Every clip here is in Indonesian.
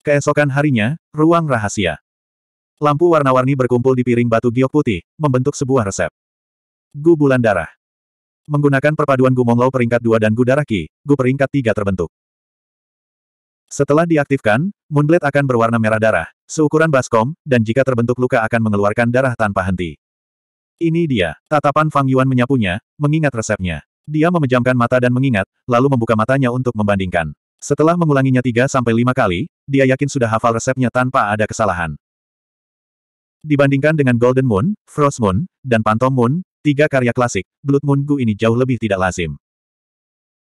Keesokan harinya, ruang rahasia. Lampu warna-warni berkumpul di piring batu giok putih, membentuk sebuah resep. Gu bulan darah. Menggunakan perpaduan Gu Monglau peringkat 2 dan Gu darah Ki, Gu peringkat 3 terbentuk. Setelah diaktifkan, Moonblade akan berwarna merah darah, seukuran baskom, dan jika terbentuk luka akan mengeluarkan darah tanpa henti. Ini dia. Tatapan Fang Yuan menyapunya, mengingat resepnya. Dia memejamkan mata dan mengingat, lalu membuka matanya untuk membandingkan. Setelah mengulanginya tiga sampai lima kali, dia yakin sudah hafal resepnya tanpa ada kesalahan. Dibandingkan dengan Golden Moon, Frost Moon, dan Phantom Moon, tiga karya klasik, Blood Moon Gu ini jauh lebih tidak lazim.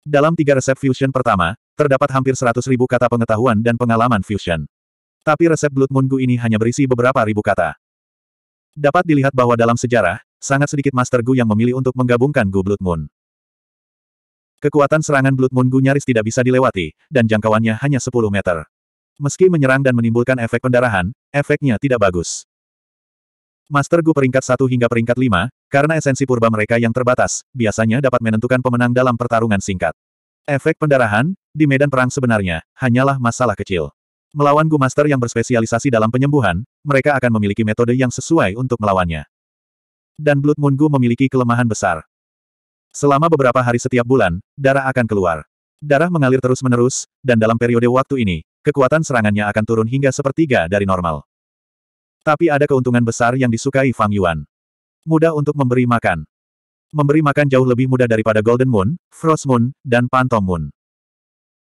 Dalam tiga resep fusion pertama, terdapat hampir seratus ribu kata pengetahuan dan pengalaman fusion. Tapi resep Blood Moon Gu ini hanya berisi beberapa ribu kata. Dapat dilihat bahwa dalam sejarah, sangat sedikit Master Gu yang memilih untuk menggabungkan Gu Blood Moon. Kekuatan serangan Blood Moon Gu nyaris tidak bisa dilewati, dan jangkauannya hanya 10 meter. Meski menyerang dan menimbulkan efek pendarahan, efeknya tidak bagus. Master Gu peringkat 1 hingga peringkat 5, karena esensi purba mereka yang terbatas, biasanya dapat menentukan pemenang dalam pertarungan singkat. Efek pendarahan, di medan perang sebenarnya, hanyalah masalah kecil. Melawan Gu Master yang berspesialisasi dalam penyembuhan, mereka akan memiliki metode yang sesuai untuk melawannya. Dan Blood Moon Gu memiliki kelemahan besar. Selama beberapa hari setiap bulan, darah akan keluar. Darah mengalir terus-menerus, dan dalam periode waktu ini, kekuatan serangannya akan turun hingga sepertiga dari normal. Tapi ada keuntungan besar yang disukai Fang Yuan. Mudah untuk memberi makan. Memberi makan jauh lebih mudah daripada Golden Moon, Frost Moon, dan Phantom Moon.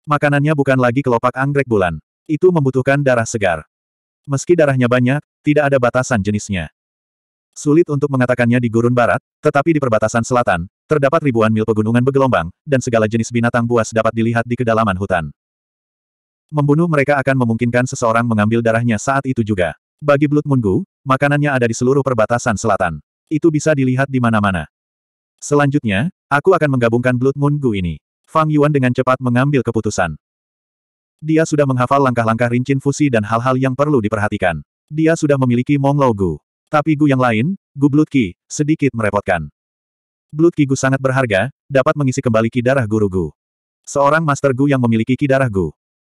Makanannya bukan lagi kelopak anggrek bulan. Itu membutuhkan darah segar. Meski darahnya banyak, tidak ada batasan jenisnya. Sulit untuk mengatakannya di gurun barat, tetapi di perbatasan selatan, terdapat ribuan mil pegunungan bergelombang, dan segala jenis binatang buas dapat dilihat di kedalaman hutan. Membunuh mereka akan memungkinkan seseorang mengambil darahnya saat itu juga. Bagi Blood Moon Gu, makanannya ada di seluruh perbatasan selatan. Itu bisa dilihat di mana-mana. Selanjutnya, aku akan menggabungkan Blood Moon Gu ini. Fang Yuan dengan cepat mengambil keputusan. Dia sudah menghafal langkah-langkah rincin fusi dan hal-hal yang perlu diperhatikan. Dia sudah memiliki Mong Logu. Tapi Gu yang lain, Gu Blood Ki, sedikit merepotkan. Blood Ki Gu sangat berharga, dapat mengisi kembali ki darah guru Gu. Seorang Master Gu yang memiliki ki darah Gu.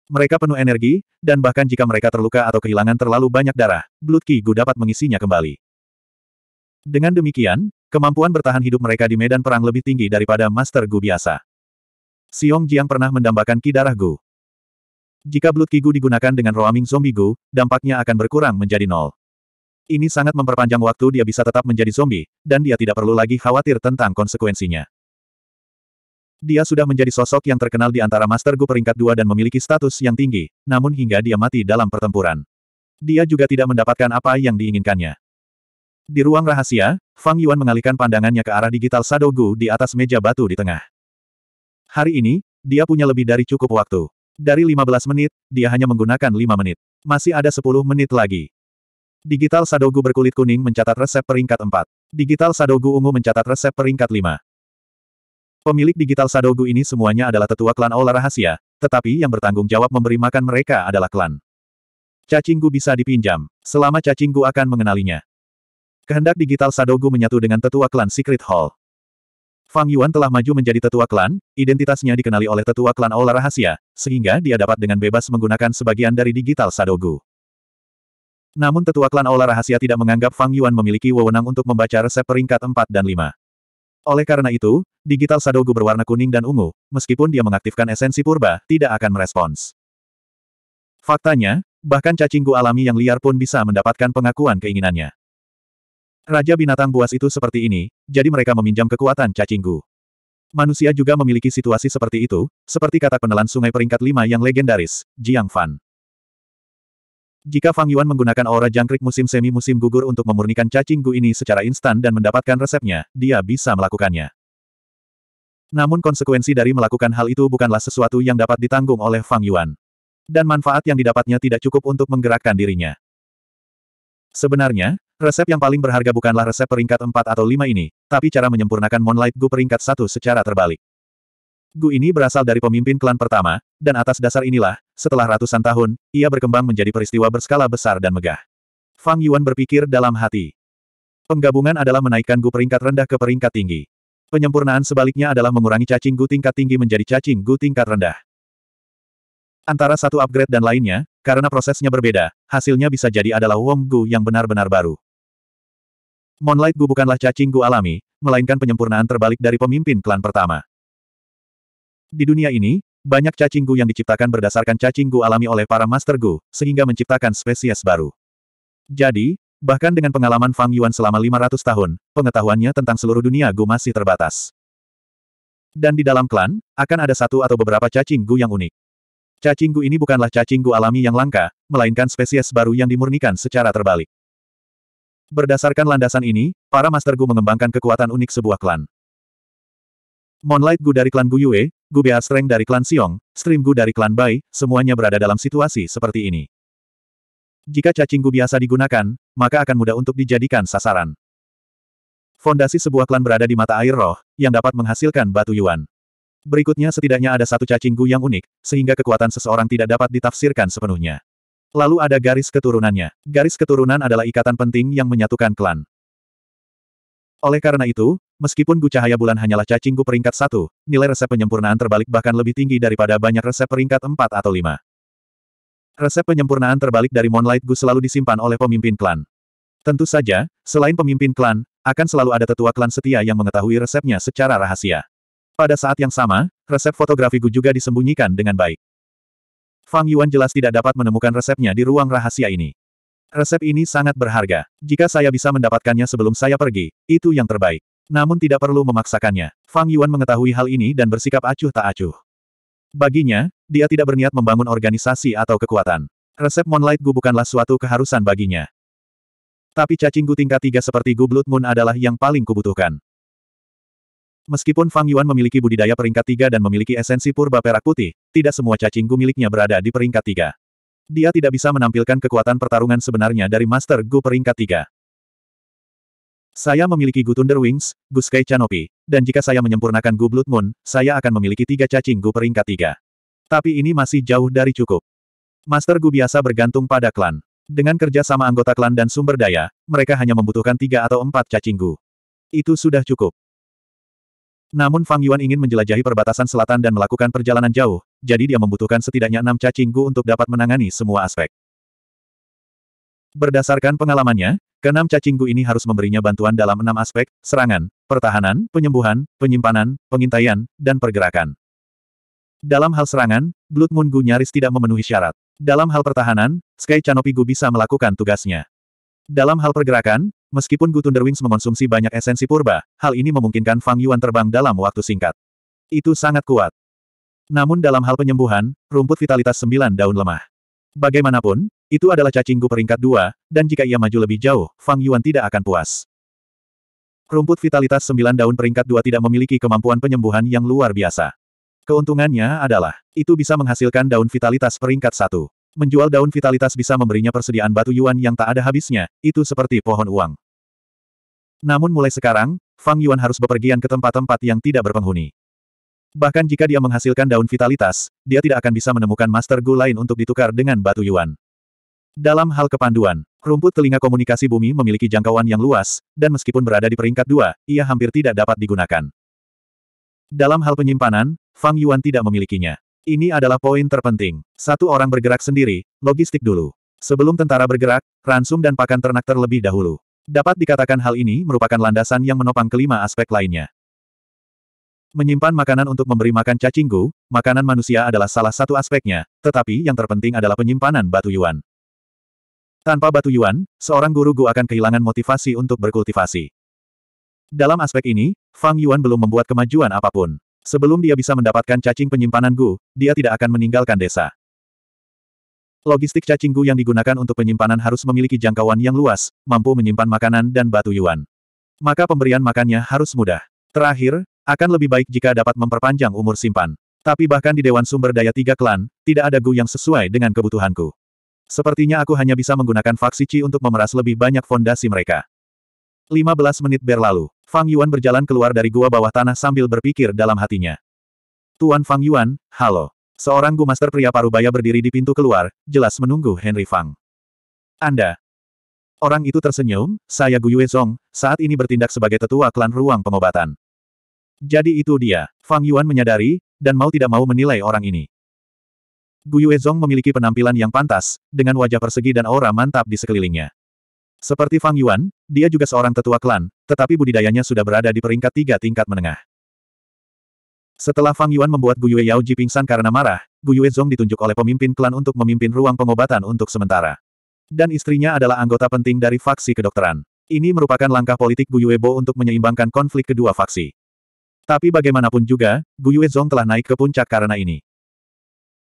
Mereka penuh energi, dan bahkan jika mereka terluka atau kehilangan terlalu banyak darah, Blood Ki Gu dapat mengisinya kembali. Dengan demikian, kemampuan bertahan hidup mereka di medan perang lebih tinggi daripada Master Gu biasa. Xiong Jiang pernah mendambakan ki darah Gu. Jika Blood Ki Gu digunakan dengan roaming zombie Gu, dampaknya akan berkurang menjadi nol. Ini sangat memperpanjang waktu dia bisa tetap menjadi zombie, dan dia tidak perlu lagi khawatir tentang konsekuensinya. Dia sudah menjadi sosok yang terkenal di antara Master Gu peringkat dua dan memiliki status yang tinggi, namun hingga dia mati dalam pertempuran. Dia juga tidak mendapatkan apa yang diinginkannya. Di ruang rahasia, Fang Yuan mengalihkan pandangannya ke arah digital Shadow Gu di atas meja batu di tengah. Hari ini, dia punya lebih dari cukup waktu. Dari 15 menit, dia hanya menggunakan 5 menit. Masih ada 10 menit lagi. Digital Sadogu berkulit kuning mencatat resep peringkat 4. Digital Sadogu ungu mencatat resep peringkat 5. Pemilik Digital Sadogu ini semuanya adalah tetua klan Ola Rahasia, tetapi yang bertanggung jawab memberi makan mereka adalah klan. Cacinggu bisa dipinjam, selama Cacinggu akan mengenalinya. Kehendak Digital Sadogu menyatu dengan tetua klan Secret Hall. Fang Yuan telah maju menjadi tetua klan, identitasnya dikenali oleh tetua klan Ola Rahasia, sehingga dia dapat dengan bebas menggunakan sebagian dari digital Sadogu. Namun tetua klan Aula Rahasia tidak menganggap Fang Yuan memiliki wewenang untuk membaca resep peringkat 4 dan 5. Oleh karena itu, digital Sadogu berwarna kuning dan ungu, meskipun dia mengaktifkan esensi purba, tidak akan merespons. Faktanya, bahkan cacinggu alami yang liar pun bisa mendapatkan pengakuan keinginannya. Raja binatang buas itu seperti ini, jadi mereka meminjam kekuatan cacinggu. Manusia juga memiliki situasi seperti itu, seperti kata penelan sungai peringkat lima yang legendaris, Jiang Fan. Jika Fang Yuan menggunakan aura jangkrik musim semi musim gugur untuk memurnikan cacing gu ini secara instan dan mendapatkan resepnya, dia bisa melakukannya. Namun konsekuensi dari melakukan hal itu bukanlah sesuatu yang dapat ditanggung oleh Fang Yuan. Dan manfaat yang didapatnya tidak cukup untuk menggerakkan dirinya. Sebenarnya, resep yang paling berharga bukanlah resep peringkat 4 atau 5 ini, tapi cara menyempurnakan Moonlight Gu peringkat 1 secara terbalik. Gu ini berasal dari pemimpin klan pertama, dan atas dasar inilah, setelah ratusan tahun, ia berkembang menjadi peristiwa berskala besar dan megah. Fang Yuan berpikir dalam hati. Penggabungan adalah menaikkan Gu peringkat rendah ke peringkat tinggi. Penyempurnaan sebaliknya adalah mengurangi cacing Gu tingkat tinggi menjadi cacing Gu tingkat rendah. Antara satu upgrade dan lainnya, karena prosesnya berbeda, hasilnya bisa jadi adalah Wong Gu yang benar-benar baru. Moonlight Gu bukanlah cacing Gu alami, melainkan penyempurnaan terbalik dari pemimpin klan pertama. Di dunia ini, banyak cacing gu yang diciptakan berdasarkan cacing gu alami oleh para master gu, sehingga menciptakan spesies baru. Jadi, bahkan dengan pengalaman Fang Yuan selama 500 tahun, pengetahuannya tentang seluruh dunia gu masih terbatas. Dan di dalam klan, akan ada satu atau beberapa cacing gu yang unik. Cacing gu ini bukanlah cacing gu alami yang langka, melainkan spesies baru yang dimurnikan secara terbalik. Berdasarkan landasan ini, para master gu mengembangkan kekuatan unik sebuah klan. Moonlight Gu dari klan Buyue, Gu Beas Reng dari klan Xiong, Stream Gu dari klan Bai, semuanya berada dalam situasi seperti ini. Jika cacing Gu biasa digunakan, maka akan mudah untuk dijadikan sasaran. Fondasi sebuah klan berada di mata air roh, yang dapat menghasilkan batu yuan. Berikutnya setidaknya ada satu cacing Gu yang unik, sehingga kekuatan seseorang tidak dapat ditafsirkan sepenuhnya. Lalu ada garis keturunannya. Garis keturunan adalah ikatan penting yang menyatukan klan. Oleh karena itu, Meskipun Gu Cahaya Bulan hanyalah cacing Gu peringkat satu, nilai resep penyempurnaan terbalik bahkan lebih tinggi daripada banyak resep peringkat empat atau lima. Resep penyempurnaan terbalik dari Moonlight Gu selalu disimpan oleh pemimpin klan. Tentu saja, selain pemimpin klan, akan selalu ada tetua klan setia yang mengetahui resepnya secara rahasia. Pada saat yang sama, resep fotografi Gu juga disembunyikan dengan baik. Fang Yuan jelas tidak dapat menemukan resepnya di ruang rahasia ini. Resep ini sangat berharga. Jika saya bisa mendapatkannya sebelum saya pergi, itu yang terbaik. Namun tidak perlu memaksakannya. Fang Yuan mengetahui hal ini dan bersikap acuh tak acuh. Baginya, dia tidak berniat membangun organisasi atau kekuatan. Resep Moonlight Gu bukanlah suatu keharusan baginya. Tapi cacing Gu tingkat tiga seperti Gu Blood Moon adalah yang paling kubutuhkan. Meskipun Fang Yuan memiliki budidaya peringkat tiga dan memiliki esensi purba perak putih, tidak semua cacing Gu miliknya berada di peringkat tiga. Dia tidak bisa menampilkan kekuatan pertarungan sebenarnya dari Master Gu peringkat tiga. Saya memiliki Gu Thunder Wings, Sky Canopy, dan jika saya menyempurnakan Gu Blood Moon, saya akan memiliki tiga cacing Gu peringkat tiga. Tapi ini masih jauh dari cukup. Master Gu biasa bergantung pada klan. Dengan kerja sama anggota klan dan sumber daya, mereka hanya membutuhkan tiga atau empat cacing Gu. Itu sudah cukup. Namun Fang Yuan ingin menjelajahi perbatasan selatan dan melakukan perjalanan jauh, jadi dia membutuhkan setidaknya enam cacing Gu untuk dapat menangani semua aspek. Berdasarkan pengalamannya, keenam cacinggu ini harus memberinya bantuan dalam enam aspek, serangan, pertahanan, penyembuhan, penyimpanan, pengintaian, dan pergerakan. Dalam hal serangan, Blood Moon Gu nyaris tidak memenuhi syarat. Dalam hal pertahanan, Sky Canopy Gu bisa melakukan tugasnya. Dalam hal pergerakan, meskipun Gu Thunder mengonsumsi banyak esensi purba, hal ini memungkinkan Fang Yuan terbang dalam waktu singkat. Itu sangat kuat. Namun dalam hal penyembuhan, rumput vitalitas sembilan daun lemah. Bagaimanapun, itu adalah cacingku peringkat dua, dan jika ia maju lebih jauh, Fang Yuan tidak akan puas. Rumput vitalitas sembilan daun peringkat dua tidak memiliki kemampuan penyembuhan yang luar biasa. Keuntungannya adalah, itu bisa menghasilkan daun vitalitas peringkat satu. Menjual daun vitalitas bisa memberinya persediaan batu yuan yang tak ada habisnya, itu seperti pohon uang. Namun mulai sekarang, Fang Yuan harus bepergian ke tempat-tempat yang tidak berpenghuni. Bahkan jika dia menghasilkan daun vitalitas, dia tidak akan bisa menemukan master gu lain untuk ditukar dengan batu yuan. Dalam hal kepanduan, rumput telinga komunikasi bumi memiliki jangkauan yang luas, dan meskipun berada di peringkat dua, ia hampir tidak dapat digunakan. Dalam hal penyimpanan, Fang Yuan tidak memilikinya. Ini adalah poin terpenting. Satu orang bergerak sendiri, logistik dulu. Sebelum tentara bergerak, ransum dan pakan ternak terlebih dahulu. Dapat dikatakan hal ini merupakan landasan yang menopang kelima aspek lainnya. Menyimpan makanan untuk memberi makan cacing gu, makanan manusia adalah salah satu aspeknya, tetapi yang terpenting adalah penyimpanan batu yuan. Tanpa batu yuan, seorang guru gu akan kehilangan motivasi untuk berkultivasi. Dalam aspek ini, Fang Yuan belum membuat kemajuan apapun. Sebelum dia bisa mendapatkan cacing penyimpanan gu, dia tidak akan meninggalkan desa. Logistik cacing gu yang digunakan untuk penyimpanan harus memiliki jangkauan yang luas, mampu menyimpan makanan dan batu yuan. Maka pemberian makannya harus mudah. Terakhir, akan lebih baik jika dapat memperpanjang umur simpan. Tapi bahkan di Dewan Sumber Daya tiga klan, tidak ada Gu yang sesuai dengan kebutuhanku. Sepertinya aku hanya bisa menggunakan faksi Qi untuk memeras lebih banyak fondasi mereka. 15 menit berlalu, Fang Yuan berjalan keluar dari gua bawah tanah sambil berpikir dalam hatinya. Tuan Fang Yuan, halo. Seorang Gu Master pria parubaya berdiri di pintu keluar, jelas menunggu Henry Fang. Anda. Orang itu tersenyum, saya Gu Zong, saat ini bertindak sebagai tetua klan ruang pengobatan. Jadi itu dia. Fang Yuan menyadari, dan mau tidak mau menilai orang ini. Gu Yuezong memiliki penampilan yang pantas, dengan wajah persegi dan aura mantap di sekelilingnya. Seperti Fang Yuan, dia juga seorang tetua klan, tetapi budidayanya sudah berada di peringkat tiga tingkat menengah. Setelah Fang Yuan membuat Gu Yue Yao Ji pingsan karena marah, Gu Yue ditunjuk oleh pemimpin klan untuk memimpin ruang pengobatan untuk sementara. Dan istrinya adalah anggota penting dari faksi kedokteran. Ini merupakan langkah politik Gu Yue Bo untuk menyeimbangkan konflik kedua faksi. Tapi bagaimanapun juga, Guyu Zong telah naik ke puncak karena ini.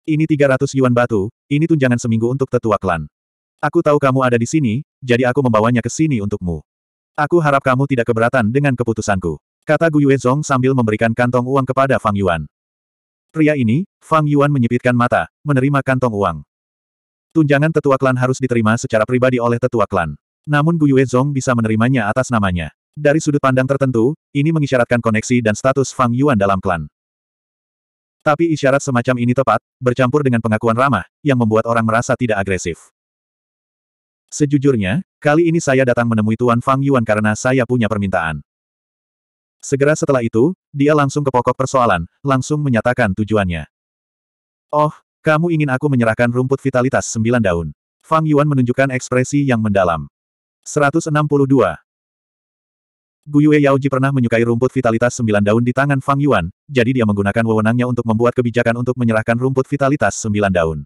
Ini 300 yuan batu, ini tunjangan seminggu untuk tetua klan. Aku tahu kamu ada di sini, jadi aku membawanya ke sini untukmu. Aku harap kamu tidak keberatan dengan keputusanku. Kata Guyu Zong sambil memberikan kantong uang kepada Fang Yuan. Pria ini, Fang Yuan menyipitkan mata, menerima kantong uang. Tunjangan tetua klan harus diterima secara pribadi oleh tetua klan. Namun Guyu Zong bisa menerimanya atas namanya. Dari sudut pandang tertentu, ini mengisyaratkan koneksi dan status Fang Yuan dalam klan. Tapi isyarat semacam ini tepat, bercampur dengan pengakuan ramah, yang membuat orang merasa tidak agresif. Sejujurnya, kali ini saya datang menemui Tuan Fang Yuan karena saya punya permintaan. Segera setelah itu, dia langsung ke pokok persoalan, langsung menyatakan tujuannya. Oh, kamu ingin aku menyerahkan rumput vitalitas sembilan daun. Fang Yuan menunjukkan ekspresi yang mendalam. 162. Guyue Yaoji pernah menyukai rumput vitalitas sembilan daun di tangan Fang Yuan, jadi dia menggunakan wewenangnya untuk membuat kebijakan untuk menyerahkan rumput vitalitas sembilan daun.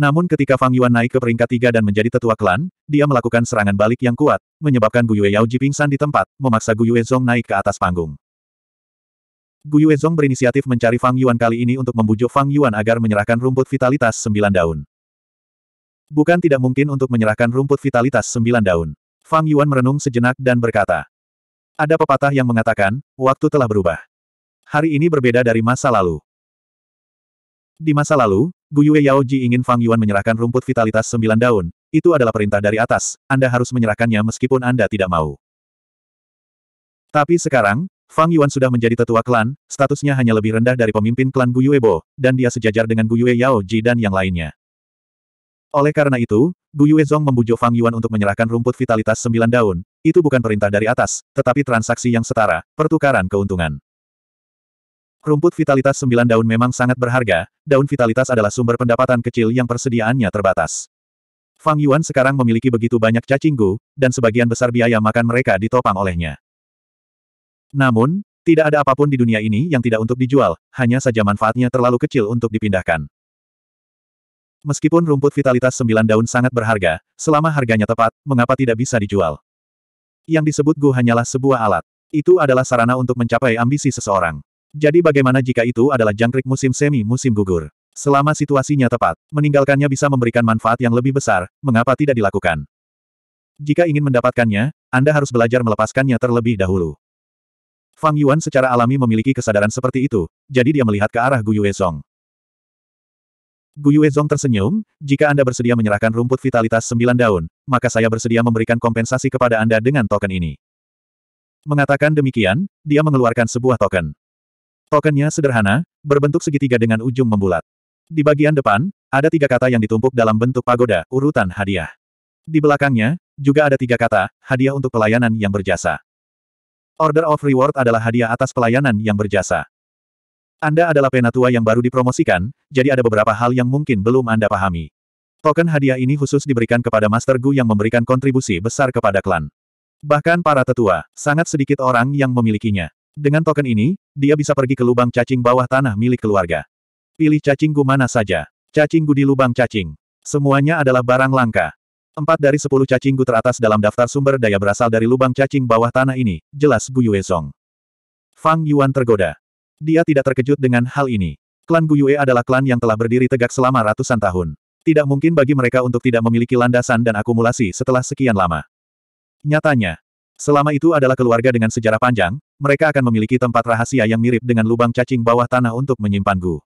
Namun ketika Fang Yuan naik ke peringkat tiga dan menjadi tetua klan, dia melakukan serangan balik yang kuat, menyebabkan Guyue Yaoji pingsan di tempat, memaksa Guyue Zong naik ke atas panggung. Guyue Zong berinisiatif mencari Fang Yuan kali ini untuk membujuk Fang Yuan agar menyerahkan rumput vitalitas sembilan daun. Bukan tidak mungkin untuk menyerahkan rumput vitalitas sembilan daun. Fang Yuan merenung sejenak dan berkata. Ada pepatah yang mengatakan, waktu telah berubah. Hari ini berbeda dari masa lalu. Di masa lalu, Guyue Ji ingin Fang Yuan menyerahkan rumput vitalitas sembilan daun, itu adalah perintah dari atas, Anda harus menyerahkannya meskipun Anda tidak mau. Tapi sekarang, Fang Yuan sudah menjadi tetua klan, statusnya hanya lebih rendah dari pemimpin klan Guyuebo, dan dia sejajar dengan Guyue Ji dan yang lainnya. Oleh karena itu, Gu Yuezong membujuk Fang Yuan untuk menyerahkan rumput vitalitas sembilan daun, itu bukan perintah dari atas, tetapi transaksi yang setara, pertukaran keuntungan. Rumput vitalitas sembilan daun memang sangat berharga, daun vitalitas adalah sumber pendapatan kecil yang persediaannya terbatas. Fang Yuan sekarang memiliki begitu banyak cacinggu, dan sebagian besar biaya makan mereka ditopang olehnya. Namun, tidak ada apapun di dunia ini yang tidak untuk dijual, hanya saja manfaatnya terlalu kecil untuk dipindahkan. Meskipun rumput vitalitas sembilan daun sangat berharga, selama harganya tepat, mengapa tidak bisa dijual? Yang disebut Gu hanyalah sebuah alat. Itu adalah sarana untuk mencapai ambisi seseorang. Jadi bagaimana jika itu adalah jangkrik musim semi musim gugur? Selama situasinya tepat, meninggalkannya bisa memberikan manfaat yang lebih besar, mengapa tidak dilakukan? Jika ingin mendapatkannya, Anda harus belajar melepaskannya terlebih dahulu. Fang Yuan secara alami memiliki kesadaran seperti itu, jadi dia melihat ke arah Gu Yue Song. Gu Yuezong tersenyum, jika Anda bersedia menyerahkan rumput vitalitas sembilan daun, maka saya bersedia memberikan kompensasi kepada Anda dengan token ini. Mengatakan demikian, dia mengeluarkan sebuah token. Tokennya sederhana, berbentuk segitiga dengan ujung membulat. Di bagian depan, ada tiga kata yang ditumpuk dalam bentuk pagoda, urutan hadiah. Di belakangnya, juga ada tiga kata, hadiah untuk pelayanan yang berjasa. Order of Reward adalah hadiah atas pelayanan yang berjasa. Anda adalah penatua yang baru dipromosikan, jadi ada beberapa hal yang mungkin belum Anda pahami. Token hadiah ini khusus diberikan kepada Master Gu yang memberikan kontribusi besar kepada klan. Bahkan para tetua, sangat sedikit orang yang memilikinya. Dengan token ini, dia bisa pergi ke lubang cacing bawah tanah milik keluarga. Pilih cacing gu mana saja. Cacing gu di lubang cacing. Semuanya adalah barang langka. Empat dari sepuluh cacing gu teratas dalam daftar sumber daya berasal dari lubang cacing bawah tanah ini, jelas Gu Yuezong. Fang Yuan tergoda. Dia tidak terkejut dengan hal ini. Klan Guyue adalah klan yang telah berdiri tegak selama ratusan tahun. Tidak mungkin bagi mereka untuk tidak memiliki landasan dan akumulasi setelah sekian lama. Nyatanya, selama itu adalah keluarga dengan sejarah panjang, mereka akan memiliki tempat rahasia yang mirip dengan lubang cacing bawah tanah untuk menyimpan Gu.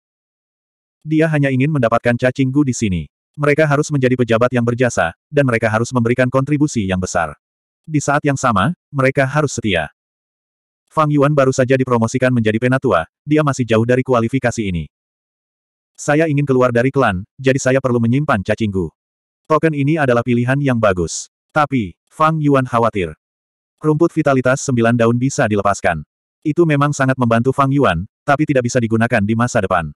Dia hanya ingin mendapatkan cacing Gu di sini. Mereka harus menjadi pejabat yang berjasa, dan mereka harus memberikan kontribusi yang besar. Di saat yang sama, mereka harus setia. Fang Yuan baru saja dipromosikan menjadi penatua, dia masih jauh dari kualifikasi ini. Saya ingin keluar dari klan, jadi saya perlu menyimpan cacinggu. Token ini adalah pilihan yang bagus. Tapi, Fang Yuan khawatir. Rumput vitalitas sembilan daun bisa dilepaskan. Itu memang sangat membantu Fang Yuan, tapi tidak bisa digunakan di masa depan.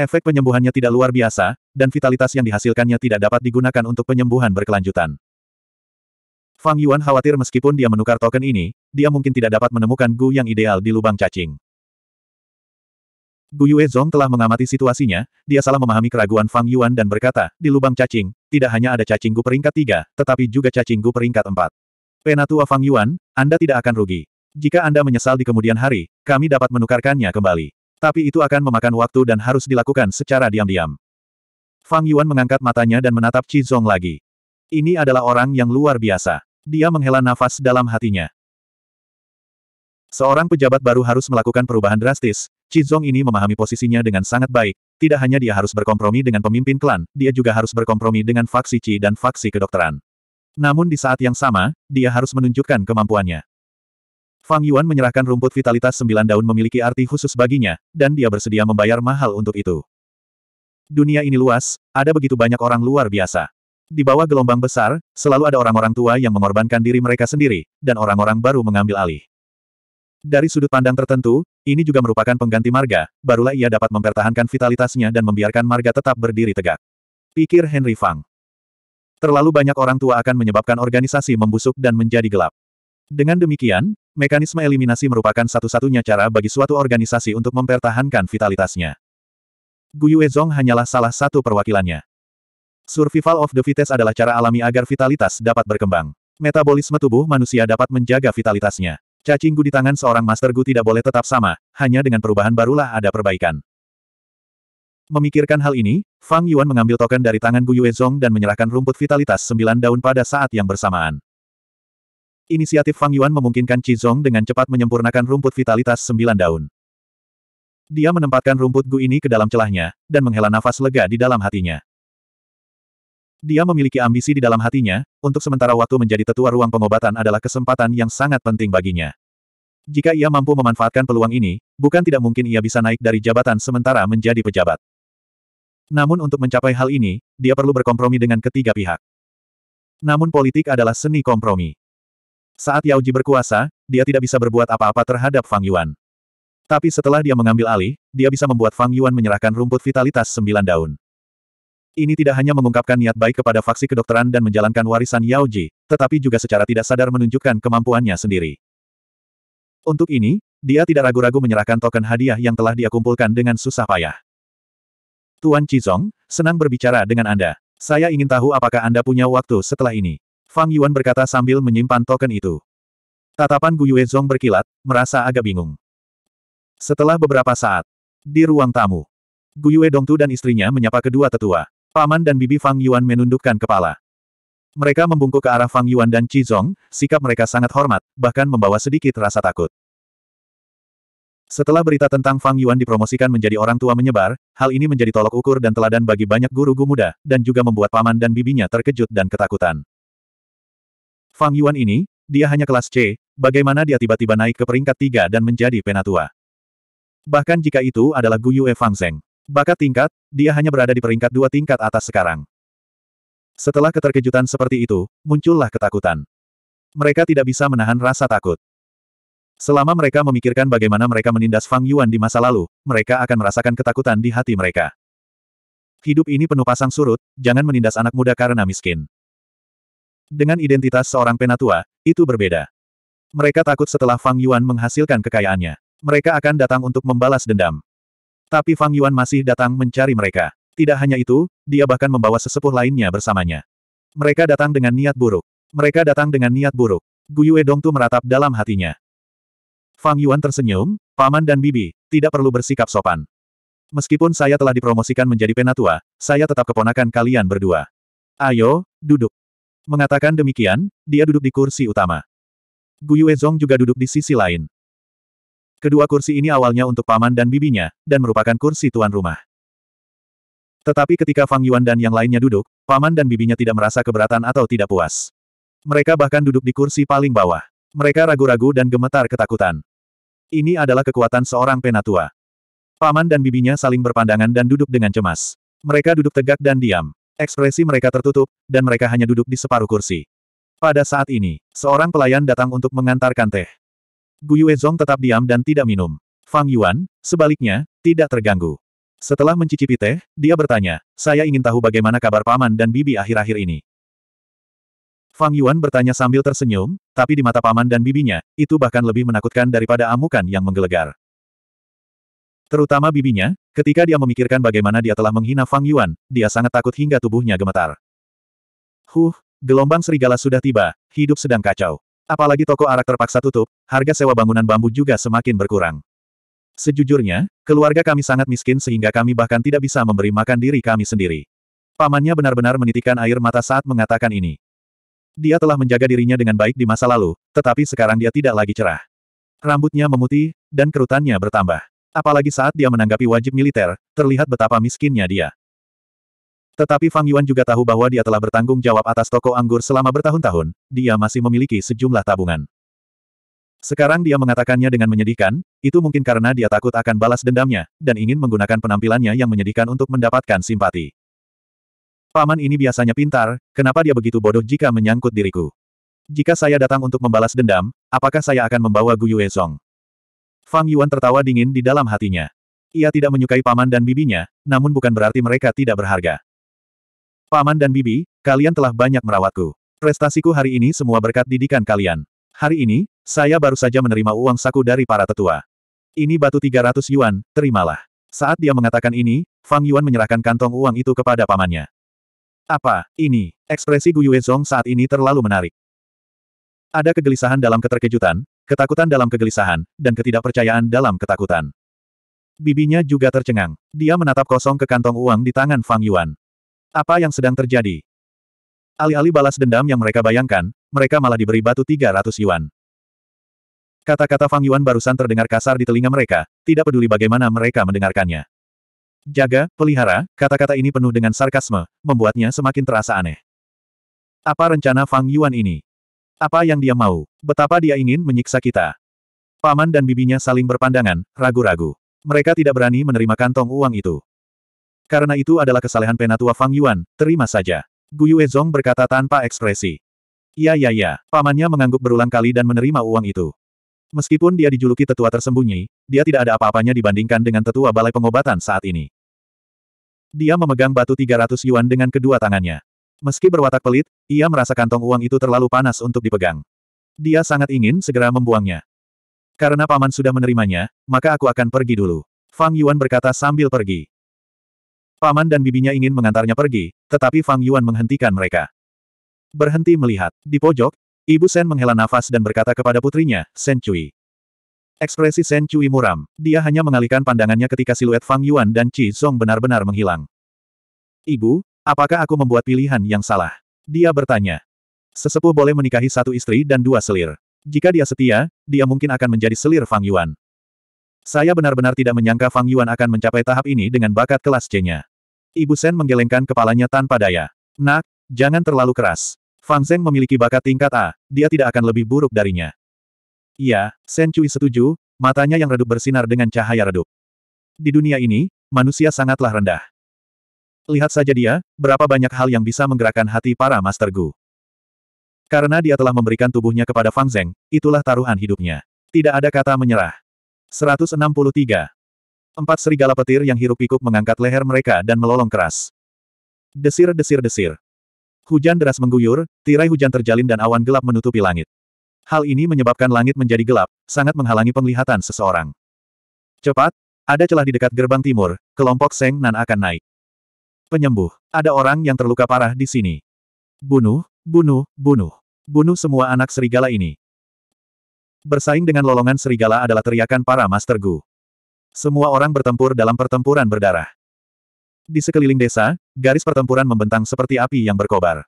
Efek penyembuhannya tidak luar biasa, dan vitalitas yang dihasilkannya tidak dapat digunakan untuk penyembuhan berkelanjutan. Fang Yuan khawatir meskipun dia menukar token ini, dia mungkin tidak dapat menemukan Gu yang ideal di lubang cacing. Gu Zhong telah mengamati situasinya, dia salah memahami keraguan Fang Yuan dan berkata, di lubang cacing, tidak hanya ada cacing Gu peringkat 3, tetapi juga cacing Gu peringkat 4. Penatua Fang Yuan, Anda tidak akan rugi. Jika Anda menyesal di kemudian hari, kami dapat menukarkannya kembali. Tapi itu akan memakan waktu dan harus dilakukan secara diam-diam. Fang Yuan mengangkat matanya dan menatap Qi Zhong lagi. Ini adalah orang yang luar biasa. Dia menghela nafas dalam hatinya. Seorang pejabat baru harus melakukan perubahan drastis, Cizong ini memahami posisinya dengan sangat baik. Tidak hanya dia harus berkompromi dengan pemimpin klan, dia juga harus berkompromi dengan faksi Ci dan faksi kedokteran. Namun di saat yang sama, dia harus menunjukkan kemampuannya. Fang Yuan menyerahkan rumput vitalitas sembilan daun memiliki arti khusus baginya, dan dia bersedia membayar mahal untuk itu. Dunia ini luas, ada begitu banyak orang luar biasa. Di bawah gelombang besar, selalu ada orang-orang tua yang mengorbankan diri mereka sendiri, dan orang-orang baru mengambil alih. Dari sudut pandang tertentu, ini juga merupakan pengganti marga, barulah ia dapat mempertahankan vitalitasnya dan membiarkan marga tetap berdiri tegak. Pikir Henry Fang. Terlalu banyak orang tua akan menyebabkan organisasi membusuk dan menjadi gelap. Dengan demikian, mekanisme eliminasi merupakan satu-satunya cara bagi suatu organisasi untuk mempertahankan vitalitasnya. Guyu Zong hanyalah salah satu perwakilannya. Survival of the fittest adalah cara alami agar vitalitas dapat berkembang. Metabolisme tubuh manusia dapat menjaga vitalitasnya. Cacing gu di tangan seorang Master Gu tidak boleh tetap sama, hanya dengan perubahan barulah ada perbaikan. Memikirkan hal ini, Fang Yuan mengambil token dari tangan Gu Yuezong dan menyerahkan rumput vitalitas sembilan daun pada saat yang bersamaan. Inisiatif Fang Yuan memungkinkan Zong dengan cepat menyempurnakan rumput vitalitas sembilan daun. Dia menempatkan rumput Gu ini ke dalam celahnya, dan menghela nafas lega di dalam hatinya. Dia memiliki ambisi di dalam hatinya, untuk sementara waktu menjadi tetua ruang pengobatan adalah kesempatan yang sangat penting baginya. Jika ia mampu memanfaatkan peluang ini, bukan tidak mungkin ia bisa naik dari jabatan sementara menjadi pejabat. Namun untuk mencapai hal ini, dia perlu berkompromi dengan ketiga pihak. Namun politik adalah seni kompromi. Saat Yao Ji berkuasa, dia tidak bisa berbuat apa-apa terhadap Fang Yuan. Tapi setelah dia mengambil alih, dia bisa membuat Fang Yuan menyerahkan rumput vitalitas sembilan daun. Ini tidak hanya mengungkapkan niat baik kepada faksi kedokteran dan menjalankan warisan Yao Ji, tetapi juga secara tidak sadar menunjukkan kemampuannya sendiri. Untuk ini, dia tidak ragu-ragu menyerahkan token hadiah yang telah dia kumpulkan dengan susah payah. Tuan Cizong, senang berbicara dengan Anda. Saya ingin tahu apakah Anda punya waktu setelah ini. Fang Yuan berkata sambil menyimpan token itu. Tatapan Gu Zong berkilat, merasa agak bingung. Setelah beberapa saat, di ruang tamu, Gu Yue Dongtu dan istrinya menyapa kedua tetua. Paman dan bibi Fang Yuan menundukkan kepala. Mereka membungkuk ke arah Fang Yuan dan Qi Zong, sikap mereka sangat hormat, bahkan membawa sedikit rasa takut. Setelah berita tentang Fang Yuan dipromosikan menjadi orang tua menyebar, hal ini menjadi tolok ukur dan teladan bagi banyak guru-guru muda, dan juga membuat paman dan bibinya terkejut dan ketakutan. Fang Yuan ini, dia hanya kelas C, bagaimana dia tiba-tiba naik ke peringkat tiga dan menjadi penatua. Bahkan jika itu adalah Guyu Yue Fang Zeng. Bakat tingkat, dia hanya berada di peringkat dua tingkat atas sekarang. Setelah keterkejutan seperti itu, muncullah ketakutan. Mereka tidak bisa menahan rasa takut. Selama mereka memikirkan bagaimana mereka menindas Fang Yuan di masa lalu, mereka akan merasakan ketakutan di hati mereka. Hidup ini penuh pasang surut, jangan menindas anak muda karena miskin. Dengan identitas seorang penatua, itu berbeda. Mereka takut setelah Fang Yuan menghasilkan kekayaannya. Mereka akan datang untuk membalas dendam. Tapi Fang Yuan masih datang mencari mereka. Tidak hanya itu, dia bahkan membawa sesepuh lainnya bersamanya. Mereka datang dengan niat buruk. Mereka datang dengan niat buruk. Guyue Dongtu meratap dalam hatinya. Fang Yuan tersenyum, paman dan bibi, tidak perlu bersikap sopan. Meskipun saya telah dipromosikan menjadi penatua, saya tetap keponakan kalian berdua. Ayo, duduk. Mengatakan demikian, dia duduk di kursi utama. Guyue Zong juga duduk di sisi lain. Kedua kursi ini awalnya untuk paman dan bibinya, dan merupakan kursi tuan rumah. Tetapi ketika Fang Yuan dan yang lainnya duduk, paman dan bibinya tidak merasa keberatan atau tidak puas. Mereka bahkan duduk di kursi paling bawah. Mereka ragu-ragu dan gemetar ketakutan. Ini adalah kekuatan seorang penatua. Paman dan bibinya saling berpandangan dan duduk dengan cemas. Mereka duduk tegak dan diam. Ekspresi mereka tertutup, dan mereka hanya duduk di separuh kursi. Pada saat ini, seorang pelayan datang untuk mengantarkan teh. Gu Zong tetap diam dan tidak minum. Fang Yuan, sebaliknya, tidak terganggu. Setelah mencicipi teh, dia bertanya, saya ingin tahu bagaimana kabar paman dan bibi akhir-akhir ini. Fang Yuan bertanya sambil tersenyum, tapi di mata paman dan bibinya, itu bahkan lebih menakutkan daripada amukan yang menggelegar. Terutama bibinya, ketika dia memikirkan bagaimana dia telah menghina Fang Yuan, dia sangat takut hingga tubuhnya gemetar. Huh, gelombang serigala sudah tiba, hidup sedang kacau. Apalagi toko arak terpaksa tutup, harga sewa bangunan bambu juga semakin berkurang. Sejujurnya, keluarga kami sangat miskin sehingga kami bahkan tidak bisa memberi makan diri kami sendiri. Pamannya benar-benar menitikkan air mata saat mengatakan ini. Dia telah menjaga dirinya dengan baik di masa lalu, tetapi sekarang dia tidak lagi cerah. Rambutnya memutih, dan kerutannya bertambah. Apalagi saat dia menanggapi wajib militer, terlihat betapa miskinnya dia. Tetapi Fang Yuan juga tahu bahwa dia telah bertanggung jawab atas toko anggur selama bertahun-tahun, dia masih memiliki sejumlah tabungan. Sekarang dia mengatakannya dengan menyedihkan, itu mungkin karena dia takut akan balas dendamnya, dan ingin menggunakan penampilannya yang menyedihkan untuk mendapatkan simpati. Paman ini biasanya pintar, kenapa dia begitu bodoh jika menyangkut diriku? Jika saya datang untuk membalas dendam, apakah saya akan membawa Gu Yue Song? Fang Yuan tertawa dingin di dalam hatinya. Ia tidak menyukai paman dan bibinya, namun bukan berarti mereka tidak berharga. Paman dan Bibi, kalian telah banyak merawatku. Prestasiku hari ini semua berkat didikan kalian. Hari ini, saya baru saja menerima uang saku dari para tetua. Ini batu 300 yuan, terimalah. Saat dia mengatakan ini, Fang Yuan menyerahkan kantong uang itu kepada pamannya. Apa, ini? Ekspresi Gu Yuezong saat ini terlalu menarik. Ada kegelisahan dalam keterkejutan, ketakutan dalam kegelisahan, dan ketidakpercayaan dalam ketakutan. Bibinya juga tercengang. Dia menatap kosong ke kantong uang di tangan Fang Yuan. Apa yang sedang terjadi? Alih-alih balas dendam yang mereka bayangkan, mereka malah diberi batu 300 yuan. Kata-kata Fang Yuan barusan terdengar kasar di telinga mereka, tidak peduli bagaimana mereka mendengarkannya. Jaga, pelihara, kata-kata ini penuh dengan sarkasme, membuatnya semakin terasa aneh. Apa rencana Fang Yuan ini? Apa yang dia mau? Betapa dia ingin menyiksa kita? Paman dan bibinya saling berpandangan, ragu-ragu. Mereka tidak berani menerima kantong uang itu. Karena itu adalah kesalehan penatua Fang Yuan, terima saja. Guyu Ezong berkata tanpa ekspresi. Ya ya ya, pamannya mengangguk berulang kali dan menerima uang itu. Meskipun dia dijuluki tetua tersembunyi, dia tidak ada apa-apanya dibandingkan dengan tetua balai pengobatan saat ini. Dia memegang batu 300 yuan dengan kedua tangannya. Meski berwatak pelit, ia merasa kantong uang itu terlalu panas untuk dipegang. Dia sangat ingin segera membuangnya. Karena paman sudah menerimanya, maka aku akan pergi dulu. Fang Yuan berkata sambil pergi. Paman dan bibinya ingin mengantarnya pergi, tetapi Fang Yuan menghentikan mereka. Berhenti melihat. Di pojok, Ibu Sen menghela nafas dan berkata kepada putrinya, Sen Cui. Ekspresi Sen Cui muram. Dia hanya mengalihkan pandangannya ketika siluet Fang Yuan dan Qi Zong benar-benar menghilang. Ibu, apakah aku membuat pilihan yang salah? Dia bertanya. Sesepuh boleh menikahi satu istri dan dua selir. Jika dia setia, dia mungkin akan menjadi selir Fang Yuan. Saya benar-benar tidak menyangka Fang Yuan akan mencapai tahap ini dengan bakat kelas C-nya. Ibu Sen menggelengkan kepalanya tanpa daya. Nak, jangan terlalu keras. Fang Zeng memiliki bakat tingkat A, dia tidak akan lebih buruk darinya. Iya, Sen Cui setuju, matanya yang redup bersinar dengan cahaya redup. Di dunia ini, manusia sangatlah rendah. Lihat saja dia, berapa banyak hal yang bisa menggerakkan hati para Master Gu. Karena dia telah memberikan tubuhnya kepada Fang Zeng, itulah taruhan hidupnya. Tidak ada kata menyerah. 163. Empat serigala petir yang hirup pikuk mengangkat leher mereka dan melolong keras. Desir-desir-desir. Hujan deras mengguyur, tirai hujan terjalin dan awan gelap menutupi langit. Hal ini menyebabkan langit menjadi gelap, sangat menghalangi penglihatan seseorang. Cepat, ada celah di dekat gerbang timur, kelompok Seng Nan akan naik. Penyembuh, ada orang yang terluka parah di sini. Bunuh, bunuh, bunuh. Bunuh semua anak serigala ini. Bersaing dengan lolongan serigala adalah teriakan para Master Gu. Semua orang bertempur dalam pertempuran berdarah. Di sekeliling desa, garis pertempuran membentang seperti api yang berkobar.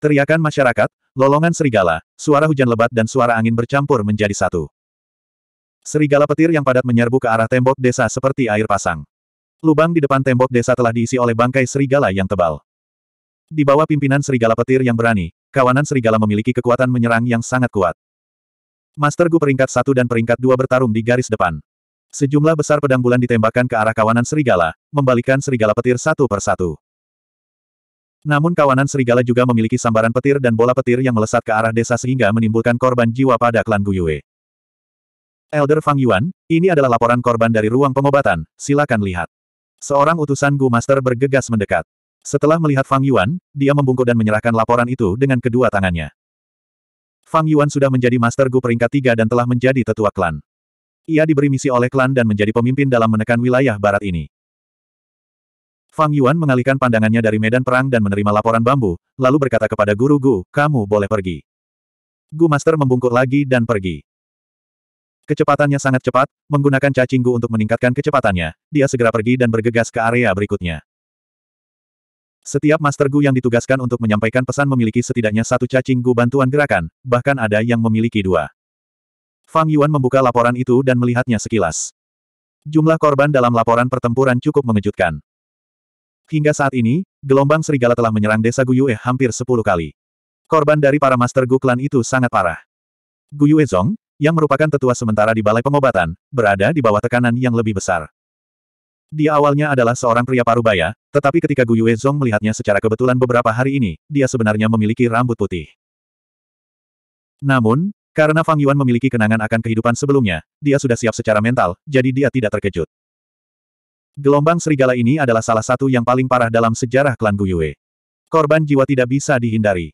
Teriakan masyarakat, lolongan serigala, suara hujan lebat dan suara angin bercampur menjadi satu. Serigala petir yang padat menyerbu ke arah tembok desa seperti air pasang. Lubang di depan tembok desa telah diisi oleh bangkai serigala yang tebal. Di bawah pimpinan serigala petir yang berani, kawanan serigala memiliki kekuatan menyerang yang sangat kuat. Master Gu peringkat satu dan peringkat dua bertarung di garis depan. Sejumlah besar pedang bulan ditembakkan ke arah kawanan serigala, membalikan serigala petir satu per satu. Namun kawanan serigala juga memiliki sambaran petir dan bola petir yang melesat ke arah desa sehingga menimbulkan korban jiwa pada klan Guyue. Elder Fang Yuan, ini adalah laporan korban dari ruang pengobatan, silakan lihat. Seorang utusan Gu Master bergegas mendekat. Setelah melihat Fang Yuan, dia membungkuk dan menyerahkan laporan itu dengan kedua tangannya. Fang Yuan sudah menjadi Master Gu peringkat tiga dan telah menjadi tetua klan. Ia diberi misi oleh klan dan menjadi pemimpin dalam menekan wilayah barat ini. Fang Yuan mengalihkan pandangannya dari medan perang dan menerima laporan bambu, lalu berkata kepada guru Gu, kamu boleh pergi. Gu Master membungkuk lagi dan pergi. Kecepatannya sangat cepat, menggunakan cacing Gu untuk meningkatkan kecepatannya, dia segera pergi dan bergegas ke area berikutnya. Setiap Master Gu yang ditugaskan untuk menyampaikan pesan memiliki setidaknya satu cacing Gu bantuan gerakan, bahkan ada yang memiliki dua. Fang Yuan membuka laporan itu dan melihatnya sekilas. Jumlah korban dalam laporan pertempuran cukup mengejutkan. Hingga saat ini, gelombang serigala telah menyerang desa Guyue hampir sepuluh kali. Korban dari para master Gu klan itu sangat parah. Guyue Zong, yang merupakan tetua sementara di Balai Pengobatan, berada di bawah tekanan yang lebih besar. Dia awalnya adalah seorang pria parubaya, tetapi ketika Gu Yue Zong melihatnya secara kebetulan beberapa hari ini, dia sebenarnya memiliki rambut putih. Namun, karena Fang Yuan memiliki kenangan akan kehidupan sebelumnya, dia sudah siap secara mental, jadi dia tidak terkejut. Gelombang serigala ini adalah salah satu yang paling parah dalam sejarah klan Gu Yue. Korban jiwa tidak bisa dihindari.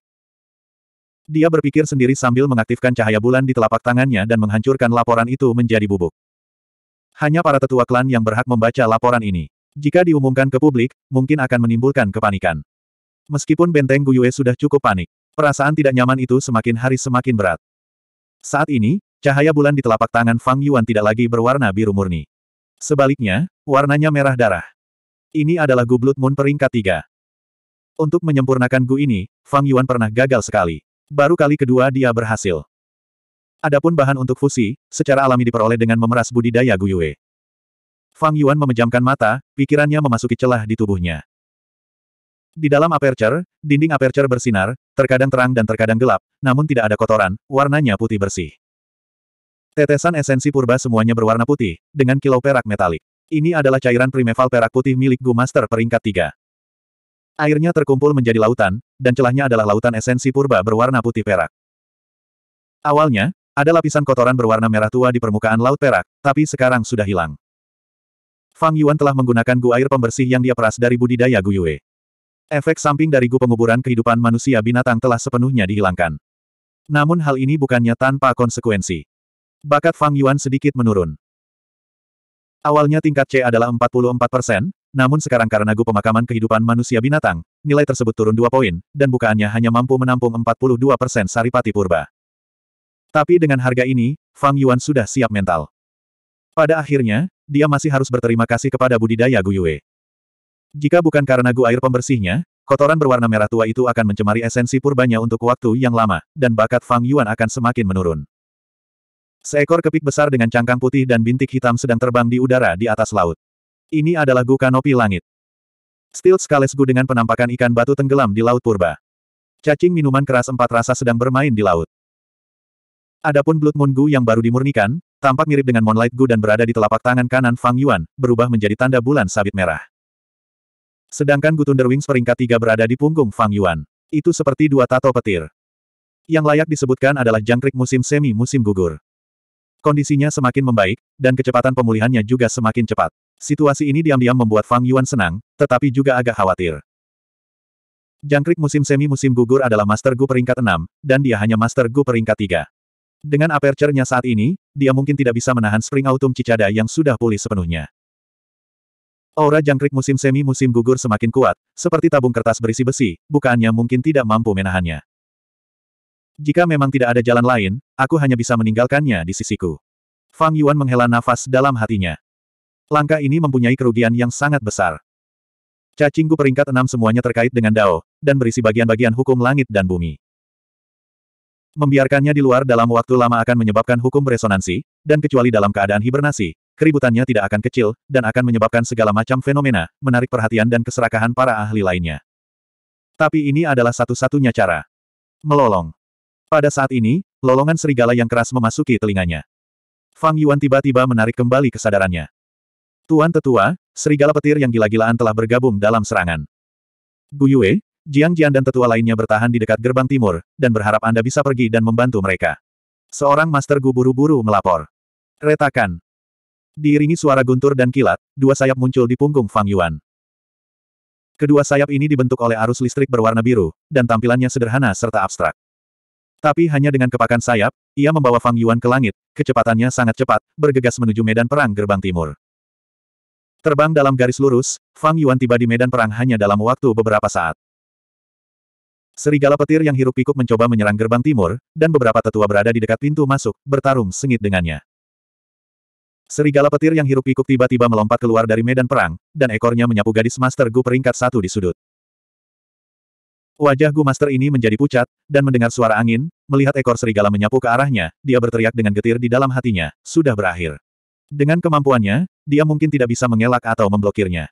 Dia berpikir sendiri sambil mengaktifkan cahaya bulan di telapak tangannya dan menghancurkan laporan itu menjadi bubuk. Hanya para tetua klan yang berhak membaca laporan ini. Jika diumumkan ke publik, mungkin akan menimbulkan kepanikan. Meskipun benteng Guyue sudah cukup panik, perasaan tidak nyaman itu semakin hari semakin berat. Saat ini, cahaya bulan di telapak tangan Fang Yuan tidak lagi berwarna biru murni. Sebaliknya, warnanya merah darah. Ini adalah Gu Blood Moon peringkat tiga. Untuk menyempurnakan Gu ini, Fang Yuan pernah gagal sekali. Baru kali kedua dia berhasil. Adapun bahan untuk fusi, secara alami diperoleh dengan memeras budidaya Guyue. Fang Yuan memejamkan mata, pikirannya memasuki celah di tubuhnya. Di dalam aperture, dinding aperture bersinar, terkadang terang dan terkadang gelap, namun tidak ada kotoran, warnanya putih bersih. Tetesan esensi purba semuanya berwarna putih, dengan kilau perak metalik. Ini adalah cairan primeval perak putih milik Gu Master peringkat 3. Airnya terkumpul menjadi lautan, dan celahnya adalah lautan esensi purba berwarna putih perak. Awalnya, ada lapisan kotoran berwarna merah tua di permukaan Laut Perak, tapi sekarang sudah hilang. Fang Yuan telah menggunakan gu air pembersih yang dia peras dari budidaya Gu Yue. Efek samping dari gu penguburan kehidupan manusia binatang telah sepenuhnya dihilangkan. Namun hal ini bukannya tanpa konsekuensi. Bakat Fang Yuan sedikit menurun. Awalnya tingkat C adalah 44 persen, namun sekarang karena gu pemakaman kehidupan manusia binatang, nilai tersebut turun 2 poin, dan bukaannya hanya mampu menampung 42 persen saripati purba. Tapi dengan harga ini, Fang Yuan sudah siap mental. Pada akhirnya, dia masih harus berterima kasih kepada budidaya Gu Yue. Jika bukan karena gu air pembersihnya, kotoran berwarna merah tua itu akan mencemari esensi purbanya untuk waktu yang lama, dan bakat Fang Yuan akan semakin menurun. Seekor kepik besar dengan cangkang putih dan bintik hitam sedang terbang di udara di atas laut. Ini adalah gu kanopi langit. Steel skales Gu dengan penampakan ikan batu tenggelam di Laut Purba. Cacing minuman keras empat rasa sedang bermain di laut. Adapun Blood Moon Gu yang baru dimurnikan, tampak mirip dengan Moonlight Gu dan berada di telapak tangan kanan Fang Yuan, berubah menjadi tanda bulan sabit merah. Sedangkan Gu Thunder Wings peringkat tiga berada di punggung Fang Yuan. Itu seperti dua tato petir. Yang layak disebutkan adalah jangkrik musim semi musim gugur. Kondisinya semakin membaik, dan kecepatan pemulihannya juga semakin cepat. Situasi ini diam-diam membuat Fang Yuan senang, tetapi juga agak khawatir. Jangkrik musim semi musim gugur adalah Master Gu peringkat 6, dan dia hanya Master Gu peringkat 3. Dengan aperture-nya saat ini, dia mungkin tidak bisa menahan Spring Autumn Cicada yang sudah pulih sepenuhnya. Aura jangkrik musim semi musim gugur semakin kuat, seperti tabung kertas berisi besi, bukannya mungkin tidak mampu menahannya. Jika memang tidak ada jalan lain, aku hanya bisa meninggalkannya di sisiku. Fang Yuan menghela nafas dalam hatinya. Langkah ini mempunyai kerugian yang sangat besar. Cacingku peringkat enam semuanya terkait dengan Dao, dan berisi bagian-bagian hukum langit dan bumi. Membiarkannya di luar dalam waktu lama akan menyebabkan hukum resonansi, dan kecuali dalam keadaan hibernasi, keributannya tidak akan kecil, dan akan menyebabkan segala macam fenomena, menarik perhatian dan keserakahan para ahli lainnya. Tapi ini adalah satu-satunya cara. Melolong. Pada saat ini, lolongan serigala yang keras memasuki telinganya. Fang Yuan tiba-tiba menarik kembali kesadarannya. Tuan Tetua, serigala petir yang gila-gilaan telah bergabung dalam serangan. Gu Yue, Jiang Jian dan tetua lainnya bertahan di dekat gerbang timur, dan berharap Anda bisa pergi dan membantu mereka. Seorang master Gu buru-buru melapor. Retakan. Diiringi suara guntur dan kilat, dua sayap muncul di punggung Fang Yuan. Kedua sayap ini dibentuk oleh arus listrik berwarna biru, dan tampilannya sederhana serta abstrak. Tapi hanya dengan kepakan sayap, ia membawa Fang Yuan ke langit, kecepatannya sangat cepat, bergegas menuju medan perang gerbang timur. Terbang dalam garis lurus, Fang Yuan tiba di medan perang hanya dalam waktu beberapa saat. Serigala petir yang hirup pikuk mencoba menyerang gerbang timur, dan beberapa tetua berada di dekat pintu masuk, bertarung sengit dengannya. Serigala petir yang hirup pikuk tiba-tiba melompat keluar dari medan perang, dan ekornya menyapu gadis Master Gu peringkat satu di sudut. Wajah Gu Master ini menjadi pucat, dan mendengar suara angin, melihat ekor serigala menyapu ke arahnya, dia berteriak dengan getir di dalam hatinya, sudah berakhir. Dengan kemampuannya, dia mungkin tidak bisa mengelak atau memblokirnya.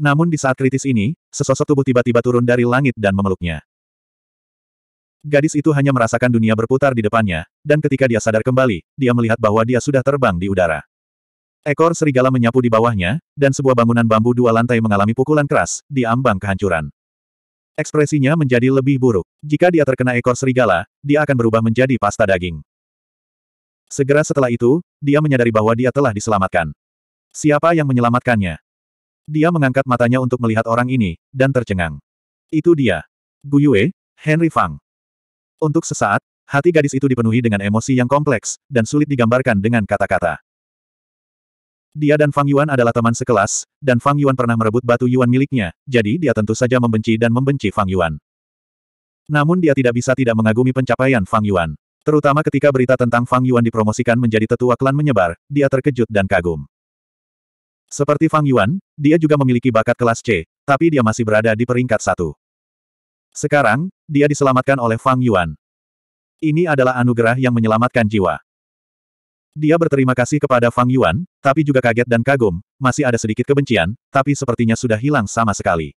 Namun di saat kritis ini, sesosok tubuh tiba-tiba turun dari langit dan memeluknya. Gadis itu hanya merasakan dunia berputar di depannya, dan ketika dia sadar kembali, dia melihat bahwa dia sudah terbang di udara. Ekor serigala menyapu di bawahnya, dan sebuah bangunan bambu dua lantai mengalami pukulan keras, di ambang kehancuran. Ekspresinya menjadi lebih buruk. Jika dia terkena ekor serigala, dia akan berubah menjadi pasta daging. Segera setelah itu, dia menyadari bahwa dia telah diselamatkan. Siapa yang menyelamatkannya? Dia mengangkat matanya untuk melihat orang ini, dan tercengang. Itu dia. Yue, Henry Fang. Untuk sesaat, hati gadis itu dipenuhi dengan emosi yang kompleks, dan sulit digambarkan dengan kata-kata. Dia dan Fang Yuan adalah teman sekelas, dan Fang Yuan pernah merebut batu Yuan miliknya, jadi dia tentu saja membenci dan membenci Fang Yuan. Namun dia tidak bisa tidak mengagumi pencapaian Fang Yuan. Terutama ketika berita tentang Fang Yuan dipromosikan menjadi tetua klan menyebar, dia terkejut dan kagum. Seperti Fang Yuan, dia juga memiliki bakat kelas C, tapi dia masih berada di peringkat satu. Sekarang, dia diselamatkan oleh Fang Yuan. Ini adalah anugerah yang menyelamatkan jiwa. Dia berterima kasih kepada Fang Yuan, tapi juga kaget dan kagum, masih ada sedikit kebencian, tapi sepertinya sudah hilang sama sekali.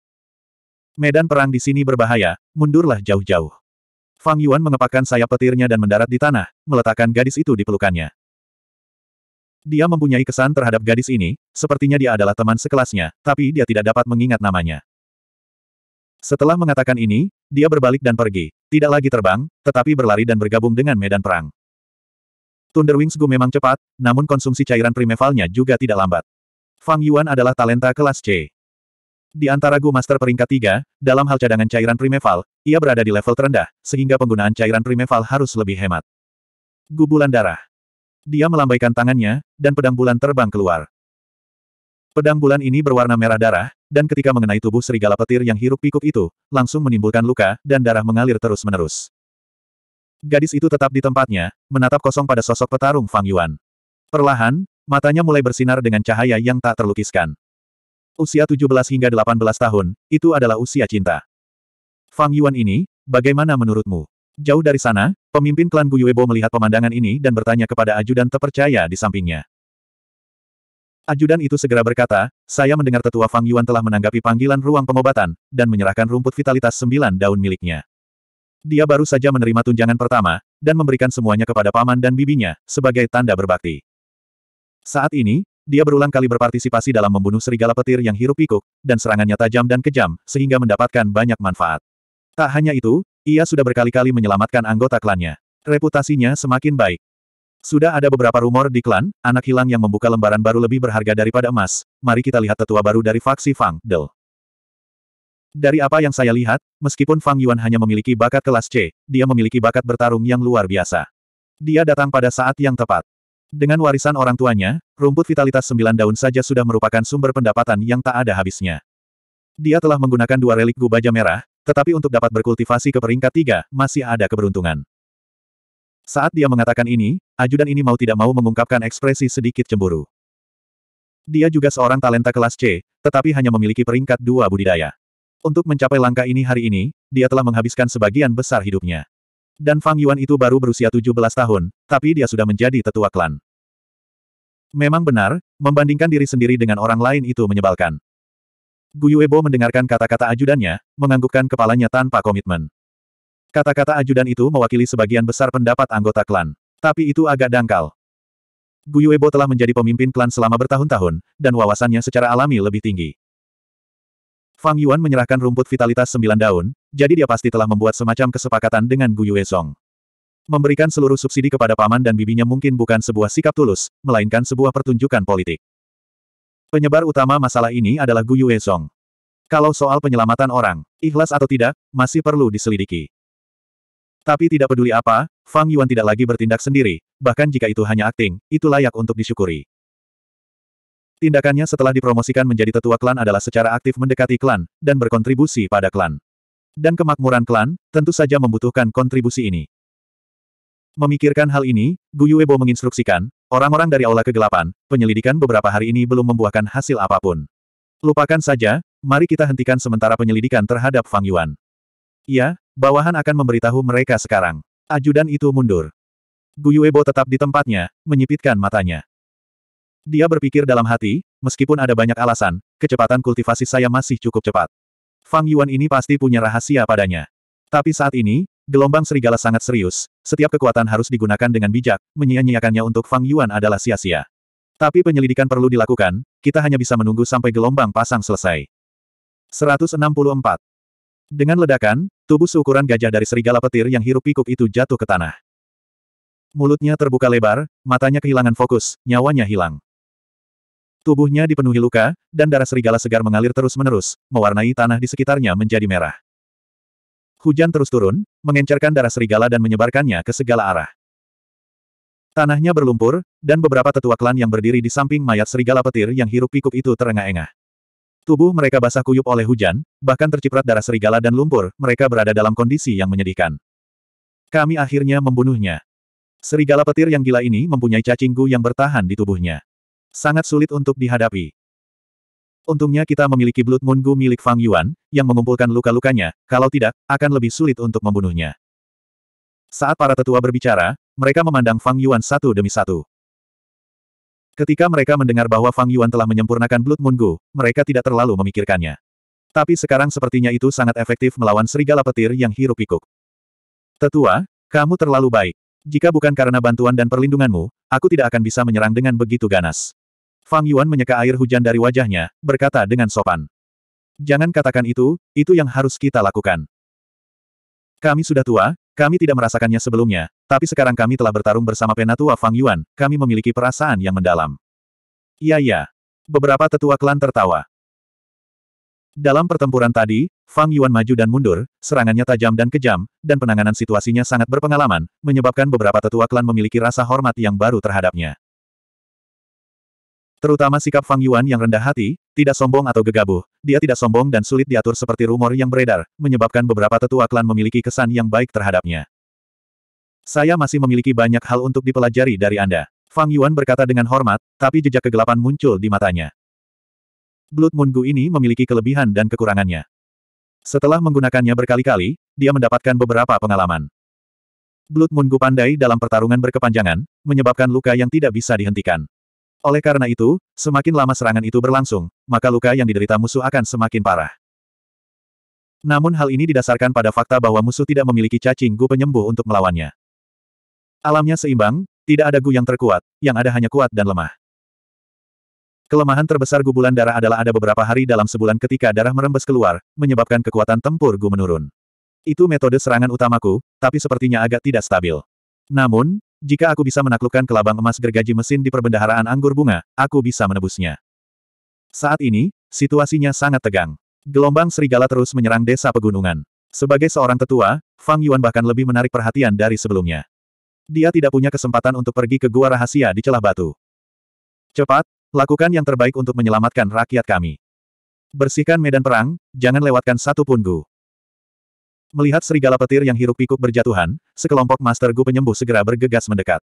Medan perang di sini berbahaya, mundurlah jauh-jauh. Fang Yuan mengepakkan sayap petirnya dan mendarat di tanah, meletakkan gadis itu di pelukannya. Dia mempunyai kesan terhadap gadis ini, sepertinya dia adalah teman sekelasnya, tapi dia tidak dapat mengingat namanya. Setelah mengatakan ini, dia berbalik dan pergi. Tidak lagi terbang, tetapi berlari dan bergabung dengan medan perang. Wings Gu memang cepat, namun konsumsi cairan primevalnya juga tidak lambat. Fang Yuan adalah talenta kelas C. Di antara Gu Master peringkat 3, dalam hal cadangan cairan primeval, ia berada di level terendah, sehingga penggunaan cairan primeval harus lebih hemat. Gu Bulan Darah dia melambaikan tangannya, dan pedang bulan terbang keluar. Pedang bulan ini berwarna merah darah, dan ketika mengenai tubuh serigala petir yang hirup pikuk itu, langsung menimbulkan luka, dan darah mengalir terus-menerus. Gadis itu tetap di tempatnya, menatap kosong pada sosok petarung Fang Yuan. Perlahan, matanya mulai bersinar dengan cahaya yang tak terlukiskan. Usia 17 hingga 18 tahun, itu adalah usia cinta. Fang Yuan ini, bagaimana menurutmu? Jauh dari sana, pemimpin klan Buyuebo melihat pemandangan ini dan bertanya kepada ajudan terpercaya di sampingnya. Ajudan itu segera berkata, saya mendengar tetua Fang Yuan telah menanggapi panggilan ruang pengobatan, dan menyerahkan rumput vitalitas sembilan daun miliknya. Dia baru saja menerima tunjangan pertama, dan memberikan semuanya kepada paman dan bibinya, sebagai tanda berbakti. Saat ini, dia berulang kali berpartisipasi dalam membunuh serigala petir yang hirup pikuk, dan serangannya tajam dan kejam, sehingga mendapatkan banyak manfaat. Tak hanya itu, ia sudah berkali-kali menyelamatkan anggota klannya. Reputasinya semakin baik. Sudah ada beberapa rumor di klan, anak hilang yang membuka lembaran baru lebih berharga daripada emas. Mari kita lihat tetua baru dari faksi Fang, Del. Dari apa yang saya lihat, meskipun Fang Yuan hanya memiliki bakat kelas C, dia memiliki bakat bertarung yang luar biasa. Dia datang pada saat yang tepat. Dengan warisan orang tuanya, rumput vitalitas sembilan daun saja sudah merupakan sumber pendapatan yang tak ada habisnya. Dia telah menggunakan dua relik gubaja merah, tetapi untuk dapat berkultivasi ke peringkat tiga, masih ada keberuntungan. Saat dia mengatakan ini, ajudan ini mau tidak mau mengungkapkan ekspresi sedikit cemburu. Dia juga seorang talenta kelas C, tetapi hanya memiliki peringkat dua budidaya. Untuk mencapai langkah ini hari ini, dia telah menghabiskan sebagian besar hidupnya. Dan Fang Yuan itu baru berusia 17 tahun, tapi dia sudah menjadi tetua klan. Memang benar, membandingkan diri sendiri dengan orang lain itu menyebalkan. Guyuebo mendengarkan kata-kata ajudannya, menganggukkan kepalanya tanpa komitmen. Kata-kata ajudan itu mewakili sebagian besar pendapat anggota klan. Tapi itu agak dangkal. Guyuebo telah menjadi pemimpin klan selama bertahun-tahun, dan wawasannya secara alami lebih tinggi. Fang Yuan menyerahkan rumput vitalitas sembilan daun, jadi dia pasti telah membuat semacam kesepakatan dengan Guyue Song. Memberikan seluruh subsidi kepada paman dan bibinya mungkin bukan sebuah sikap tulus, melainkan sebuah pertunjukan politik. Penyebar utama masalah ini adalah Gu Song. Kalau soal penyelamatan orang, ikhlas atau tidak, masih perlu diselidiki. Tapi tidak peduli apa, Fang Yuan tidak lagi bertindak sendiri, bahkan jika itu hanya akting, itu layak untuk disyukuri. Tindakannya setelah dipromosikan menjadi tetua klan adalah secara aktif mendekati klan, dan berkontribusi pada klan. Dan kemakmuran klan, tentu saja membutuhkan kontribusi ini. Memikirkan hal ini, Gu Yuebo menginstruksikan, Orang-orang dari Aula Kegelapan, penyelidikan beberapa hari ini belum membuahkan hasil apapun. Lupakan saja, mari kita hentikan sementara penyelidikan terhadap Fang Yuan. Ya, bawahan akan memberitahu mereka sekarang. Ajudan itu mundur. Guyuebo tetap di tempatnya, menyipitkan matanya. Dia berpikir dalam hati, meskipun ada banyak alasan, kecepatan kultivasi saya masih cukup cepat. Fang Yuan ini pasti punya rahasia padanya. Tapi saat ini, Gelombang serigala sangat serius, setiap kekuatan harus digunakan dengan bijak, menyia-nyiakannya untuk Fang Yuan adalah sia-sia. Tapi penyelidikan perlu dilakukan, kita hanya bisa menunggu sampai gelombang pasang selesai. 164. Dengan ledakan, tubuh seukuran gajah dari serigala petir yang hirup pikuk itu jatuh ke tanah. Mulutnya terbuka lebar, matanya kehilangan fokus, nyawanya hilang. Tubuhnya dipenuhi luka, dan darah serigala segar mengalir terus-menerus, mewarnai tanah di sekitarnya menjadi merah. Hujan terus turun, mengencerkan darah serigala dan menyebarkannya ke segala arah. Tanahnya berlumpur, dan beberapa tetua klan yang berdiri di samping mayat serigala petir yang hirup pikuk itu terengah-engah. Tubuh mereka basah kuyup oleh hujan, bahkan terciprat darah serigala dan lumpur, mereka berada dalam kondisi yang menyedihkan. Kami akhirnya membunuhnya. Serigala petir yang gila ini mempunyai cacing yang bertahan di tubuhnya. Sangat sulit untuk dihadapi. Untungnya kita memiliki Blood Moon Gu milik Fang Yuan, yang mengumpulkan luka-lukanya, kalau tidak, akan lebih sulit untuk membunuhnya. Saat para tetua berbicara, mereka memandang Fang Yuan satu demi satu. Ketika mereka mendengar bahwa Fang Yuan telah menyempurnakan Blood Moon Gu, mereka tidak terlalu memikirkannya. Tapi sekarang sepertinya itu sangat efektif melawan serigala petir yang hirup pikuk Tetua, kamu terlalu baik. Jika bukan karena bantuan dan perlindunganmu, aku tidak akan bisa menyerang dengan begitu ganas. Fang Yuan menyeka air hujan dari wajahnya, berkata dengan sopan. Jangan katakan itu, itu yang harus kita lakukan. Kami sudah tua, kami tidak merasakannya sebelumnya, tapi sekarang kami telah bertarung bersama penatua Fang Yuan, kami memiliki perasaan yang mendalam. Iya ya. Beberapa tetua klan tertawa. Dalam pertempuran tadi, Fang Yuan maju dan mundur, serangannya tajam dan kejam, dan penanganan situasinya sangat berpengalaman, menyebabkan beberapa tetua klan memiliki rasa hormat yang baru terhadapnya. Terutama sikap Fang Yuan yang rendah hati, tidak sombong atau gegabah, dia tidak sombong dan sulit diatur seperti rumor yang beredar, menyebabkan beberapa tetua klan memiliki kesan yang baik terhadapnya. Saya masih memiliki banyak hal untuk dipelajari dari Anda. Fang Yuan berkata dengan hormat, tapi jejak kegelapan muncul di matanya. Blood Moon Gu ini memiliki kelebihan dan kekurangannya. Setelah menggunakannya berkali-kali, dia mendapatkan beberapa pengalaman. Blood Moon Gu pandai dalam pertarungan berkepanjangan, menyebabkan luka yang tidak bisa dihentikan. Oleh karena itu, semakin lama serangan itu berlangsung, maka luka yang diderita musuh akan semakin parah. Namun hal ini didasarkan pada fakta bahwa musuh tidak memiliki cacing gu penyembuh untuk melawannya. Alamnya seimbang, tidak ada gu yang terkuat, yang ada hanya kuat dan lemah. Kelemahan terbesar gubulan darah adalah ada beberapa hari dalam sebulan ketika darah merembes keluar, menyebabkan kekuatan tempur gu menurun. Itu metode serangan utamaku, tapi sepertinya agak tidak stabil. Namun, jika aku bisa menaklukkan kelabang emas gergaji mesin di perbendaharaan anggur bunga, aku bisa menebusnya. Saat ini, situasinya sangat tegang. Gelombang serigala terus menyerang desa pegunungan. Sebagai seorang tetua, Fang Yuan bahkan lebih menarik perhatian dari sebelumnya. Dia tidak punya kesempatan untuk pergi ke gua rahasia di celah batu. Cepat, lakukan yang terbaik untuk menyelamatkan rakyat kami. Bersihkan medan perang, jangan lewatkan satu pun gua. Melihat serigala petir yang hiruk-pikuk berjatuhan, sekelompok Master Gu penyembuh segera bergegas mendekat.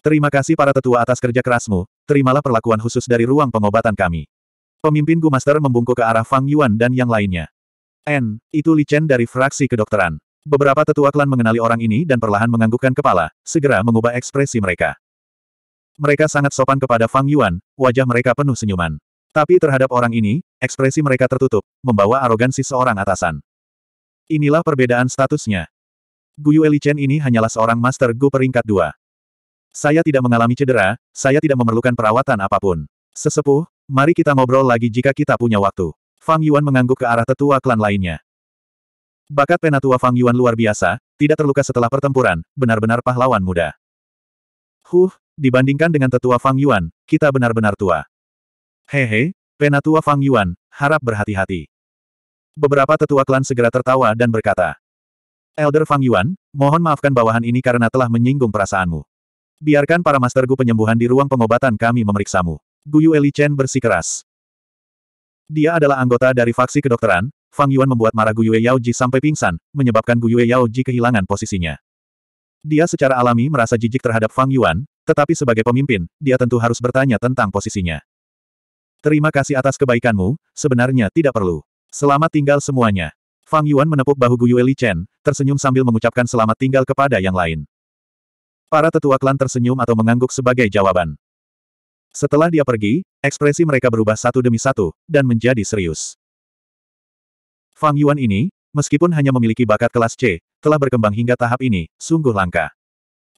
Terima kasih para tetua atas kerja kerasmu, terimalah perlakuan khusus dari ruang pengobatan kami. Pemimpin Gu Master membungkuk ke arah Fang Yuan dan yang lainnya. N, itu Li Chen dari fraksi kedokteran. Beberapa tetua klan mengenali orang ini dan perlahan menganggukkan kepala, segera mengubah ekspresi mereka. Mereka sangat sopan kepada Fang Yuan, wajah mereka penuh senyuman. Tapi terhadap orang ini, ekspresi mereka tertutup, membawa arogansi seorang atasan. Inilah perbedaan statusnya. Guyu Elichen ini hanyalah seorang Master Gu peringkat dua. Saya tidak mengalami cedera, saya tidak memerlukan perawatan apapun. Sesepuh, mari kita ngobrol lagi jika kita punya waktu. Fang Yuan mengangguk ke arah tetua klan lainnya. Bakat penatua Fang Yuan luar biasa, tidak terluka setelah pertempuran, benar-benar pahlawan muda. Huh, dibandingkan dengan tetua Fang Yuan, kita benar-benar tua. Hehe, penatua Fang Yuan, harap berhati-hati. Beberapa tetua klan segera tertawa dan berkata, Elder Fang Yuan, mohon maafkan bawahan ini karena telah menyinggung perasaanmu. Biarkan para master Gu penyembuhan di ruang pengobatan kami memeriksamu. Guyu Eli Chen bersikeras. Dia adalah anggota dari faksi kedokteran, Fang Yuan membuat marah Guyu Yao Ji sampai pingsan, menyebabkan Guyu Yao Ji kehilangan posisinya. Dia secara alami merasa jijik terhadap Fang Yuan, tetapi sebagai pemimpin, dia tentu harus bertanya tentang posisinya. Terima kasih atas kebaikanmu, sebenarnya tidak perlu. Selamat tinggal semuanya. Fang Yuan menepuk bahu Guyu Li Chen, tersenyum sambil mengucapkan selamat tinggal kepada yang lain. Para tetua klan tersenyum atau mengangguk sebagai jawaban. Setelah dia pergi, ekspresi mereka berubah satu demi satu, dan menjadi serius. Fang Yuan ini, meskipun hanya memiliki bakat kelas C, telah berkembang hingga tahap ini, sungguh langka.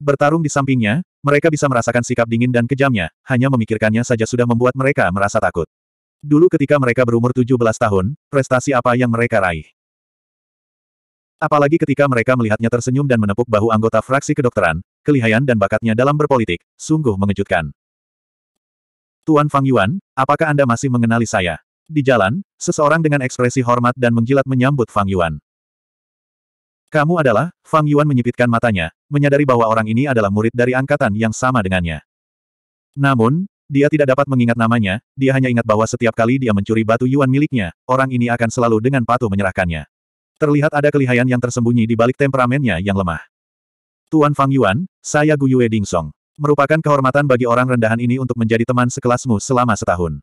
Bertarung di sampingnya, mereka bisa merasakan sikap dingin dan kejamnya, hanya memikirkannya saja sudah membuat mereka merasa takut. Dulu ketika mereka berumur 17 tahun, prestasi apa yang mereka raih? Apalagi ketika mereka melihatnya tersenyum dan menepuk bahu anggota fraksi kedokteran, kelihayan dan bakatnya dalam berpolitik, sungguh mengejutkan. Tuan Fang Yuan, apakah Anda masih mengenali saya? Di jalan, seseorang dengan ekspresi hormat dan menjilat menyambut Fang Yuan. Kamu adalah, Fang Yuan menyipitkan matanya, menyadari bahwa orang ini adalah murid dari angkatan yang sama dengannya. Namun, dia tidak dapat mengingat namanya, dia hanya ingat bahwa setiap kali dia mencuri batu Yuan miliknya, orang ini akan selalu dengan patuh menyerahkannya. Terlihat ada kelihayan yang tersembunyi di balik temperamennya yang lemah. Tuan Fang Yuan, saya Gu Yue Ding Song. Merupakan kehormatan bagi orang rendahan ini untuk menjadi teman sekelasmu selama setahun.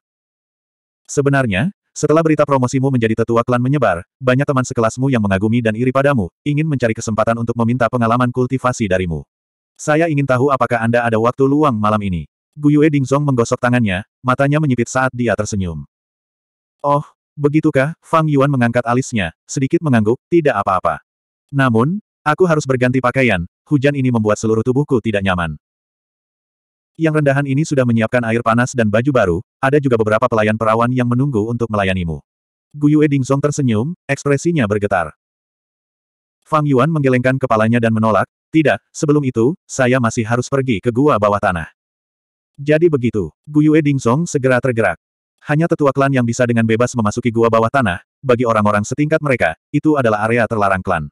Sebenarnya, setelah berita promosimu menjadi tetua klan menyebar, banyak teman sekelasmu yang mengagumi dan iri padamu, ingin mencari kesempatan untuk meminta pengalaman kultivasi darimu. Saya ingin tahu apakah Anda ada waktu luang malam ini. Guyue Dingzong menggosok tangannya, matanya menyipit saat dia tersenyum. Oh, begitukah, Fang Yuan mengangkat alisnya, sedikit mengangguk, tidak apa-apa. Namun, aku harus berganti pakaian, hujan ini membuat seluruh tubuhku tidak nyaman. Yang rendahan ini sudah menyiapkan air panas dan baju baru, ada juga beberapa pelayan perawan yang menunggu untuk melayanimu. Guyue Dingzong tersenyum, ekspresinya bergetar. Fang Yuan menggelengkan kepalanya dan menolak, tidak, sebelum itu, saya masih harus pergi ke gua bawah tanah. Jadi begitu, Yue Ding Song segera tergerak. Hanya tetua klan yang bisa dengan bebas memasuki gua bawah tanah, bagi orang-orang setingkat mereka, itu adalah area terlarang klan.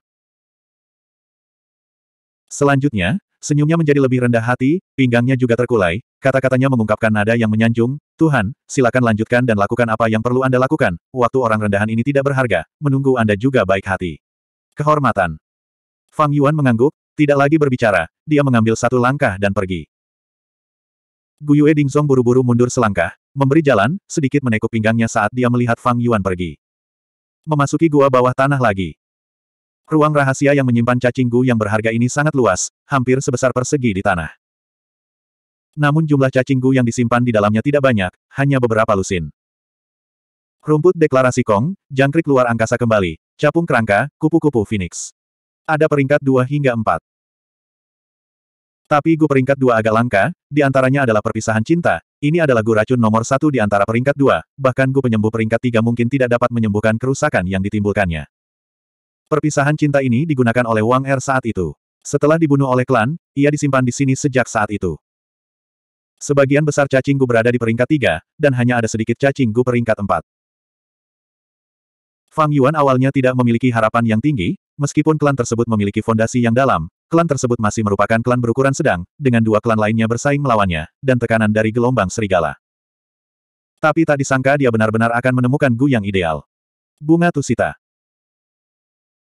Selanjutnya, senyumnya menjadi lebih rendah hati, pinggangnya juga terkulai, kata-katanya mengungkapkan nada yang menyanjung, Tuhan, silakan lanjutkan dan lakukan apa yang perlu Anda lakukan, waktu orang rendahan ini tidak berharga, menunggu Anda juga baik hati. Kehormatan. Fang Yuan mengangguk, tidak lagi berbicara, dia mengambil satu langkah dan pergi. Guyue Dingzong buru-buru mundur selangkah, memberi jalan, sedikit menekuk pinggangnya saat dia melihat Fang Yuan pergi. Memasuki gua bawah tanah lagi. Ruang rahasia yang menyimpan cacing gu yang berharga ini sangat luas, hampir sebesar persegi di tanah. Namun jumlah cacing gu yang disimpan di dalamnya tidak banyak, hanya beberapa lusin. Rumput deklarasi Kong, jangkrik luar angkasa kembali, capung kerangka, kupu-kupu phoenix. Ada peringkat 2 hingga 4. Tapi Gu peringkat dua agak langka, di antaranya adalah perpisahan cinta, ini adalah Gu racun nomor satu di antara peringkat dua, bahkan Gu penyembuh peringkat tiga mungkin tidak dapat menyembuhkan kerusakan yang ditimbulkannya. Perpisahan cinta ini digunakan oleh Wang Er saat itu. Setelah dibunuh oleh klan, ia disimpan di sini sejak saat itu. Sebagian besar cacing Gu berada di peringkat tiga, dan hanya ada sedikit cacing Gu peringkat empat. Fang Yuan awalnya tidak memiliki harapan yang tinggi, meskipun klan tersebut memiliki fondasi yang dalam, Klan tersebut masih merupakan klan berukuran sedang, dengan dua klan lainnya bersaing melawannya, dan tekanan dari gelombang serigala. Tapi tak disangka dia benar-benar akan menemukan Gu yang ideal. Bunga Tusita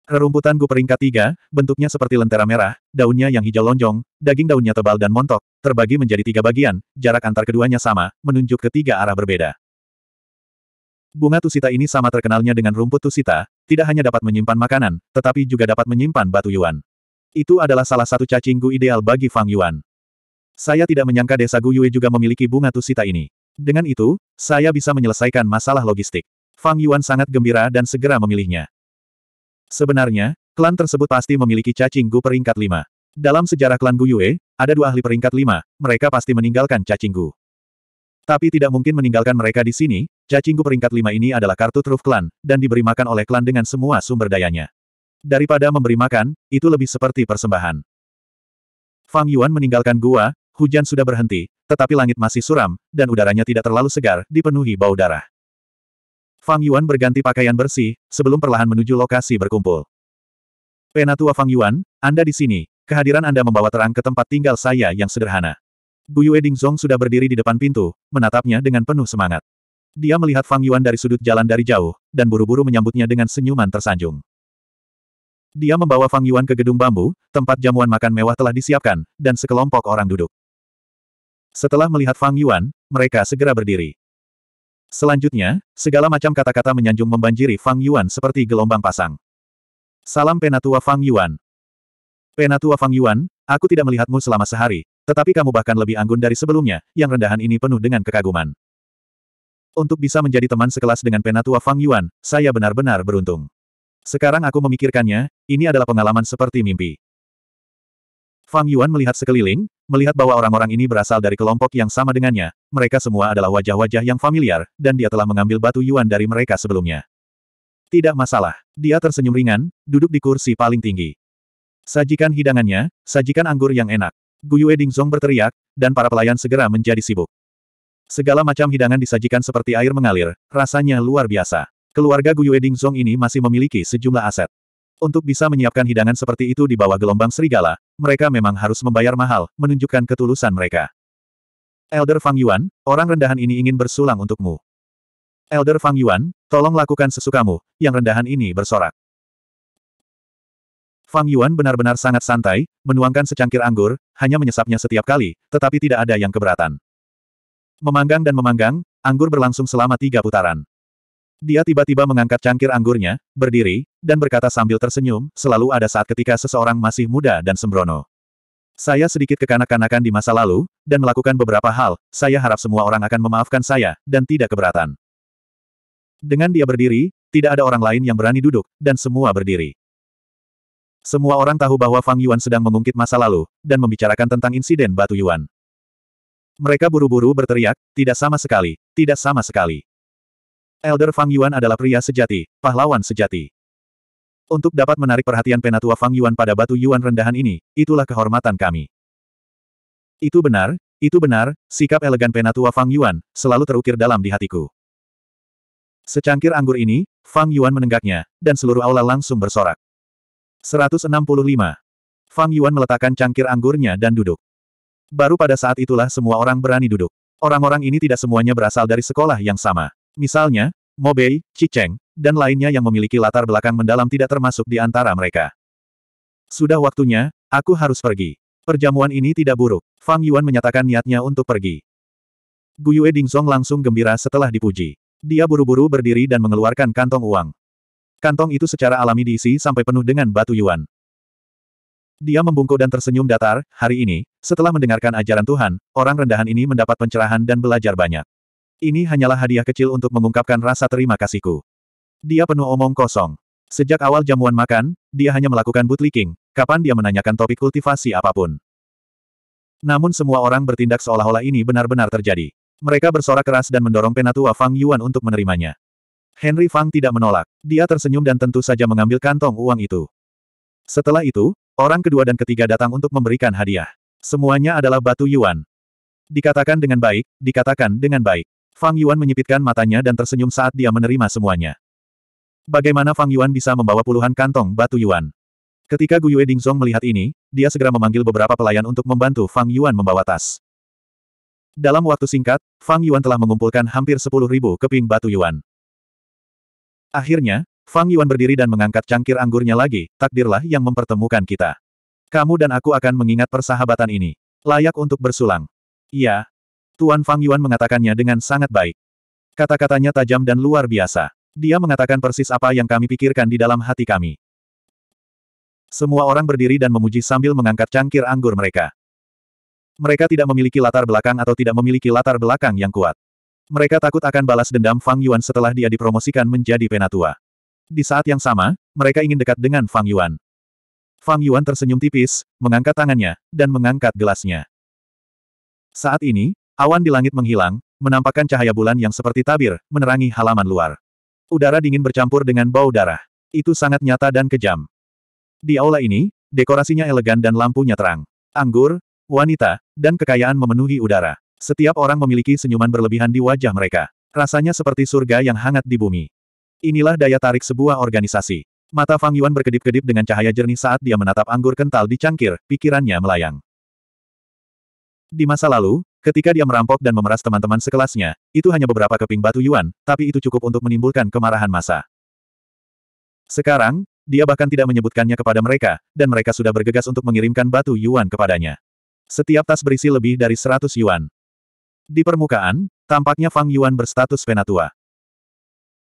Rerumputan Gu peringkat tiga, bentuknya seperti lentera merah, daunnya yang hijau lonjong, daging daunnya tebal dan montok, terbagi menjadi tiga bagian, jarak antar keduanya sama, menunjuk ke tiga arah berbeda. Bunga Tusita ini sama terkenalnya dengan rumput Tusita, tidak hanya dapat menyimpan makanan, tetapi juga dapat menyimpan batu yuan. Itu adalah salah satu cacinggu ideal bagi Fang Yuan. Saya tidak menyangka desa Guyue juga memiliki bunga tusita ini. Dengan itu, saya bisa menyelesaikan masalah logistik. Fang Yuan sangat gembira dan segera memilihnya. Sebenarnya, klan tersebut pasti memiliki cacinggu peringkat 5. Dalam sejarah klan Guyue, ada dua ahli peringkat 5, mereka pasti meninggalkan cacinggu. Tapi tidak mungkin meninggalkan mereka di sini, cacinggu peringkat 5 ini adalah kartu truf klan, dan diberi makan oleh klan dengan semua sumber dayanya. Daripada memberi makan, itu lebih seperti persembahan. Fang Yuan meninggalkan gua, hujan sudah berhenti, tetapi langit masih suram, dan udaranya tidak terlalu segar, dipenuhi bau darah. Fang Yuan berganti pakaian bersih, sebelum perlahan menuju lokasi berkumpul. Penatua Fang Yuan, Anda di sini, kehadiran Anda membawa terang ke tempat tinggal saya yang sederhana. Bu Guyue Zong sudah berdiri di depan pintu, menatapnya dengan penuh semangat. Dia melihat Fang Yuan dari sudut jalan dari jauh, dan buru-buru menyambutnya dengan senyuman tersanjung. Dia membawa Fang Yuan ke gedung bambu, tempat jamuan makan mewah telah disiapkan, dan sekelompok orang duduk. Setelah melihat Fang Yuan, mereka segera berdiri. Selanjutnya, segala macam kata-kata menyanjung membanjiri Fang Yuan seperti gelombang pasang. Salam Penatua Fang Yuan. Penatua Fang Yuan, aku tidak melihatmu selama sehari, tetapi kamu bahkan lebih anggun dari sebelumnya, yang rendahan ini penuh dengan kekaguman. Untuk bisa menjadi teman sekelas dengan Penatua Fang Yuan, saya benar-benar beruntung. Sekarang aku memikirkannya, ini adalah pengalaman seperti mimpi. Fang Yuan melihat sekeliling, melihat bahwa orang-orang ini berasal dari kelompok yang sama dengannya, mereka semua adalah wajah-wajah yang familiar, dan dia telah mengambil batu Yuan dari mereka sebelumnya. Tidak masalah, dia tersenyum ringan, duduk di kursi paling tinggi. Sajikan hidangannya, sajikan anggur yang enak. Guyue Dingzong berteriak, dan para pelayan segera menjadi sibuk. Segala macam hidangan disajikan seperti air mengalir, rasanya luar biasa. Keluarga Guyue Dingzong ini masih memiliki sejumlah aset. Untuk bisa menyiapkan hidangan seperti itu di bawah gelombang serigala, mereka memang harus membayar mahal, menunjukkan ketulusan mereka. Elder Fang Yuan, orang rendahan ini ingin bersulang untukmu. Elder Fang Yuan, tolong lakukan sesukamu, yang rendahan ini bersorak. Fang Yuan benar-benar sangat santai, menuangkan secangkir anggur, hanya menyesapnya setiap kali, tetapi tidak ada yang keberatan. Memanggang dan memanggang, anggur berlangsung selama tiga putaran. Dia tiba-tiba mengangkat cangkir anggurnya, berdiri, dan berkata sambil tersenyum, selalu ada saat ketika seseorang masih muda dan sembrono. Saya sedikit kekanak-kanakan di masa lalu, dan melakukan beberapa hal, saya harap semua orang akan memaafkan saya, dan tidak keberatan. Dengan dia berdiri, tidak ada orang lain yang berani duduk, dan semua berdiri. Semua orang tahu bahwa Fang Yuan sedang mengungkit masa lalu, dan membicarakan tentang insiden batu Yuan. Mereka buru-buru berteriak, tidak sama sekali, tidak sama sekali. Elder Fang Yuan adalah pria sejati, pahlawan sejati. Untuk dapat menarik perhatian penatua Fang Yuan pada batu Yuan rendahan ini, itulah kehormatan kami. Itu benar, itu benar, sikap elegan penatua Fang Yuan, selalu terukir dalam di hatiku. Secangkir anggur ini, Fang Yuan menenggaknya, dan seluruh aula langsung bersorak. 165. Fang Yuan meletakkan cangkir anggurnya dan duduk. Baru pada saat itulah semua orang berani duduk. Orang-orang ini tidak semuanya berasal dari sekolah yang sama. Misalnya, Mobei, Cheng, dan lainnya yang memiliki latar belakang mendalam tidak termasuk di antara mereka. Sudah waktunya, aku harus pergi. Perjamuan ini tidak buruk. Fang Yuan menyatakan niatnya untuk pergi. Guyue Dingzong langsung gembira setelah dipuji. Dia buru-buru berdiri dan mengeluarkan kantong uang. Kantong itu secara alami diisi sampai penuh dengan batu yuan. Dia membungkuk dan tersenyum datar, hari ini, setelah mendengarkan ajaran Tuhan, orang rendahan ini mendapat pencerahan dan belajar banyak. Ini hanyalah hadiah kecil untuk mengungkapkan rasa terima kasihku. Dia penuh omong kosong. Sejak awal jamuan makan, dia hanya melakukan bootlicking, kapan dia menanyakan topik kultivasi apapun. Namun semua orang bertindak seolah-olah ini benar-benar terjadi. Mereka bersorak keras dan mendorong penatua Fang Yuan untuk menerimanya. Henry Fang tidak menolak. Dia tersenyum dan tentu saja mengambil kantong uang itu. Setelah itu, orang kedua dan ketiga datang untuk memberikan hadiah. Semuanya adalah batu Yuan. Dikatakan dengan baik, dikatakan dengan baik. Fang Yuan menyipitkan matanya dan tersenyum saat dia menerima semuanya. Bagaimana Fang Yuan bisa membawa puluhan kantong batu Yuan? Ketika Gu Yue Dingzong melihat ini, dia segera memanggil beberapa pelayan untuk membantu Fang Yuan membawa tas. Dalam waktu singkat, Fang Yuan telah mengumpulkan hampir sepuluh ribu keping batu Yuan. Akhirnya, Fang Yuan berdiri dan mengangkat cangkir anggurnya lagi, takdirlah yang mempertemukan kita. Kamu dan aku akan mengingat persahabatan ini. Layak untuk bersulang. Iya, Tuan Fang Yuan mengatakannya dengan sangat baik. Kata-katanya tajam dan luar biasa. Dia mengatakan persis apa yang kami pikirkan di dalam hati kami. Semua orang berdiri dan memuji sambil mengangkat cangkir anggur mereka. Mereka tidak memiliki latar belakang atau tidak memiliki latar belakang yang kuat. Mereka takut akan balas dendam Fang Yuan setelah dia dipromosikan menjadi penatua. Di saat yang sama, mereka ingin dekat dengan Fang Yuan. Fang Yuan tersenyum tipis, mengangkat tangannya, dan mengangkat gelasnya. Saat ini, Awan di langit menghilang, menampakkan cahaya bulan yang seperti tabir, menerangi halaman luar. Udara dingin bercampur dengan bau darah. Itu sangat nyata dan kejam. Di aula ini, dekorasinya elegan dan lampunya terang. Anggur, wanita, dan kekayaan memenuhi udara. Setiap orang memiliki senyuman berlebihan di wajah mereka. Rasanya seperti surga yang hangat di bumi. Inilah daya tarik sebuah organisasi. Mata Fang Yuan berkedip-kedip dengan cahaya jernih saat dia menatap anggur kental di cangkir, pikirannya melayang. Di masa lalu, Ketika dia merampok dan memeras teman-teman sekelasnya, itu hanya beberapa keping batu yuan, tapi itu cukup untuk menimbulkan kemarahan massa. Sekarang, dia bahkan tidak menyebutkannya kepada mereka, dan mereka sudah bergegas untuk mengirimkan batu yuan kepadanya. Setiap tas berisi lebih dari 100 yuan. Di permukaan, tampaknya Fang Yuan berstatus penatua.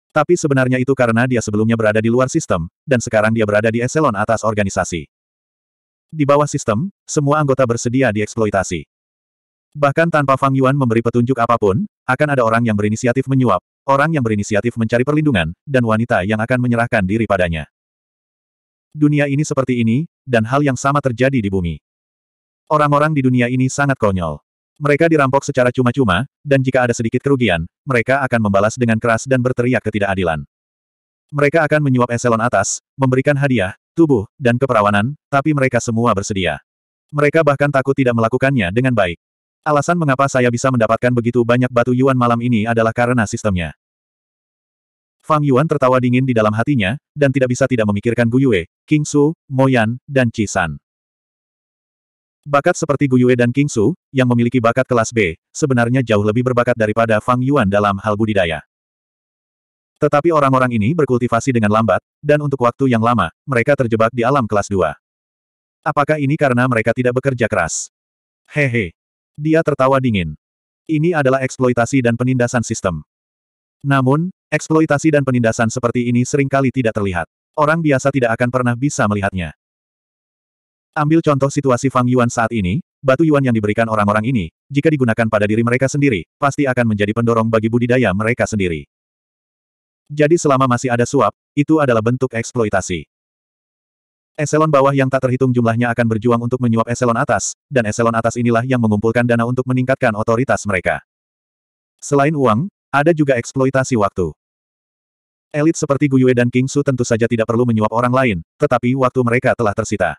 Tapi sebenarnya itu karena dia sebelumnya berada di luar sistem, dan sekarang dia berada di eselon atas organisasi. Di bawah sistem, semua anggota bersedia dieksploitasi. Bahkan tanpa Fang Yuan memberi petunjuk apapun, akan ada orang yang berinisiatif menyuap, orang yang berinisiatif mencari perlindungan, dan wanita yang akan menyerahkan diri padanya. Dunia ini seperti ini, dan hal yang sama terjadi di bumi. Orang-orang di dunia ini sangat konyol. Mereka dirampok secara cuma-cuma, dan jika ada sedikit kerugian, mereka akan membalas dengan keras dan berteriak ketidakadilan. Mereka akan menyuap eselon atas, memberikan hadiah, tubuh, dan keperawanan, tapi mereka semua bersedia. Mereka bahkan takut tidak melakukannya dengan baik. Alasan mengapa saya bisa mendapatkan begitu banyak batu Yuan malam ini adalah karena sistemnya. Fang Yuan tertawa dingin di dalam hatinya, dan tidak bisa tidak memikirkan Gu Yue, King Su, Mo Yan, dan Chi San. Bakat seperti Gu Yue dan King Su, yang memiliki bakat kelas B, sebenarnya jauh lebih berbakat daripada Fang Yuan dalam hal budidaya. Tetapi orang-orang ini berkultivasi dengan lambat, dan untuk waktu yang lama, mereka terjebak di alam kelas 2. Apakah ini karena mereka tidak bekerja keras? Hehe, dia tertawa dingin. Ini adalah eksploitasi dan penindasan sistem. Namun, eksploitasi dan penindasan seperti ini seringkali tidak terlihat. Orang biasa tidak akan pernah bisa melihatnya. Ambil contoh situasi Fang Yuan saat ini, batu yuan yang diberikan orang-orang ini, jika digunakan pada diri mereka sendiri, pasti akan menjadi pendorong bagi budidaya mereka sendiri. Jadi selama masih ada suap, itu adalah bentuk eksploitasi. Eselon bawah yang tak terhitung jumlahnya akan berjuang untuk menyuap eselon atas, dan eselon atas inilah yang mengumpulkan dana untuk meningkatkan otoritas mereka. Selain uang, ada juga eksploitasi waktu. Elit seperti Guyue dan King Su tentu saja tidak perlu menyuap orang lain, tetapi waktu mereka telah tersita.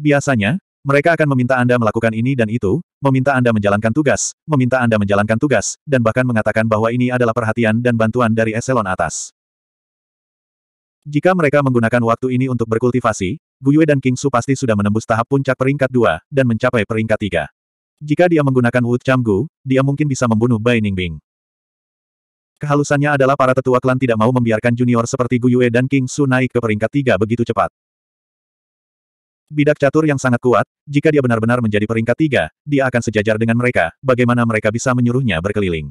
Biasanya, mereka akan meminta Anda melakukan ini dan itu, meminta Anda menjalankan tugas, meminta Anda menjalankan tugas, dan bahkan mengatakan bahwa ini adalah perhatian dan bantuan dari eselon atas. Jika mereka menggunakan waktu ini untuk berkultivasi, Guyue dan King Su pasti sudah menembus tahap puncak peringkat 2, dan mencapai peringkat 3. Jika dia menggunakan Wu Chamgu, dia mungkin bisa membunuh Bai Ningbing. Kehalusannya adalah para tetua klan tidak mau membiarkan junior seperti Guyue dan King Su naik ke peringkat 3 begitu cepat. Bidak catur yang sangat kuat, jika dia benar-benar menjadi peringkat 3, dia akan sejajar dengan mereka, bagaimana mereka bisa menyuruhnya berkeliling.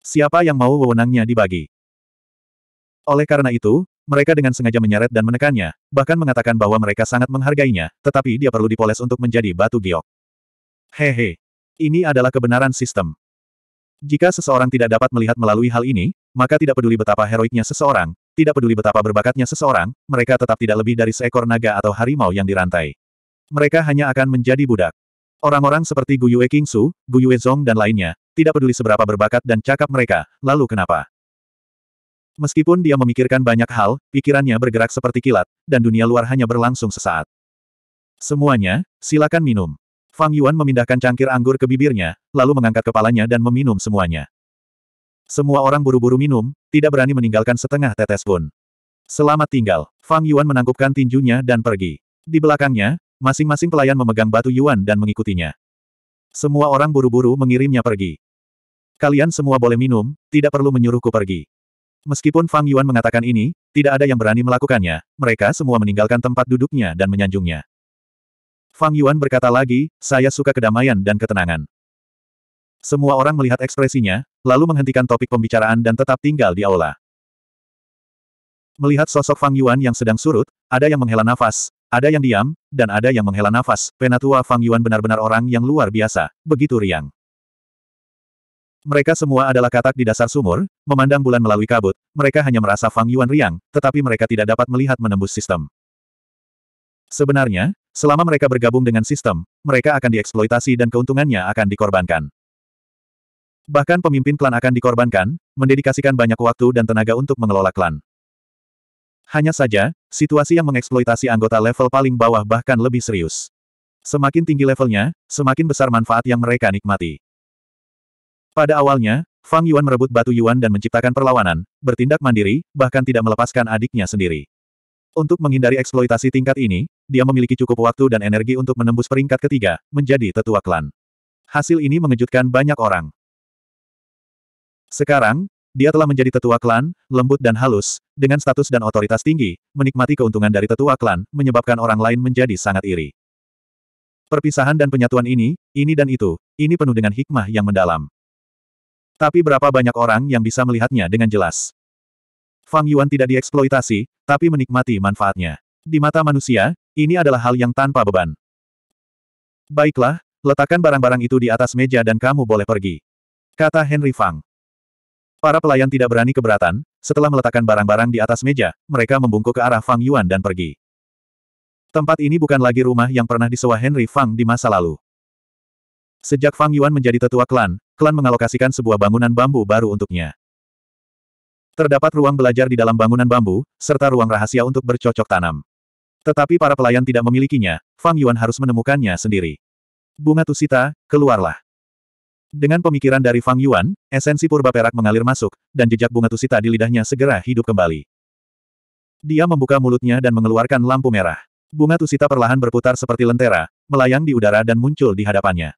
Siapa yang mau wewenangnya dibagi? Oleh karena itu, mereka dengan sengaja menyeret dan menekannya, bahkan mengatakan bahwa mereka sangat menghargainya, tetapi dia perlu dipoles untuk menjadi batu giok. Hehe. Ini adalah kebenaran sistem. Jika seseorang tidak dapat melihat melalui hal ini, maka tidak peduli betapa heroiknya seseorang, tidak peduli betapa berbakatnya seseorang, mereka tetap tidak lebih dari seekor naga atau harimau yang dirantai. Mereka hanya akan menjadi budak. Orang-orang seperti Gu Yue Qingsu, Gu Yue Zong dan lainnya, tidak peduli seberapa berbakat dan cakap mereka, lalu kenapa? Meskipun dia memikirkan banyak hal, pikirannya bergerak seperti kilat, dan dunia luar hanya berlangsung sesaat. Semuanya, silakan minum. Fang Yuan memindahkan cangkir anggur ke bibirnya, lalu mengangkat kepalanya dan meminum semuanya. Semua orang buru-buru minum, tidak berani meninggalkan setengah tetes pun. Selamat tinggal, Fang Yuan menangkupkan tinjunya dan pergi. Di belakangnya, masing-masing pelayan memegang batu Yuan dan mengikutinya. Semua orang buru-buru mengirimnya pergi. Kalian semua boleh minum, tidak perlu menyuruhku pergi. Meskipun Fang Yuan mengatakan ini, tidak ada yang berani melakukannya, mereka semua meninggalkan tempat duduknya dan menyanjungnya. Fang Yuan berkata lagi, saya suka kedamaian dan ketenangan. Semua orang melihat ekspresinya, lalu menghentikan topik pembicaraan dan tetap tinggal di aula. Melihat sosok Fang Yuan yang sedang surut, ada yang menghela nafas, ada yang diam, dan ada yang menghela nafas. Penatua Fang Yuan benar-benar orang yang luar biasa, begitu riang. Mereka semua adalah katak di dasar sumur, memandang bulan melalui kabut, mereka hanya merasa Fang Yuan riang, tetapi mereka tidak dapat melihat menembus sistem. Sebenarnya, selama mereka bergabung dengan sistem, mereka akan dieksploitasi dan keuntungannya akan dikorbankan. Bahkan pemimpin klan akan dikorbankan, mendedikasikan banyak waktu dan tenaga untuk mengelola klan. Hanya saja, situasi yang mengeksploitasi anggota level paling bawah bahkan lebih serius. Semakin tinggi levelnya, semakin besar manfaat yang mereka nikmati. Pada awalnya, Fang Yuan merebut batu Yuan dan menciptakan perlawanan, bertindak mandiri, bahkan tidak melepaskan adiknya sendiri. Untuk menghindari eksploitasi tingkat ini, dia memiliki cukup waktu dan energi untuk menembus peringkat ketiga, menjadi tetua klan. Hasil ini mengejutkan banyak orang. Sekarang, dia telah menjadi tetua klan, lembut dan halus, dengan status dan otoritas tinggi, menikmati keuntungan dari tetua klan, menyebabkan orang lain menjadi sangat iri. Perpisahan dan penyatuan ini, ini dan itu, ini penuh dengan hikmah yang mendalam. Tapi berapa banyak orang yang bisa melihatnya dengan jelas? Fang Yuan tidak dieksploitasi, tapi menikmati manfaatnya. Di mata manusia, ini adalah hal yang tanpa beban. Baiklah, letakkan barang-barang itu di atas meja dan kamu boleh pergi. Kata Henry Fang. Para pelayan tidak berani keberatan, setelah meletakkan barang-barang di atas meja, mereka membungkuk ke arah Fang Yuan dan pergi. Tempat ini bukan lagi rumah yang pernah disewa Henry Fang di masa lalu. Sejak Fang Yuan menjadi tetua klan, klan mengalokasikan sebuah bangunan bambu baru untuknya. Terdapat ruang belajar di dalam bangunan bambu, serta ruang rahasia untuk bercocok tanam. Tetapi para pelayan tidak memilikinya, Fang Yuan harus menemukannya sendiri. Bunga Tusita, keluarlah. Dengan pemikiran dari Fang Yuan, esensi purba perak mengalir masuk, dan jejak bunga Tusita di lidahnya segera hidup kembali. Dia membuka mulutnya dan mengeluarkan lampu merah. Bunga Tusita perlahan berputar seperti lentera, melayang di udara dan muncul di hadapannya.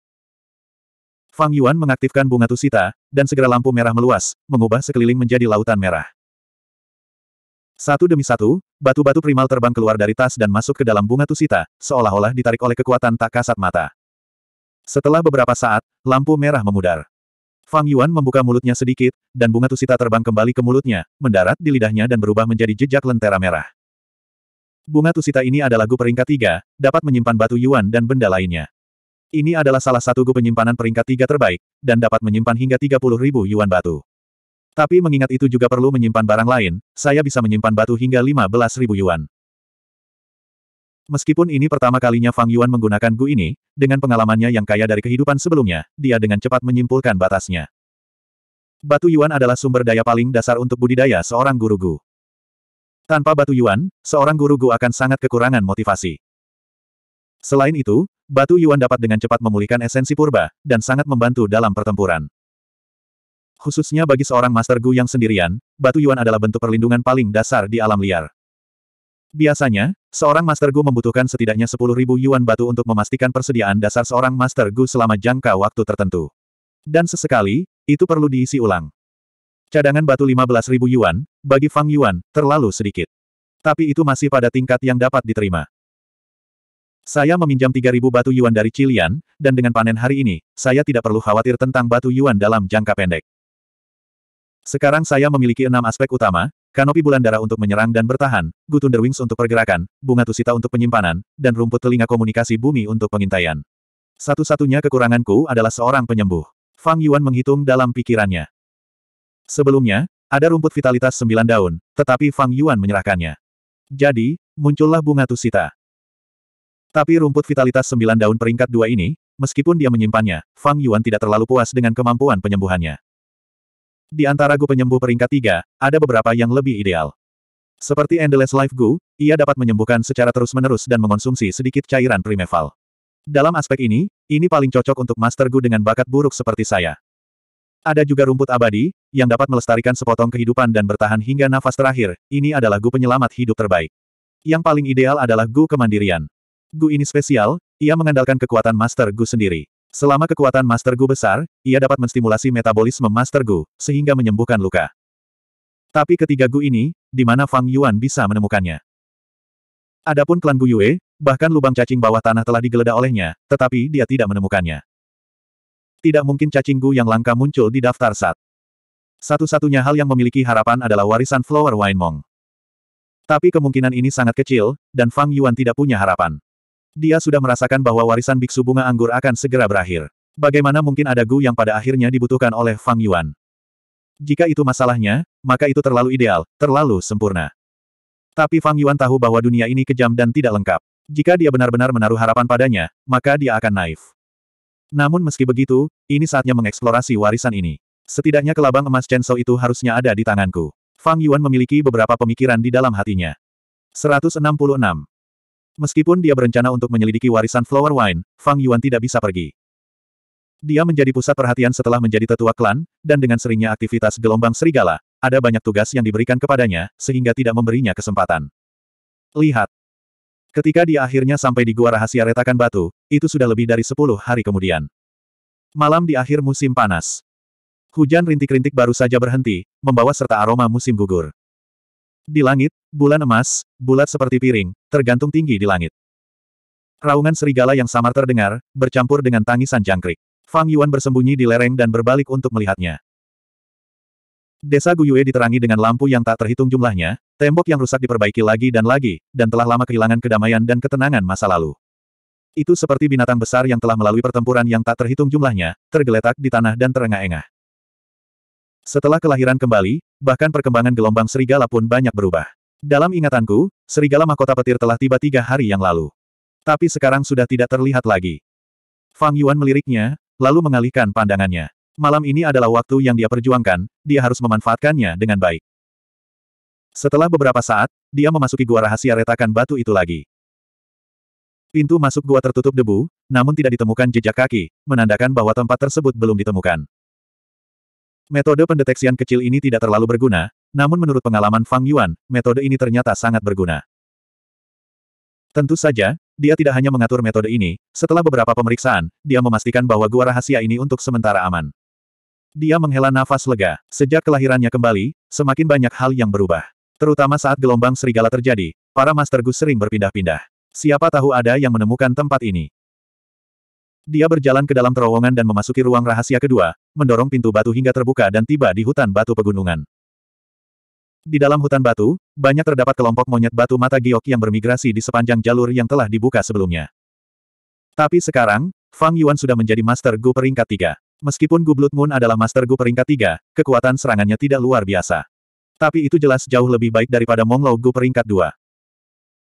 Fang Yuan mengaktifkan bunga tusita, dan segera lampu merah meluas, mengubah sekeliling menjadi lautan merah. Satu demi satu, batu-batu primal terbang keluar dari tas dan masuk ke dalam bunga tusita, seolah-olah ditarik oleh kekuatan tak kasat mata. Setelah beberapa saat, lampu merah memudar. Fang Yuan membuka mulutnya sedikit, dan bunga tusita terbang kembali ke mulutnya, mendarat di lidahnya dan berubah menjadi jejak lentera merah. Bunga tusita ini adalah gu peringkat tiga, dapat menyimpan batu Yuan dan benda lainnya. Ini adalah salah satu gu penyimpanan peringkat tiga terbaik, dan dapat menyimpan hingga 30 ribu yuan batu. Tapi mengingat itu juga perlu menyimpan barang lain, saya bisa menyimpan batu hingga 15 ribu yuan. Meskipun ini pertama kalinya Fang Yuan menggunakan gu ini, dengan pengalamannya yang kaya dari kehidupan sebelumnya, dia dengan cepat menyimpulkan batasnya. Batu Yuan adalah sumber daya paling dasar untuk budidaya seorang guru gu. Tanpa batu Yuan, seorang guru gu akan sangat kekurangan motivasi. Selain itu, Batu Yuan dapat dengan cepat memulihkan esensi purba, dan sangat membantu dalam pertempuran. Khususnya bagi seorang Master Gu yang sendirian, batu Yuan adalah bentuk perlindungan paling dasar di alam liar. Biasanya, seorang Master Gu membutuhkan setidaknya 10.000 Yuan batu untuk memastikan persediaan dasar seorang Master Gu selama jangka waktu tertentu. Dan sesekali, itu perlu diisi ulang. Cadangan batu 15.000 Yuan, bagi Fang Yuan, terlalu sedikit. Tapi itu masih pada tingkat yang dapat diterima. Saya meminjam 3.000 batu yuan dari Cilian, dan dengan panen hari ini, saya tidak perlu khawatir tentang batu yuan dalam jangka pendek. Sekarang saya memiliki enam aspek utama, kanopi bulan darah untuk menyerang dan bertahan, Guthunder Wings untuk pergerakan, bunga tusita untuk penyimpanan, dan rumput telinga komunikasi bumi untuk pengintaian. Satu-satunya kekuranganku adalah seorang penyembuh. Fang Yuan menghitung dalam pikirannya. Sebelumnya, ada rumput vitalitas sembilan daun, tetapi Fang Yuan menyerahkannya. Jadi, muncullah bunga tusita. Tapi rumput vitalitas sembilan daun peringkat dua ini, meskipun dia menyimpannya, Fang Yuan tidak terlalu puas dengan kemampuan penyembuhannya. Di antara Gu penyembuh peringkat tiga, ada beberapa yang lebih ideal. Seperti Endless Life Gu, ia dapat menyembuhkan secara terus-menerus dan mengonsumsi sedikit cairan primeval. Dalam aspek ini, ini paling cocok untuk Master Gu dengan bakat buruk seperti saya. Ada juga rumput abadi, yang dapat melestarikan sepotong kehidupan dan bertahan hingga nafas terakhir, ini adalah Gu penyelamat hidup terbaik. Yang paling ideal adalah Gu kemandirian. Gu ini spesial, ia mengandalkan kekuatan Master Gu sendiri. Selama kekuatan Master Gu besar, ia dapat menstimulasi metabolisme Master Gu, sehingga menyembuhkan luka. Tapi ketiga Gu ini, di mana Fang Yuan bisa menemukannya? Adapun klan Gu Yue, bahkan lubang cacing bawah tanah telah digeledah olehnya, tetapi dia tidak menemukannya. Tidak mungkin cacing Gu yang langka muncul di daftar saat. Satu-satunya hal yang memiliki harapan adalah warisan Flower Wine Mong. Tapi kemungkinan ini sangat kecil, dan Fang Yuan tidak punya harapan. Dia sudah merasakan bahwa warisan biksu bunga anggur akan segera berakhir. Bagaimana mungkin ada Gu yang pada akhirnya dibutuhkan oleh Fang Yuan? Jika itu masalahnya, maka itu terlalu ideal, terlalu sempurna. Tapi Fang Yuan tahu bahwa dunia ini kejam dan tidak lengkap. Jika dia benar-benar menaruh harapan padanya, maka dia akan naif. Namun meski begitu, ini saatnya mengeksplorasi warisan ini. Setidaknya kelabang emas Chen Shou itu harusnya ada di tanganku. Fang Yuan memiliki beberapa pemikiran di dalam hatinya. 166. Meskipun dia berencana untuk menyelidiki warisan Flower Wine, Fang Yuan tidak bisa pergi. Dia menjadi pusat perhatian setelah menjadi tetua klan, dan dengan seringnya aktivitas gelombang serigala, ada banyak tugas yang diberikan kepadanya, sehingga tidak memberinya kesempatan. Lihat. Ketika dia akhirnya sampai di gua rahasia retakan batu, itu sudah lebih dari sepuluh hari kemudian. Malam di akhir musim panas. Hujan rintik-rintik baru saja berhenti, membawa serta aroma musim gugur. Di langit, bulan emas, bulat seperti piring, tergantung tinggi di langit. Raungan serigala yang samar terdengar, bercampur dengan tangisan jangkrik. Fang Yuan bersembunyi di lereng dan berbalik untuk melihatnya. Desa Guyue diterangi dengan lampu yang tak terhitung jumlahnya, tembok yang rusak diperbaiki lagi dan lagi, dan telah lama kehilangan kedamaian dan ketenangan masa lalu. Itu seperti binatang besar yang telah melalui pertempuran yang tak terhitung jumlahnya, tergeletak di tanah dan terengah-engah. Setelah kelahiran kembali, bahkan perkembangan gelombang serigala pun banyak berubah. Dalam ingatanku, serigala mahkota petir telah tiba tiga hari yang lalu. Tapi sekarang sudah tidak terlihat lagi. Fang Yuan meliriknya, lalu mengalihkan pandangannya. Malam ini adalah waktu yang dia perjuangkan, dia harus memanfaatkannya dengan baik. Setelah beberapa saat, dia memasuki gua rahasia retakan batu itu lagi. Pintu masuk gua tertutup debu, namun tidak ditemukan jejak kaki, menandakan bahwa tempat tersebut belum ditemukan. Metode pendeteksian kecil ini tidak terlalu berguna, namun menurut pengalaman Fang Yuan, metode ini ternyata sangat berguna. Tentu saja, dia tidak hanya mengatur metode ini, setelah beberapa pemeriksaan, dia memastikan bahwa gua rahasia ini untuk sementara aman. Dia menghela nafas lega. Sejak kelahirannya kembali, semakin banyak hal yang berubah. Terutama saat gelombang serigala terjadi, para Master Gus sering berpindah-pindah. Siapa tahu ada yang menemukan tempat ini. Dia berjalan ke dalam terowongan dan memasuki ruang rahasia kedua, mendorong pintu batu hingga terbuka dan tiba di hutan batu pegunungan. Di dalam hutan batu, banyak terdapat kelompok monyet batu mata giok yang bermigrasi di sepanjang jalur yang telah dibuka sebelumnya. Tapi sekarang, Fang Yuan sudah menjadi Master Gu peringkat tiga. Meskipun Gu Blood Moon adalah Master Gu peringkat tiga, kekuatan serangannya tidak luar biasa. Tapi itu jelas jauh lebih baik daripada Monglo Gu peringkat dua.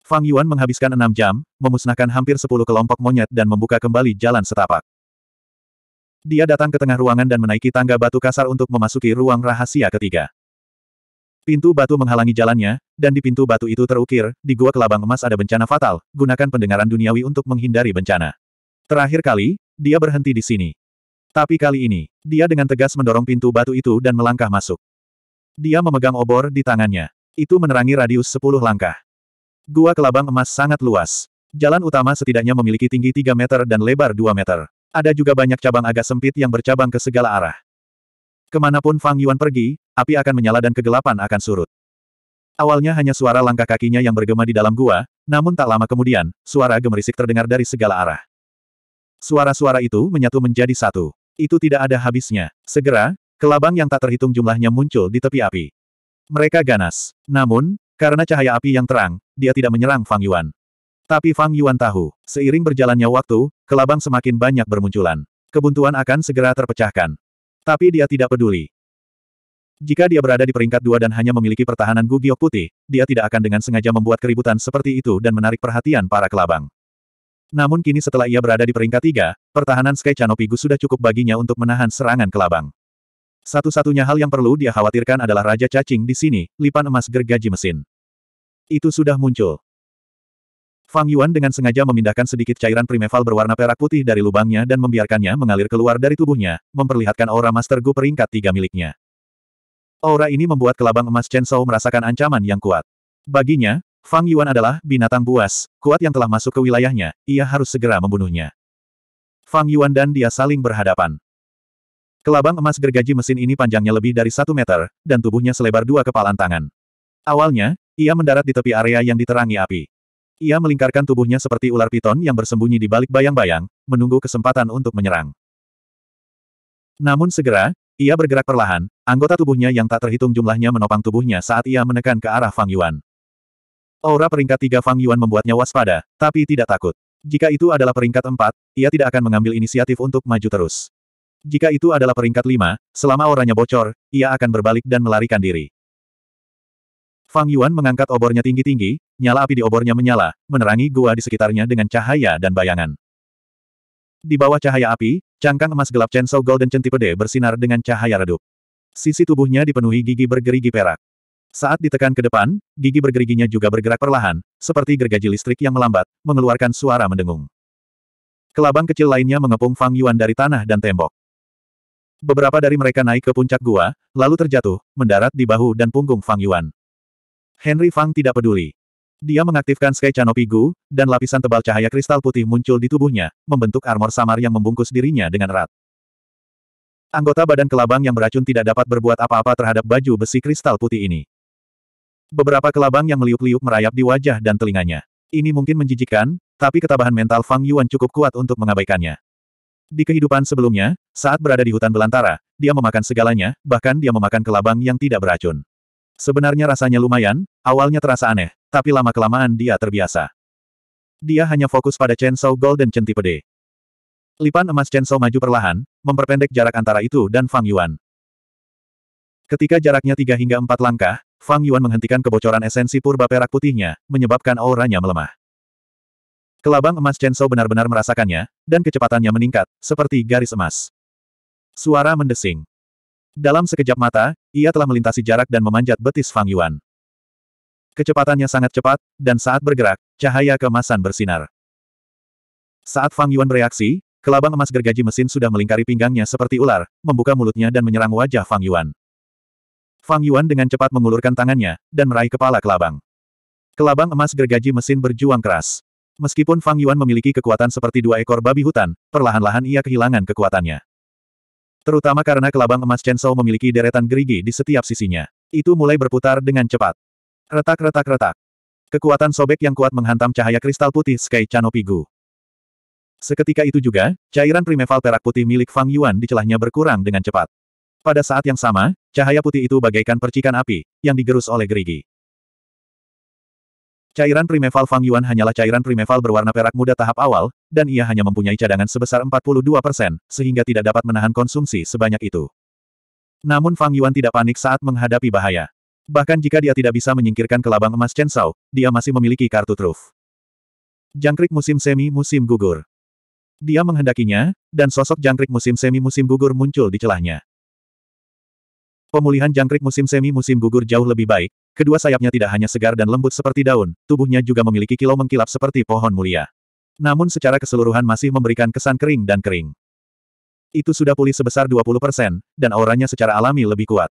Fang Yuan menghabiskan enam jam, memusnahkan hampir sepuluh kelompok monyet dan membuka kembali jalan setapak. Dia datang ke tengah ruangan dan menaiki tangga batu kasar untuk memasuki ruang rahasia ketiga. Pintu batu menghalangi jalannya, dan di pintu batu itu terukir, di gua kelabang emas ada bencana fatal, gunakan pendengaran duniawi untuk menghindari bencana. Terakhir kali, dia berhenti di sini. Tapi kali ini, dia dengan tegas mendorong pintu batu itu dan melangkah masuk. Dia memegang obor di tangannya. Itu menerangi radius 10 langkah. Gua Kelabang Emas sangat luas. Jalan utama setidaknya memiliki tinggi 3 meter dan lebar 2 meter. Ada juga banyak cabang agak sempit yang bercabang ke segala arah. Kemanapun Fang Yuan pergi, api akan menyala dan kegelapan akan surut. Awalnya hanya suara langkah kakinya yang bergema di dalam gua, namun tak lama kemudian, suara gemerisik terdengar dari segala arah. Suara-suara itu menyatu menjadi satu. Itu tidak ada habisnya. Segera, kelabang yang tak terhitung jumlahnya muncul di tepi api. Mereka ganas. Namun, karena cahaya api yang terang, dia tidak menyerang Fang Yuan. Tapi Fang Yuan tahu, seiring berjalannya waktu, kelabang semakin banyak bermunculan. Kebuntuan akan segera terpecahkan. Tapi dia tidak peduli. Jika dia berada di peringkat dua dan hanya memiliki pertahanan gugiok putih, dia tidak akan dengan sengaja membuat keributan seperti itu dan menarik perhatian para kelabang. Namun kini setelah ia berada di peringkat tiga, pertahanan Sky Canopigu sudah cukup baginya untuk menahan serangan kelabang. Satu-satunya hal yang perlu dia khawatirkan adalah Raja Cacing di sini, lipan emas gergaji mesin. Itu sudah muncul. Fang Yuan dengan sengaja memindahkan sedikit cairan primeval berwarna perak putih dari lubangnya dan membiarkannya mengalir keluar dari tubuhnya, memperlihatkan aura Master Gu peringkat tiga miliknya. Aura ini membuat kelabang emas Chen Shou merasakan ancaman yang kuat. Baginya, Fang Yuan adalah binatang buas, kuat yang telah masuk ke wilayahnya, ia harus segera membunuhnya. Fang Yuan dan dia saling berhadapan. Kelabang emas gergaji mesin ini panjangnya lebih dari satu meter, dan tubuhnya selebar dua kepalan tangan. Awalnya, ia mendarat di tepi area yang diterangi api. Ia melingkarkan tubuhnya seperti ular piton yang bersembunyi di balik bayang-bayang, menunggu kesempatan untuk menyerang. Namun segera, ia bergerak perlahan, anggota tubuhnya yang tak terhitung jumlahnya menopang tubuhnya saat ia menekan ke arah Fang Yuan. Aura peringkat tiga Fang Yuan membuatnya waspada, tapi tidak takut. Jika itu adalah peringkat empat, ia tidak akan mengambil inisiatif untuk maju terus. Jika itu adalah peringkat lima, selama orangnya bocor, ia akan berbalik dan melarikan diri. Fang Yuan mengangkat obornya tinggi-tinggi, nyala api di obornya menyala, menerangi gua di sekitarnya dengan cahaya dan bayangan. Di bawah cahaya api, cangkang emas gelap Chen Chainsaw Golden Centipede bersinar dengan cahaya redup. Sisi tubuhnya dipenuhi gigi bergerigi perak. Saat ditekan ke depan, gigi bergeriginya juga bergerak perlahan, seperti gergaji listrik yang melambat, mengeluarkan suara mendengung. Kelabang kecil lainnya mengepung Fang Yuan dari tanah dan tembok. Beberapa dari mereka naik ke puncak gua, lalu terjatuh, mendarat di bahu dan punggung Fang Yuan. Henry Fang tidak peduli. Dia mengaktifkan Sky Canopy Gu, dan lapisan tebal cahaya kristal putih muncul di tubuhnya, membentuk armor samar yang membungkus dirinya dengan erat. Anggota badan kelabang yang beracun tidak dapat berbuat apa-apa terhadap baju besi kristal putih ini. Beberapa kelabang yang meliuk-liuk merayap di wajah dan telinganya. Ini mungkin menjijikan, tapi ketabahan mental Fang Yuan cukup kuat untuk mengabaikannya. Di kehidupan sebelumnya, saat berada di hutan belantara, dia memakan segalanya, bahkan dia memakan kelabang yang tidak beracun. Sebenarnya rasanya lumayan, awalnya terasa aneh, tapi lama-kelamaan dia terbiasa. Dia hanya fokus pada Chen Chainsaw Golden Centipede. Lipan emas Chen Chainsaw maju perlahan, memperpendek jarak antara itu dan Fang Yuan. Ketika jaraknya tiga hingga empat langkah, Fang Yuan menghentikan kebocoran esensi purba perak putihnya, menyebabkan auranya melemah. Kelabang emas Chenso benar-benar merasakannya, dan kecepatannya meningkat, seperti garis emas. Suara mendesing. Dalam sekejap mata, ia telah melintasi jarak dan memanjat betis Fang Yuan. Kecepatannya sangat cepat, dan saat bergerak, cahaya kemasan bersinar. Saat Fang Yuan bereaksi, kelabang emas gergaji mesin sudah melingkari pinggangnya seperti ular, membuka mulutnya dan menyerang wajah Fang Yuan. Fang Yuan dengan cepat mengulurkan tangannya, dan meraih kepala kelabang. Kelabang emas gergaji mesin berjuang keras. Meskipun Fang Yuan memiliki kekuatan seperti dua ekor babi hutan, perlahan-lahan ia kehilangan kekuatannya. Terutama karena kelabang emas Chen Shou memiliki deretan gerigi di setiap sisinya. Itu mulai berputar dengan cepat. Retak-retak-retak. Kekuatan sobek yang kuat menghantam cahaya kristal putih Sky Chanopigu. Seketika itu juga, cairan primeval perak putih milik Fang Yuan di celahnya berkurang dengan cepat. Pada saat yang sama, cahaya putih itu bagaikan percikan api, yang digerus oleh gerigi. Cairan primeval Fang Yuan hanyalah cairan primeval berwarna perak muda tahap awal, dan ia hanya mempunyai cadangan sebesar 42 persen, sehingga tidak dapat menahan konsumsi sebanyak itu. Namun Fang Yuan tidak panik saat menghadapi bahaya. Bahkan jika dia tidak bisa menyingkirkan ke labang emas Chen Shao, dia masih memiliki kartu truf. Jangkrik musim semi musim gugur. Dia menghendakinya, dan sosok jangkrik musim semi musim gugur muncul di celahnya. Pemulihan jangkrik musim semi musim gugur jauh lebih baik, Kedua sayapnya tidak hanya segar dan lembut seperti daun, tubuhnya juga memiliki kilau mengkilap seperti pohon mulia. Namun secara keseluruhan masih memberikan kesan kering dan kering. Itu sudah pulih sebesar 20%, dan auranya secara alami lebih kuat.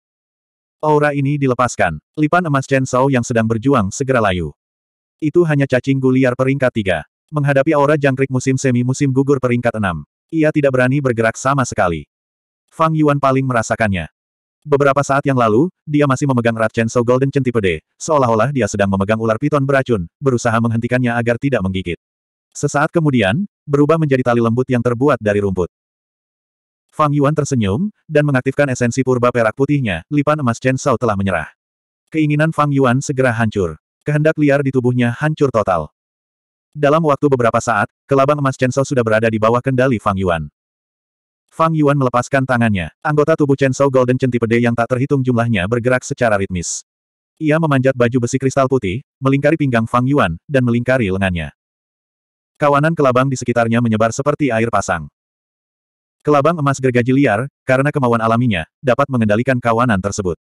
Aura ini dilepaskan. Lipan emas Chen Shao yang sedang berjuang segera layu. Itu hanya cacing guliar peringkat 3. Menghadapi aura jangkrik musim semi musim gugur peringkat 6. Ia tidak berani bergerak sama sekali. Fang Yuan paling merasakannya. Beberapa saat yang lalu, dia masih memegang erat Chenso Golden Centipede, seolah-olah dia sedang memegang ular piton beracun, berusaha menghentikannya agar tidak menggigit. Sesaat kemudian, berubah menjadi tali lembut yang terbuat dari rumput. Fang Yuan tersenyum, dan mengaktifkan esensi purba perak putihnya, lipan emas Chen Chenso telah menyerah. Keinginan Fang Yuan segera hancur. Kehendak liar di tubuhnya hancur total. Dalam waktu beberapa saat, kelabang emas Chen Chenso sudah berada di bawah kendali Fang Yuan. Fang Yuan melepaskan tangannya. Anggota tubuh Chen Shou Golden Centipede yang tak terhitung jumlahnya bergerak secara ritmis. Ia memanjat baju besi kristal putih, melingkari pinggang Fang Yuan, dan melingkari lengannya. Kawanan kelabang di sekitarnya menyebar seperti air pasang. Kelabang emas gergaji liar, karena kemauan alaminya, dapat mengendalikan kawanan tersebut.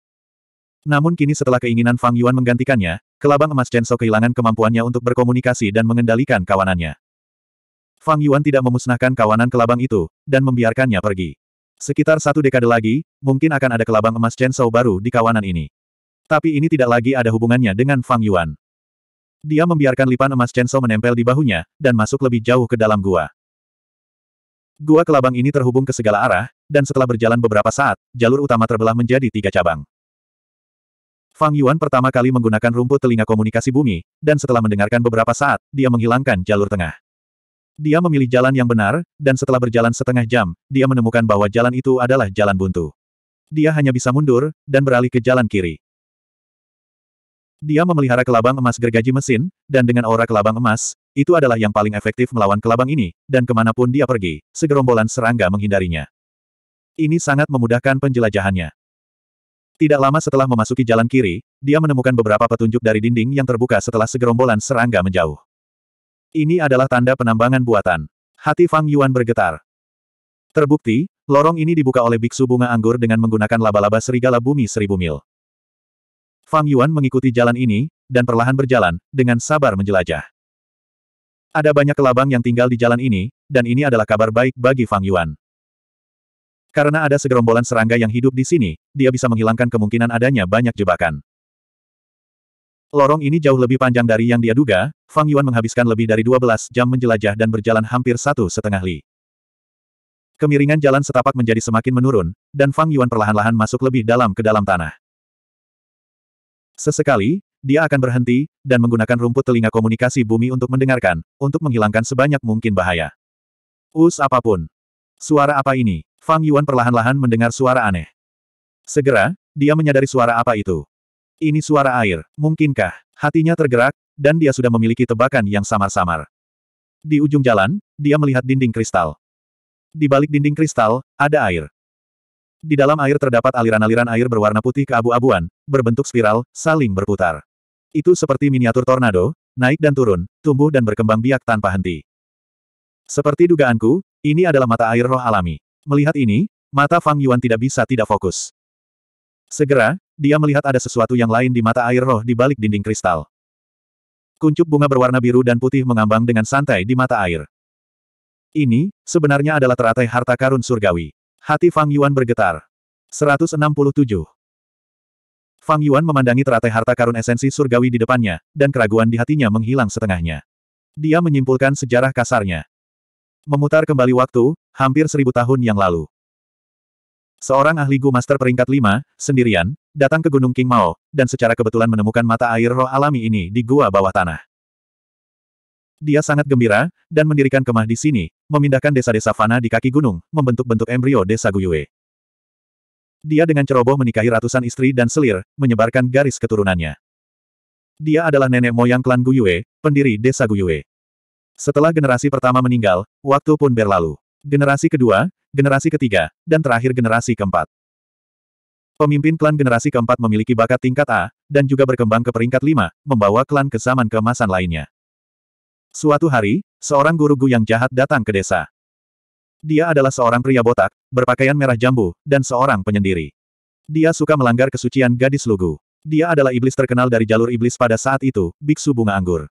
Namun kini setelah keinginan Fang Yuan menggantikannya, kelabang emas Chen Shou kehilangan kemampuannya untuk berkomunikasi dan mengendalikan kawanannya. Fang Yuan tidak memusnahkan kawanan kelabang itu, dan membiarkannya pergi. Sekitar satu dekade lagi, mungkin akan ada kelabang emas Chen Shou baru di kawanan ini. Tapi ini tidak lagi ada hubungannya dengan Fang Yuan. Dia membiarkan lipan emas Chen Shou menempel di bahunya, dan masuk lebih jauh ke dalam gua. Gua kelabang ini terhubung ke segala arah, dan setelah berjalan beberapa saat, jalur utama terbelah menjadi tiga cabang. Fang Yuan pertama kali menggunakan rumput telinga komunikasi bumi, dan setelah mendengarkan beberapa saat, dia menghilangkan jalur tengah. Dia memilih jalan yang benar, dan setelah berjalan setengah jam, dia menemukan bahwa jalan itu adalah jalan buntu. Dia hanya bisa mundur, dan beralih ke jalan kiri. Dia memelihara kelabang emas gergaji mesin, dan dengan aura kelabang emas, itu adalah yang paling efektif melawan kelabang ini, dan kemanapun dia pergi, segerombolan serangga menghindarinya. Ini sangat memudahkan penjelajahannya. Tidak lama setelah memasuki jalan kiri, dia menemukan beberapa petunjuk dari dinding yang terbuka setelah segerombolan serangga menjauh. Ini adalah tanda penambangan buatan. Hati Fang Yuan bergetar. Terbukti, lorong ini dibuka oleh biksu bunga anggur dengan menggunakan laba-laba serigala bumi seribu mil. Fang Yuan mengikuti jalan ini, dan perlahan berjalan, dengan sabar menjelajah. Ada banyak kelabang yang tinggal di jalan ini, dan ini adalah kabar baik bagi Fang Yuan. Karena ada segerombolan serangga yang hidup di sini, dia bisa menghilangkan kemungkinan adanya banyak jebakan. Lorong ini jauh lebih panjang dari yang dia duga, Fang Yuan menghabiskan lebih dari 12 jam menjelajah dan berjalan hampir satu setengah li. Kemiringan jalan setapak menjadi semakin menurun, dan Fang Yuan perlahan-lahan masuk lebih dalam ke dalam tanah. Sesekali, dia akan berhenti, dan menggunakan rumput telinga komunikasi bumi untuk mendengarkan, untuk menghilangkan sebanyak mungkin bahaya. Us apapun. Suara apa ini? Fang Yuan perlahan-lahan mendengar suara aneh. Segera, dia menyadari suara apa itu. Ini suara air, mungkinkah? Hatinya tergerak, dan dia sudah memiliki tebakan yang samar-samar. Di ujung jalan, dia melihat dinding kristal. Di balik dinding kristal, ada air. Di dalam air terdapat aliran-aliran air berwarna putih keabu-abuan, berbentuk spiral, saling berputar. Itu seperti miniatur tornado, naik dan turun, tumbuh dan berkembang biak tanpa henti. Seperti dugaanku, ini adalah mata air roh alami. Melihat ini, mata Fang Yuan tidak bisa tidak fokus. Segera, dia melihat ada sesuatu yang lain di mata air roh di balik dinding kristal. Kuncup bunga berwarna biru dan putih mengambang dengan santai di mata air. Ini, sebenarnya adalah teratai harta karun surgawi. Hati Fang Yuan bergetar. 167. Fang Yuan memandangi teratai harta karun esensi surgawi di depannya, dan keraguan di hatinya menghilang setengahnya. Dia menyimpulkan sejarah kasarnya. Memutar kembali waktu, hampir seribu tahun yang lalu. Seorang ahli Gu Master peringkat 5, sendirian, datang ke Gunung King Mao, dan secara kebetulan menemukan mata air roh alami ini di gua bawah tanah. Dia sangat gembira, dan mendirikan kemah di sini, memindahkan desa-desa fana di kaki gunung, membentuk bentuk embrio desa Guyue. Dia dengan ceroboh menikahi ratusan istri dan selir, menyebarkan garis keturunannya. Dia adalah nenek moyang klan Guyue, pendiri desa Guyue. Setelah generasi pertama meninggal, waktu pun berlalu. Generasi kedua, generasi ketiga, dan terakhir generasi keempat. Pemimpin klan generasi keempat memiliki bakat tingkat A, dan juga berkembang ke peringkat lima, membawa klan ke zaman keemasan lainnya. Suatu hari, seorang guru Gu yang jahat datang ke desa. Dia adalah seorang pria botak, berpakaian merah jambu, dan seorang penyendiri. Dia suka melanggar kesucian gadis lugu. Dia adalah iblis terkenal dari jalur iblis pada saat itu, biksu bunga anggur.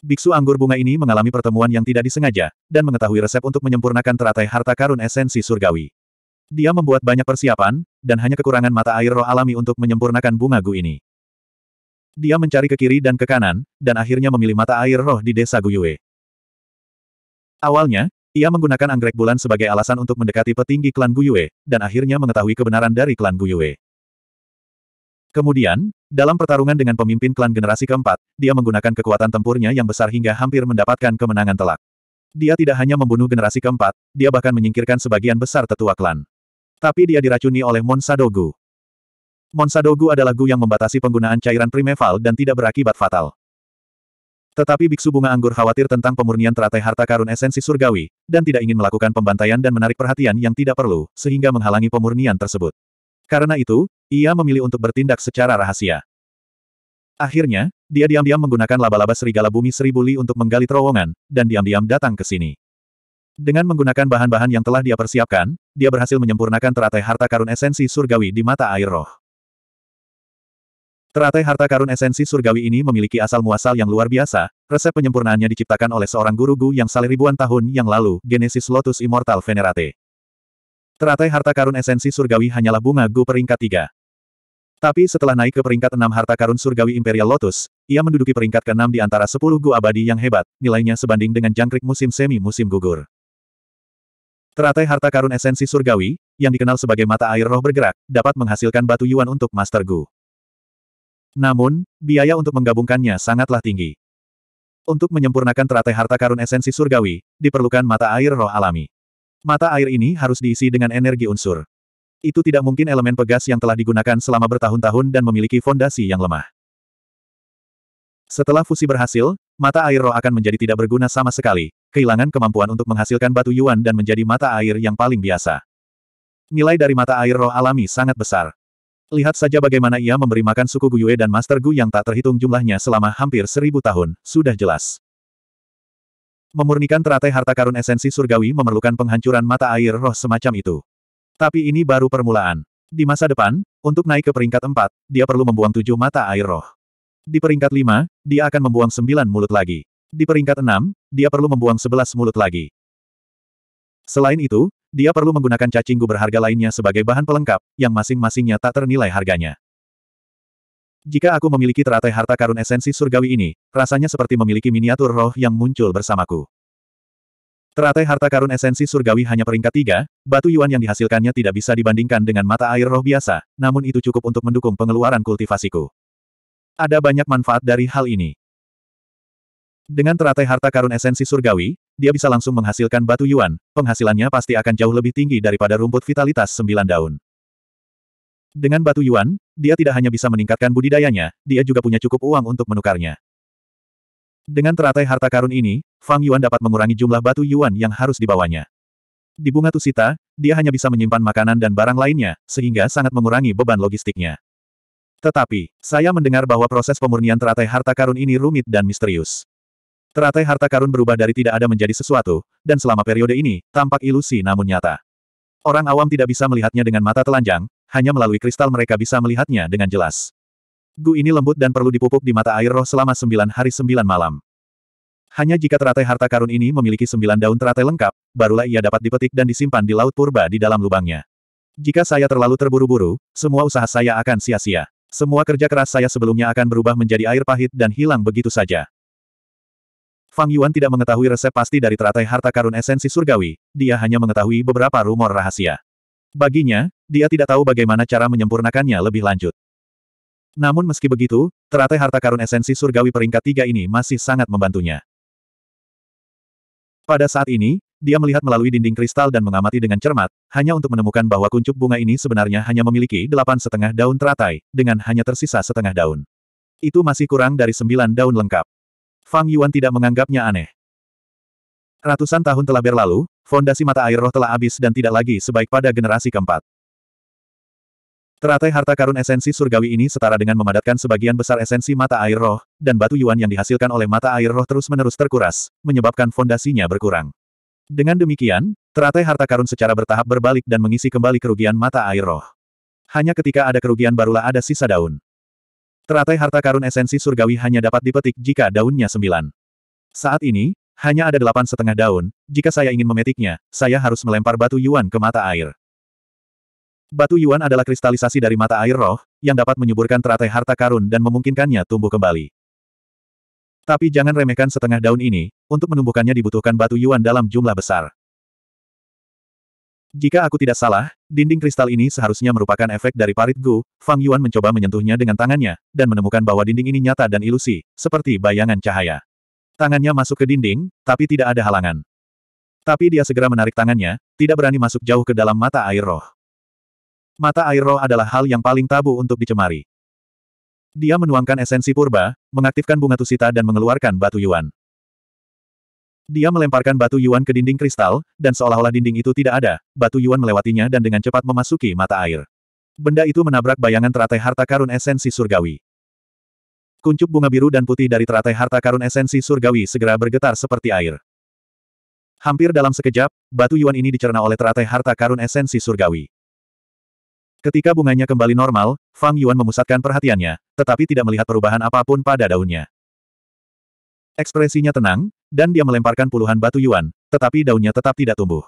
Biksu anggur bunga ini mengalami pertemuan yang tidak disengaja, dan mengetahui resep untuk menyempurnakan teratai harta karun esensi surgawi. Dia membuat banyak persiapan, dan hanya kekurangan mata air roh alami untuk menyempurnakan bunga gu ini. Dia mencari ke kiri dan ke kanan, dan akhirnya memilih mata air roh di desa Guyue. Awalnya, ia menggunakan anggrek bulan sebagai alasan untuk mendekati petinggi klan Guyue, dan akhirnya mengetahui kebenaran dari klan Guyue. Kemudian, dalam pertarungan dengan pemimpin klan generasi keempat, dia menggunakan kekuatan tempurnya yang besar hingga hampir mendapatkan kemenangan telak. Dia tidak hanya membunuh generasi keempat, dia bahkan menyingkirkan sebagian besar tetua klan. Tapi dia diracuni oleh Monsadogu. Monsadogu adalah Gu yang membatasi penggunaan cairan primeval dan tidak berakibat fatal. Tetapi Biksu Bunga Anggur khawatir tentang pemurnian teratai harta karun esensi surgawi, dan tidak ingin melakukan pembantaian dan menarik perhatian yang tidak perlu, sehingga menghalangi pemurnian tersebut. Karena itu, ia memilih untuk bertindak secara rahasia. Akhirnya, dia diam-diam menggunakan laba-laba serigala bumi seribu li untuk menggali terowongan, dan diam-diam datang ke sini. Dengan menggunakan bahan-bahan yang telah dia persiapkan, dia berhasil menyempurnakan teratai harta karun esensi surgawi di mata air roh. Teratai harta karun esensi surgawi ini memiliki asal-muasal yang luar biasa, resep penyempurnaannya diciptakan oleh seorang guru Gu yang salih ribuan tahun yang lalu, Genesis Lotus Immortal Venerate. Teratai harta karun esensi surgawi hanyalah bunga Gu peringkat tiga. Tapi setelah naik ke peringkat enam harta karun surgawi Imperial Lotus, ia menduduki peringkat keenam di antara sepuluh Gu abadi yang hebat, nilainya sebanding dengan jangkrik musim semi musim gugur. Teratai harta karun esensi surgawi, yang dikenal sebagai mata air roh bergerak, dapat menghasilkan batu yuan untuk Master Gu. Namun, biaya untuk menggabungkannya sangatlah tinggi. Untuk menyempurnakan teratai harta karun esensi surgawi, diperlukan mata air roh alami. Mata air ini harus diisi dengan energi unsur. Itu tidak mungkin elemen pegas yang telah digunakan selama bertahun-tahun dan memiliki fondasi yang lemah. Setelah fusi berhasil, mata air roh akan menjadi tidak berguna sama sekali, kehilangan kemampuan untuk menghasilkan batu yuan dan menjadi mata air yang paling biasa. Nilai dari mata air roh alami sangat besar. Lihat saja bagaimana ia memberi makan suku Guyue dan Master Gu yang tak terhitung jumlahnya selama hampir seribu tahun, sudah jelas. Memurnikan teratai harta karun esensi surgawi memerlukan penghancuran mata air roh semacam itu. Tapi ini baru permulaan. Di masa depan, untuk naik ke peringkat 4, dia perlu membuang tujuh mata air roh. Di peringkat 5, dia akan membuang sembilan mulut lagi. Di peringkat 6, dia perlu membuang sebelas mulut lagi. Selain itu, dia perlu menggunakan cacinggu berharga lainnya sebagai bahan pelengkap, yang masing-masingnya tak ternilai harganya. Jika aku memiliki teratai harta karun esensi surgawi ini, rasanya seperti memiliki miniatur roh yang muncul bersamaku. Teratai harta karun esensi surgawi hanya peringkat tiga, batu yuan yang dihasilkannya tidak bisa dibandingkan dengan mata air roh biasa, namun itu cukup untuk mendukung pengeluaran kultivasiku. Ada banyak manfaat dari hal ini. Dengan teratai harta karun esensi surgawi, dia bisa langsung menghasilkan batu yuan, penghasilannya pasti akan jauh lebih tinggi daripada rumput vitalitas sembilan daun. Dengan batu yuan, dia tidak hanya bisa meningkatkan budidayanya, dia juga punya cukup uang untuk menukarnya. Dengan teratai harta karun ini, Fang Yuan dapat mengurangi jumlah batu yuan yang harus dibawanya. Di bunga tusita, dia hanya bisa menyimpan makanan dan barang lainnya, sehingga sangat mengurangi beban logistiknya. Tetapi, saya mendengar bahwa proses pemurnian teratai harta karun ini rumit dan misterius. Teratai harta karun berubah dari tidak ada menjadi sesuatu, dan selama periode ini, tampak ilusi namun nyata. Orang awam tidak bisa melihatnya dengan mata telanjang, hanya melalui kristal mereka bisa melihatnya dengan jelas. Gu ini lembut dan perlu dipupuk di mata air roh selama sembilan hari sembilan malam. Hanya jika teratai harta karun ini memiliki sembilan daun teratai lengkap, barulah ia dapat dipetik dan disimpan di laut purba di dalam lubangnya. Jika saya terlalu terburu-buru, semua usaha saya akan sia-sia. Semua kerja keras saya sebelumnya akan berubah menjadi air pahit dan hilang begitu saja. Fang Yuan tidak mengetahui resep pasti dari teratai harta karun esensi surgawi, dia hanya mengetahui beberapa rumor rahasia. Baginya, dia tidak tahu bagaimana cara menyempurnakannya lebih lanjut. Namun meski begitu, teratai harta karun esensi surgawi peringkat tiga ini masih sangat membantunya. Pada saat ini, dia melihat melalui dinding kristal dan mengamati dengan cermat, hanya untuk menemukan bahwa kuncup bunga ini sebenarnya hanya memiliki delapan setengah daun teratai, dengan hanya tersisa setengah daun. Itu masih kurang dari sembilan daun lengkap. Fang Yuan tidak menganggapnya aneh. Ratusan tahun telah berlalu, fondasi mata air roh telah habis dan tidak lagi sebaik pada generasi keempat. Teratai harta karun esensi surgawi ini setara dengan memadatkan sebagian besar esensi mata air roh, dan batu yuan yang dihasilkan oleh mata air roh terus-menerus terkuras, menyebabkan fondasinya berkurang. Dengan demikian, teratai harta karun secara bertahap berbalik dan mengisi kembali kerugian mata air roh. Hanya ketika ada kerugian barulah ada sisa daun. Teratai harta karun esensi surgawi hanya dapat dipetik jika daunnya sembilan. Saat ini, hanya ada delapan setengah daun, jika saya ingin memetiknya, saya harus melempar batu yuan ke mata air. Batu Yuan adalah kristalisasi dari mata air roh, yang dapat menyuburkan teratai harta karun dan memungkinkannya tumbuh kembali. Tapi jangan remehkan setengah daun ini, untuk menumbuhkannya dibutuhkan batu Yuan dalam jumlah besar. Jika aku tidak salah, dinding kristal ini seharusnya merupakan efek dari parit Gu, Fang Yuan mencoba menyentuhnya dengan tangannya, dan menemukan bahwa dinding ini nyata dan ilusi, seperti bayangan cahaya. Tangannya masuk ke dinding, tapi tidak ada halangan. Tapi dia segera menarik tangannya, tidak berani masuk jauh ke dalam mata air roh mata air roh adalah hal yang paling tabu untuk dicemari. Dia menuangkan esensi purba, mengaktifkan bunga tusita dan mengeluarkan batu yuan. Dia melemparkan batu yuan ke dinding kristal, dan seolah-olah dinding itu tidak ada, batu yuan melewatinya dan dengan cepat memasuki mata air. Benda itu menabrak bayangan teratai harta karun esensi surgawi. Kuncup bunga biru dan putih dari teratai harta karun esensi surgawi segera bergetar seperti air. Hampir dalam sekejap, batu yuan ini dicerna oleh teratai harta karun esensi surgawi. Ketika bunganya kembali normal, Fang Yuan memusatkan perhatiannya, tetapi tidak melihat perubahan apapun pada daunnya. Ekspresinya tenang, dan dia melemparkan puluhan batu Yuan, tetapi daunnya tetap tidak tumbuh.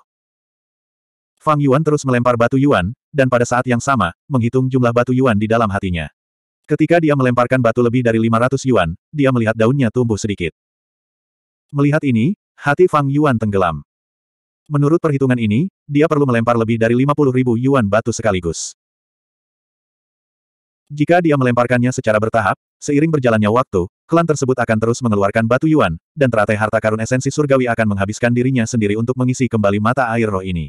Fang Yuan terus melempar batu Yuan, dan pada saat yang sama, menghitung jumlah batu Yuan di dalam hatinya. Ketika dia melemparkan batu lebih dari 500 Yuan, dia melihat daunnya tumbuh sedikit. Melihat ini, hati Fang Yuan tenggelam. Menurut perhitungan ini, dia perlu melempar lebih dari 50 ribu Yuan batu sekaligus. Jika dia melemparkannya secara bertahap, seiring berjalannya waktu, klan tersebut akan terus mengeluarkan batu yuan, dan teratai harta karun esensi surgawi akan menghabiskan dirinya sendiri untuk mengisi kembali mata air roh ini.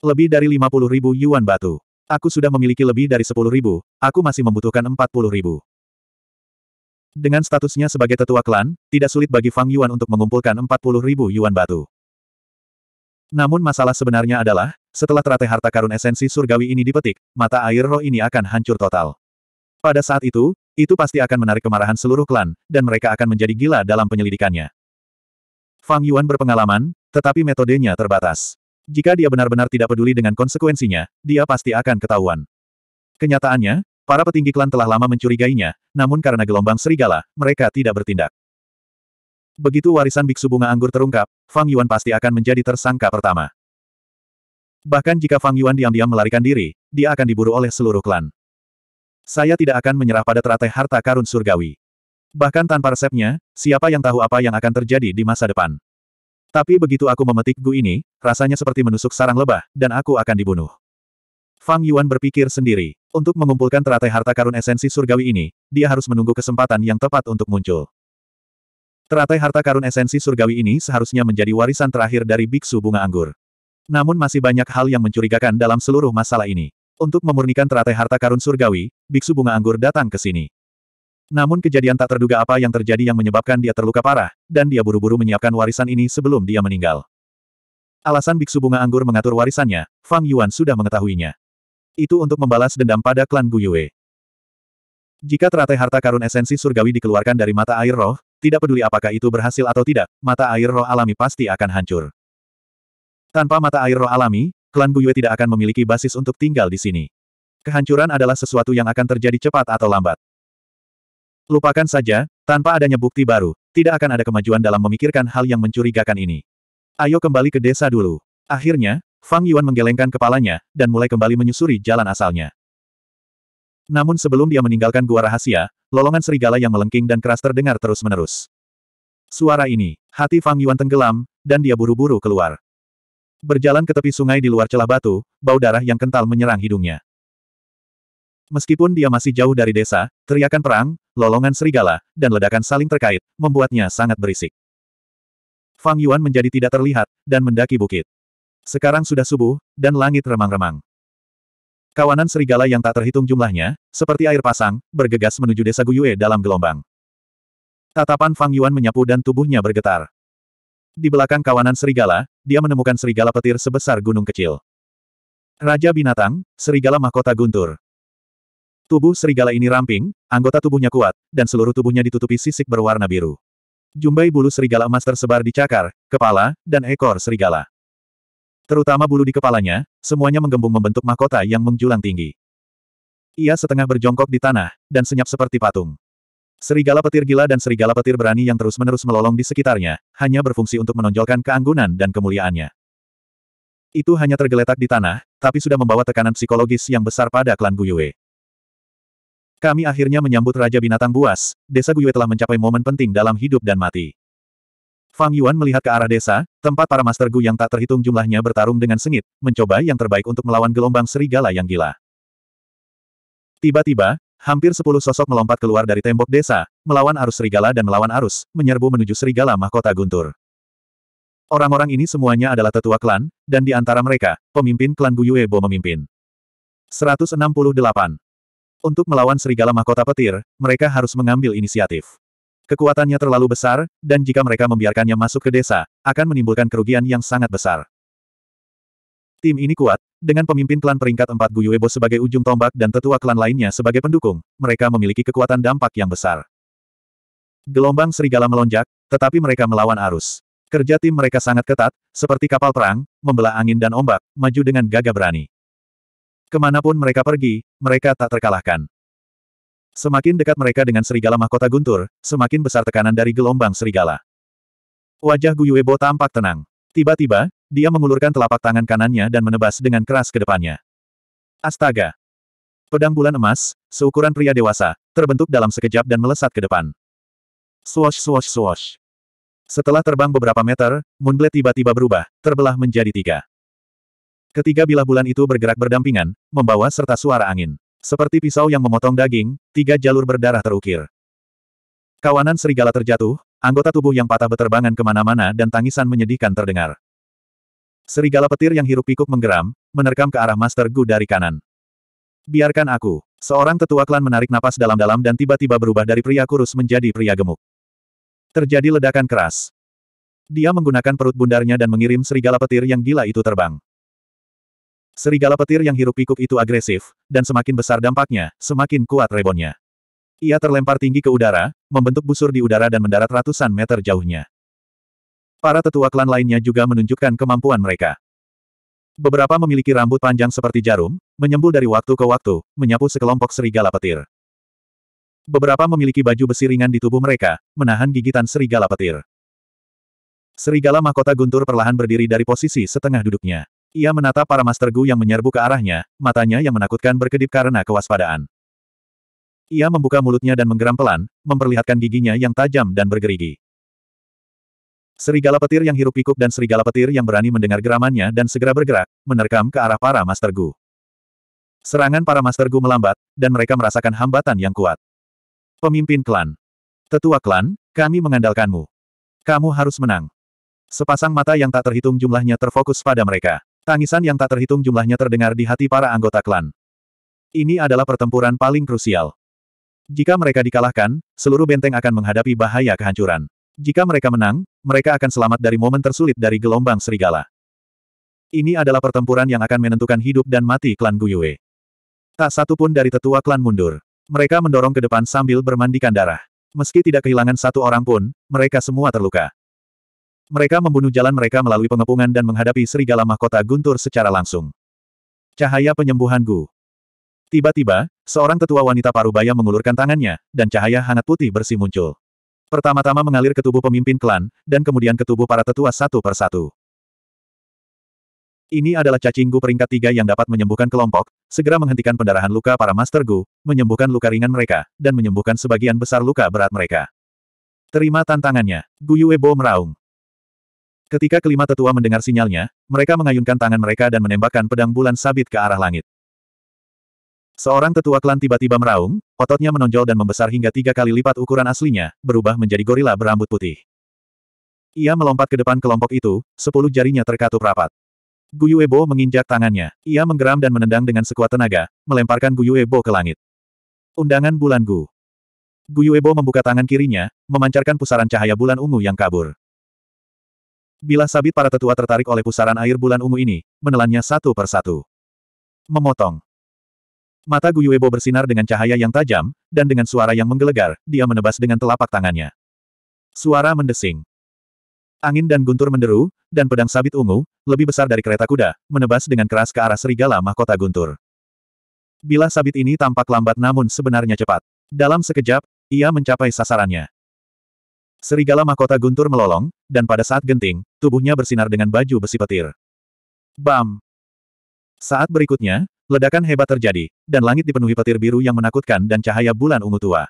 Lebih dari 50 ribu yuan batu. Aku sudah memiliki lebih dari 10 ribu, aku masih membutuhkan 40 ribu. Dengan statusnya sebagai tetua klan, tidak sulit bagi Fang Yuan untuk mengumpulkan 40 ribu yuan batu. Namun masalah sebenarnya adalah, setelah teratai harta karun esensi surgawi ini dipetik, mata air roh ini akan hancur total. Pada saat itu, itu pasti akan menarik kemarahan seluruh klan, dan mereka akan menjadi gila dalam penyelidikannya. Fang Yuan berpengalaman, tetapi metodenya terbatas. Jika dia benar-benar tidak peduli dengan konsekuensinya, dia pasti akan ketahuan. Kenyataannya, para petinggi klan telah lama mencurigainya, namun karena gelombang serigala, mereka tidak bertindak. Begitu warisan biksu bunga anggur terungkap, Fang Yuan pasti akan menjadi tersangka pertama. Bahkan jika Fang Yuan diam-diam melarikan diri, dia akan diburu oleh seluruh klan. Saya tidak akan menyerah pada teratai harta karun surgawi. Bahkan tanpa resepnya, siapa yang tahu apa yang akan terjadi di masa depan. Tapi begitu aku memetik gu ini, rasanya seperti menusuk sarang lebah, dan aku akan dibunuh. Fang Yuan berpikir sendiri. Untuk mengumpulkan teratai harta karun esensi surgawi ini, dia harus menunggu kesempatan yang tepat untuk muncul. Teratai harta karun esensi surgawi ini seharusnya menjadi warisan terakhir dari Biksu Bunga Anggur. Namun masih banyak hal yang mencurigakan dalam seluruh masalah ini. Untuk memurnikan teratai harta karun surgawi, Biksu Bunga Anggur datang ke sini. Namun kejadian tak terduga apa yang terjadi yang menyebabkan dia terluka parah, dan dia buru-buru menyiapkan warisan ini sebelum dia meninggal. Alasan Biksu Bunga Anggur mengatur warisannya, Fang Yuan sudah mengetahuinya. Itu untuk membalas dendam pada klan Guyue. Jika teratai harta karun esensi surgawi dikeluarkan dari mata air roh, tidak peduli apakah itu berhasil atau tidak, mata air roh alami pasti akan hancur. Tanpa mata air roh alami, klan Buyue tidak akan memiliki basis untuk tinggal di sini. Kehancuran adalah sesuatu yang akan terjadi cepat atau lambat. Lupakan saja, tanpa adanya bukti baru, tidak akan ada kemajuan dalam memikirkan hal yang mencurigakan ini. Ayo kembali ke desa dulu. Akhirnya, Fang Yuan menggelengkan kepalanya, dan mulai kembali menyusuri jalan asalnya. Namun sebelum dia meninggalkan gua rahasia, lolongan serigala yang melengking dan keras terdengar terus-menerus. Suara ini, hati Fang Yuan tenggelam, dan dia buru-buru keluar. Berjalan ke tepi sungai di luar celah batu, bau darah yang kental menyerang hidungnya. Meskipun dia masih jauh dari desa, teriakan perang, lolongan serigala, dan ledakan saling terkait, membuatnya sangat berisik. Fang Yuan menjadi tidak terlihat, dan mendaki bukit. Sekarang sudah subuh, dan langit remang-remang. Kawanan serigala yang tak terhitung jumlahnya, seperti air pasang, bergegas menuju desa Guyue dalam gelombang. Tatapan Fang Yuan menyapu dan tubuhnya bergetar. Di belakang kawanan serigala, dia menemukan serigala petir sebesar gunung kecil. Raja binatang, serigala mahkota guntur. Tubuh serigala ini ramping, anggota tubuhnya kuat, dan seluruh tubuhnya ditutupi sisik berwarna biru. Jumbai bulu serigala emas tersebar di cakar, kepala, dan ekor serigala. Terutama bulu di kepalanya, semuanya menggembung membentuk mahkota yang menjulang tinggi. Ia setengah berjongkok di tanah, dan senyap seperti patung. Serigala petir gila dan serigala petir berani yang terus-menerus melolong di sekitarnya, hanya berfungsi untuk menonjolkan keanggunan dan kemuliaannya. Itu hanya tergeletak di tanah, tapi sudah membawa tekanan psikologis yang besar pada klan Guyue. Kami akhirnya menyambut Raja Binatang Buas, desa Guyue telah mencapai momen penting dalam hidup dan mati. Fang Yuan melihat ke arah desa, tempat para Master Gu yang tak terhitung jumlahnya bertarung dengan sengit, mencoba yang terbaik untuk melawan gelombang serigala yang gila. Tiba-tiba, hampir sepuluh sosok melompat keluar dari tembok desa, melawan arus serigala dan melawan arus, menyerbu menuju serigala mahkota guntur. Orang-orang ini semuanya adalah tetua klan, dan di antara mereka, pemimpin klan Guyuebo memimpin. 168. Untuk melawan serigala mahkota petir, mereka harus mengambil inisiatif. Kekuatannya terlalu besar, dan jika mereka membiarkannya masuk ke desa, akan menimbulkan kerugian yang sangat besar. Tim ini kuat, dengan pemimpin klan peringkat 4 Guyuebo sebagai ujung tombak dan tetua klan lainnya sebagai pendukung, mereka memiliki kekuatan dampak yang besar. Gelombang serigala melonjak, tetapi mereka melawan arus. Kerja tim mereka sangat ketat, seperti kapal perang, membelah angin dan ombak, maju dengan gagah berani. Kemanapun mereka pergi, mereka tak terkalahkan. Semakin dekat mereka dengan serigala mahkota guntur, semakin besar tekanan dari gelombang serigala. Wajah Guyuebo tampak tenang. Tiba-tiba, dia mengulurkan telapak tangan kanannya dan menebas dengan keras ke depannya. Astaga! Pedang bulan emas, seukuran pria dewasa, terbentuk dalam sekejap dan melesat ke depan. Swosh swosh swosh. Setelah terbang beberapa meter, Moonblade tiba-tiba berubah, terbelah menjadi tiga. Ketiga bilah bulan itu bergerak berdampingan, membawa serta suara angin. Seperti pisau yang memotong daging, tiga jalur berdarah terukir. Kawanan serigala terjatuh, anggota tubuh yang patah beterbangan kemana-mana dan tangisan menyedihkan terdengar. Serigala petir yang hirup pikuk menggeram, menerkam ke arah Master Gu dari kanan. Biarkan aku. Seorang tetua klan menarik napas dalam-dalam dan tiba-tiba berubah dari pria kurus menjadi pria gemuk. Terjadi ledakan keras. Dia menggunakan perut bundarnya dan mengirim serigala petir yang gila itu terbang. Serigala petir yang hirup pikuk itu agresif, dan semakin besar dampaknya, semakin kuat rebonnya. Ia terlempar tinggi ke udara, membentuk busur di udara dan mendarat ratusan meter jauhnya. Para tetua klan lainnya juga menunjukkan kemampuan mereka. Beberapa memiliki rambut panjang seperti jarum, menyembul dari waktu ke waktu, menyapu sekelompok serigala petir. Beberapa memiliki baju besi ringan di tubuh mereka, menahan gigitan serigala petir. Serigala mahkota guntur perlahan berdiri dari posisi setengah duduknya. Ia menatap para Master Gu yang menyerbu ke arahnya, matanya yang menakutkan berkedip karena kewaspadaan. Ia membuka mulutnya dan menggeram pelan, memperlihatkan giginya yang tajam dan bergerigi. Serigala petir yang hirup pikuk dan serigala petir yang berani mendengar geramannya dan segera bergerak, menerkam ke arah para Master Gu. Serangan para Master Gu melambat, dan mereka merasakan hambatan yang kuat. Pemimpin klan. Tetua klan, kami mengandalkanmu. Kamu harus menang. Sepasang mata yang tak terhitung jumlahnya terfokus pada mereka. Tangisan yang tak terhitung jumlahnya terdengar di hati para anggota klan. Ini adalah pertempuran paling krusial. Jika mereka dikalahkan, seluruh benteng akan menghadapi bahaya kehancuran. Jika mereka menang, mereka akan selamat dari momen tersulit dari gelombang serigala. Ini adalah pertempuran yang akan menentukan hidup dan mati klan Guyue. Tak satu pun dari tetua klan mundur. Mereka mendorong ke depan sambil bermandikan darah. Meski tidak kehilangan satu orang pun, mereka semua terluka. Mereka membunuh jalan mereka melalui pengepungan dan menghadapi serigala mahkota guntur secara langsung. Cahaya penyembuhan Gu. Tiba-tiba, seorang tetua wanita parubaya mengulurkan tangannya, dan cahaya hangat putih bersih muncul. Pertama-tama mengalir ke tubuh pemimpin klan, dan kemudian ke tubuh para tetua satu persatu. Ini adalah cacing Gu peringkat tiga yang dapat menyembuhkan kelompok, segera menghentikan pendarahan luka para Master Gu, menyembuhkan luka ringan mereka, dan menyembuhkan sebagian besar luka berat mereka. Terima tantangannya, Gu Yuebo meraung. Ketika kelima tetua mendengar sinyalnya, mereka mengayunkan tangan mereka dan menembakkan pedang bulan sabit ke arah langit. Seorang tetua klan tiba-tiba meraung, ototnya menonjol dan membesar hingga tiga kali lipat ukuran aslinya, berubah menjadi gorila berambut putih. Ia melompat ke depan kelompok itu, sepuluh jarinya terkatup rapat. Guyuebo menginjak tangannya. Ia menggeram dan menendang dengan sekuat tenaga, melemparkan Guyuebo ke langit. Undangan bulan Gu. Guyuebo membuka tangan kirinya, memancarkan pusaran cahaya bulan ungu yang kabur. Bila sabit para tetua tertarik oleh pusaran air bulan ungu ini, menelannya satu persatu. Memotong. Mata Guyuebo bersinar dengan cahaya yang tajam, dan dengan suara yang menggelegar, dia menebas dengan telapak tangannya. Suara mendesing. Angin dan guntur menderu, dan pedang sabit ungu, lebih besar dari kereta kuda, menebas dengan keras ke arah serigala mahkota guntur. Bila sabit ini tampak lambat namun sebenarnya cepat. Dalam sekejap, ia mencapai sasarannya. Serigala mahkota guntur melolong, dan pada saat genting, tubuhnya bersinar dengan baju besi petir. Bam! Saat berikutnya, ledakan hebat terjadi, dan langit dipenuhi petir biru yang menakutkan dan cahaya bulan ungu tua.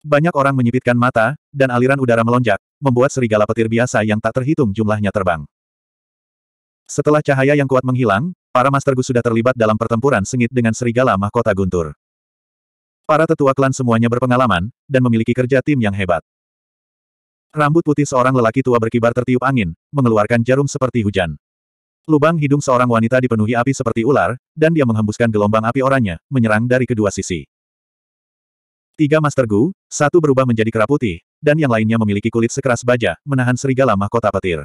Banyak orang menyipitkan mata, dan aliran udara melonjak, membuat serigala petir biasa yang tak terhitung jumlahnya terbang. Setelah cahaya yang kuat menghilang, para Master Gu sudah terlibat dalam pertempuran sengit dengan serigala mahkota guntur. Para tetua klan semuanya berpengalaman, dan memiliki kerja tim yang hebat. Rambut putih seorang lelaki tua berkibar tertiup angin, mengeluarkan jarum seperti hujan. Lubang hidung seorang wanita dipenuhi api seperti ular, dan dia menghembuskan gelombang api oranya menyerang dari kedua sisi. Tiga Master Gu, satu berubah menjadi kera putih, dan yang lainnya memiliki kulit sekeras baja, menahan serigala mahkota petir.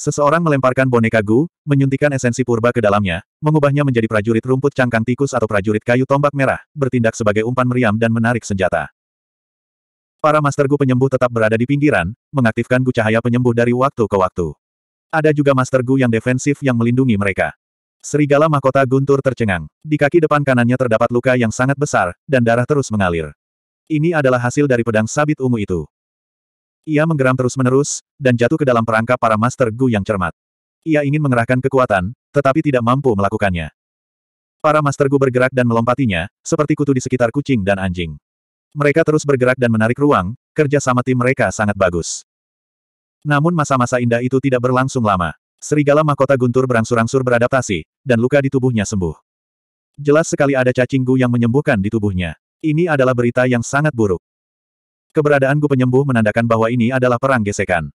Seseorang melemparkan boneka Gu, menyuntikan esensi purba ke dalamnya, mengubahnya menjadi prajurit rumput cangkang tikus atau prajurit kayu tombak merah, bertindak sebagai umpan meriam dan menarik senjata. Para Master Gu penyembuh tetap berada di pinggiran, mengaktifkan Gu cahaya penyembuh dari waktu ke waktu. Ada juga Master Gu yang defensif yang melindungi mereka. Serigala mahkota guntur tercengang. Di kaki depan kanannya terdapat luka yang sangat besar, dan darah terus mengalir. Ini adalah hasil dari pedang sabit ungu itu. Ia menggeram terus-menerus, dan jatuh ke dalam perangkap para Master Gu yang cermat. Ia ingin mengerahkan kekuatan, tetapi tidak mampu melakukannya. Para Master Gu bergerak dan melompatinya, seperti kutu di sekitar kucing dan anjing. Mereka terus bergerak dan menarik ruang, kerja sama tim mereka sangat bagus. Namun masa-masa indah itu tidak berlangsung lama. Serigala mahkota guntur berangsur-angsur beradaptasi, dan luka di tubuhnya sembuh. Jelas sekali ada cacing gu yang menyembuhkan di tubuhnya. Ini adalah berita yang sangat buruk. Keberadaan gu penyembuh menandakan bahwa ini adalah perang gesekan.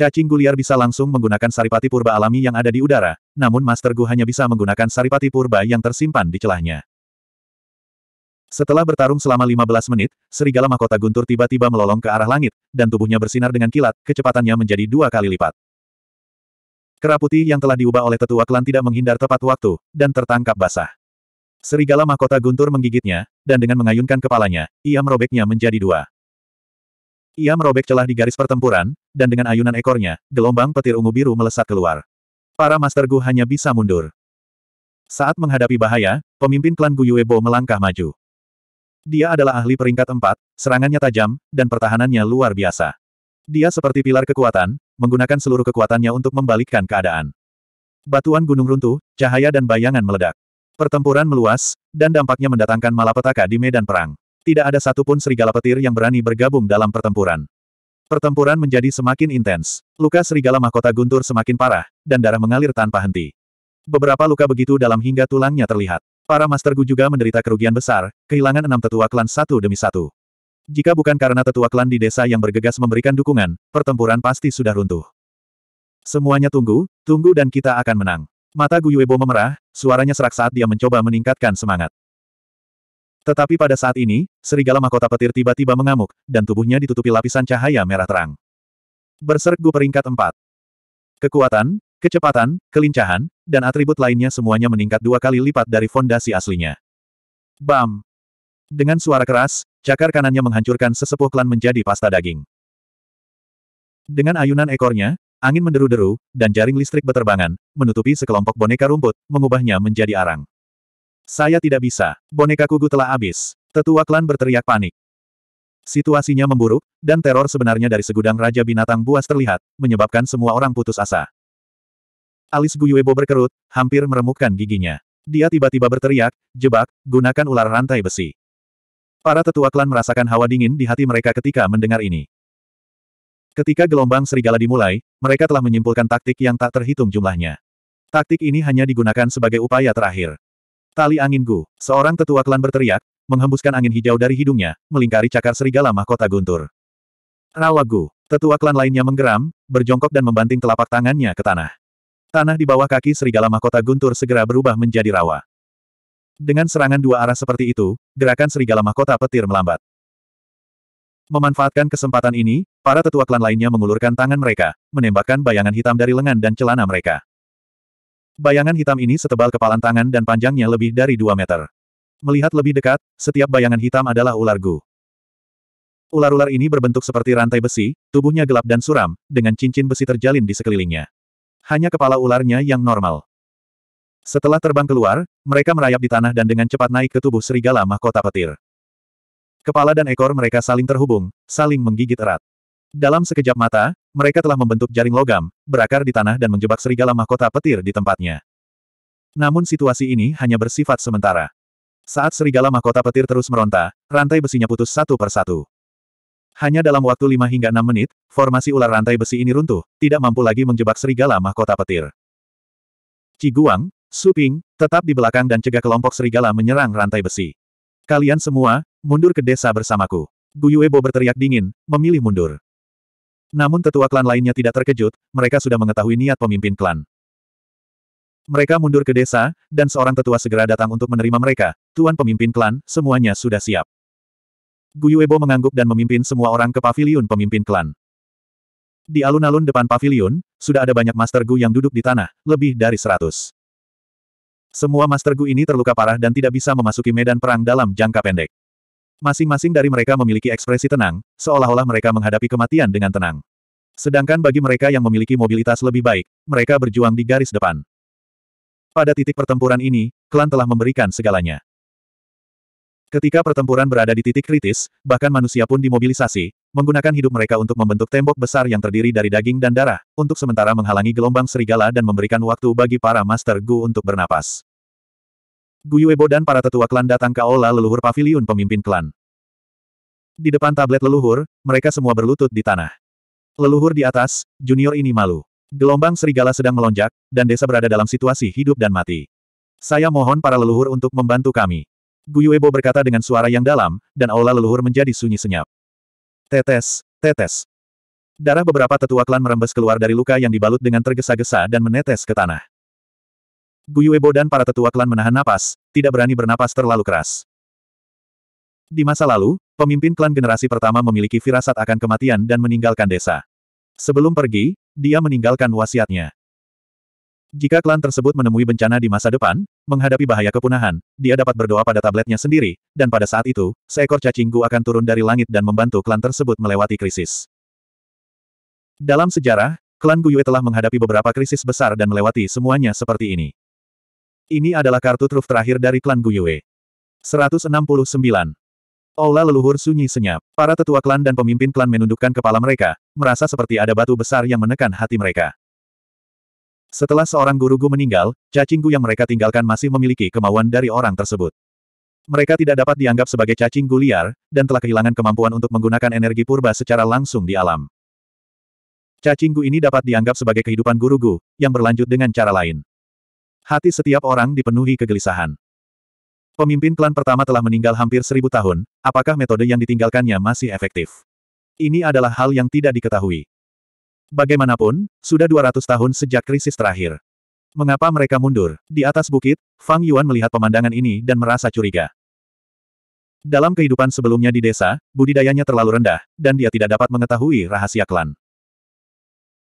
Cacing gu liar bisa langsung menggunakan saripati purba alami yang ada di udara, namun Master Gu hanya bisa menggunakan saripati purba yang tersimpan di celahnya. Setelah bertarung selama 15 menit, serigala mahkota guntur tiba-tiba melolong ke arah langit, dan tubuhnya bersinar dengan kilat, kecepatannya menjadi dua kali lipat. Kera yang telah diubah oleh tetua klan tidak menghindar tepat waktu, dan tertangkap basah. Serigala mahkota guntur menggigitnya, dan dengan mengayunkan kepalanya, ia merobeknya menjadi dua. Ia merobek celah di garis pertempuran, dan dengan ayunan ekornya, gelombang petir ungu biru melesat keluar. Para Master Gu hanya bisa mundur. Saat menghadapi bahaya, pemimpin klan Gu Yuebo melangkah maju. Dia adalah ahli peringkat empat, serangannya tajam, dan pertahanannya luar biasa. Dia seperti pilar kekuatan, menggunakan seluruh kekuatannya untuk membalikkan keadaan. Batuan gunung runtuh, cahaya dan bayangan meledak. Pertempuran meluas, dan dampaknya mendatangkan malapetaka di medan perang. Tidak ada satupun serigala petir yang berani bergabung dalam pertempuran. Pertempuran menjadi semakin intens. Luka serigala mahkota guntur semakin parah, dan darah mengalir tanpa henti. Beberapa luka begitu dalam hingga tulangnya terlihat. Para Master Gu juga menderita kerugian besar, kehilangan enam tetua klan satu demi satu. Jika bukan karena tetua klan di desa yang bergegas memberikan dukungan, pertempuran pasti sudah runtuh. Semuanya tunggu, tunggu dan kita akan menang. Mata Gu Yuebo memerah, suaranya serak saat dia mencoba meningkatkan semangat. Tetapi pada saat ini, serigala mahkota petir tiba-tiba mengamuk, dan tubuhnya ditutupi lapisan cahaya merah terang. Berserk Gu peringkat 4. Kekuatan, Kecepatan, kelincahan, dan atribut lainnya semuanya meningkat dua kali lipat dari fondasi aslinya. Bam! Dengan suara keras, cakar kanannya menghancurkan sesepuh klan menjadi pasta daging. Dengan ayunan ekornya, angin menderu-deru, dan jaring listrik beterbangan, menutupi sekelompok boneka rumput, mengubahnya menjadi arang. Saya tidak bisa, boneka kugu telah habis. Tetua klan berteriak panik. Situasinya memburuk, dan teror sebenarnya dari segudang Raja Binatang Buas terlihat, menyebabkan semua orang putus asa. Alis Guyuebo berkerut, hampir meremukkan giginya. Dia tiba-tiba berteriak, jebak, gunakan ular rantai besi. Para tetua klan merasakan hawa dingin di hati mereka ketika mendengar ini. Ketika gelombang serigala dimulai, mereka telah menyimpulkan taktik yang tak terhitung jumlahnya. Taktik ini hanya digunakan sebagai upaya terakhir. Tali angin Gu, seorang tetua klan berteriak, menghembuskan angin hijau dari hidungnya, melingkari cakar serigala mahkota guntur. Rawa Gu, tetua klan lainnya menggeram, berjongkok dan membanting telapak tangannya ke tanah. Tanah di bawah kaki serigala mahkota guntur segera berubah menjadi rawa. Dengan serangan dua arah seperti itu, gerakan serigala mahkota petir melambat. Memanfaatkan kesempatan ini, para tetua klan lainnya mengulurkan tangan mereka, menembakkan bayangan hitam dari lengan dan celana mereka. Bayangan hitam ini setebal kepalan tangan dan panjangnya lebih dari dua meter. Melihat lebih dekat, setiap bayangan hitam adalah ular gu. Ular-ular ini berbentuk seperti rantai besi, tubuhnya gelap dan suram, dengan cincin besi terjalin di sekelilingnya hanya kepala ularnya yang normal. Setelah terbang keluar, mereka merayap di tanah dan dengan cepat naik ke tubuh serigala mahkota petir. Kepala dan ekor mereka saling terhubung, saling menggigit erat. Dalam sekejap mata, mereka telah membentuk jaring logam, berakar di tanah dan menjebak serigala mahkota petir di tempatnya. Namun situasi ini hanya bersifat sementara. Saat serigala mahkota petir terus meronta, rantai besinya putus satu persatu. Hanya dalam waktu 5 hingga 6 menit, formasi ular rantai besi ini runtuh, tidak mampu lagi menjebak serigala mahkota petir. Ciguang, Suping, tetap di belakang dan cegah kelompok serigala menyerang rantai besi. Kalian semua, mundur ke desa bersamaku. Guyuebo berteriak dingin, memilih mundur. Namun tetua klan lainnya tidak terkejut, mereka sudah mengetahui niat pemimpin klan. Mereka mundur ke desa, dan seorang tetua segera datang untuk menerima mereka. Tuan pemimpin klan, semuanya sudah siap. Guyuebo mengangguk dan memimpin semua orang ke paviliun pemimpin klan. Di alun-alun depan paviliun, sudah ada banyak Master Gu yang duduk di tanah, lebih dari seratus. Semua Master Gu ini terluka parah dan tidak bisa memasuki medan perang dalam jangka pendek. Masing-masing dari mereka memiliki ekspresi tenang, seolah-olah mereka menghadapi kematian dengan tenang. Sedangkan bagi mereka yang memiliki mobilitas lebih baik, mereka berjuang di garis depan. Pada titik pertempuran ini, klan telah memberikan segalanya. Ketika pertempuran berada di titik kritis, bahkan manusia pun dimobilisasi, menggunakan hidup mereka untuk membentuk tembok besar yang terdiri dari daging dan darah, untuk sementara menghalangi gelombang serigala dan memberikan waktu bagi para Master Gu untuk bernapas. Guyuebo dan para tetua klan datang ke aula leluhur pavilion pemimpin klan. Di depan tablet leluhur, mereka semua berlutut di tanah. Leluhur di atas, junior ini malu. Gelombang serigala sedang melonjak, dan desa berada dalam situasi hidup dan mati. Saya mohon para leluhur untuk membantu kami. Guyuebo berkata dengan suara yang dalam, dan aula leluhur menjadi sunyi senyap. Tetes, tetes. Darah beberapa tetua klan merembes keluar dari luka yang dibalut dengan tergesa-gesa dan menetes ke tanah. Guyuebo dan para tetua klan menahan napas, tidak berani bernapas terlalu keras. Di masa lalu, pemimpin klan generasi pertama memiliki firasat akan kematian dan meninggalkan desa. Sebelum pergi, dia meninggalkan wasiatnya. Jika klan tersebut menemui bencana di masa depan, menghadapi bahaya kepunahan, dia dapat berdoa pada tabletnya sendiri, dan pada saat itu, seekor cacing gu akan turun dari langit dan membantu klan tersebut melewati krisis. Dalam sejarah, klan Yue telah menghadapi beberapa krisis besar dan melewati semuanya seperti ini. Ini adalah kartu truf terakhir dari klan Guyue. 169. Aula leluhur sunyi senyap. Para tetua klan dan pemimpin klan menundukkan kepala mereka, merasa seperti ada batu besar yang menekan hati mereka. Setelah seorang guru meninggal, cacinggu yang mereka tinggalkan masih memiliki kemauan dari orang tersebut. Mereka tidak dapat dianggap sebagai cacing gu liar, dan telah kehilangan kemampuan untuk menggunakan energi purba secara langsung di alam. Cacing ini dapat dianggap sebagai kehidupan guru yang berlanjut dengan cara lain. Hati setiap orang dipenuhi kegelisahan. Pemimpin klan pertama telah meninggal hampir seribu tahun, apakah metode yang ditinggalkannya masih efektif? Ini adalah hal yang tidak diketahui. Bagaimanapun, sudah 200 tahun sejak krisis terakhir. Mengapa mereka mundur? Di atas bukit, Fang Yuan melihat pemandangan ini dan merasa curiga. Dalam kehidupan sebelumnya di desa, budidayanya terlalu rendah, dan dia tidak dapat mengetahui rahasia klan.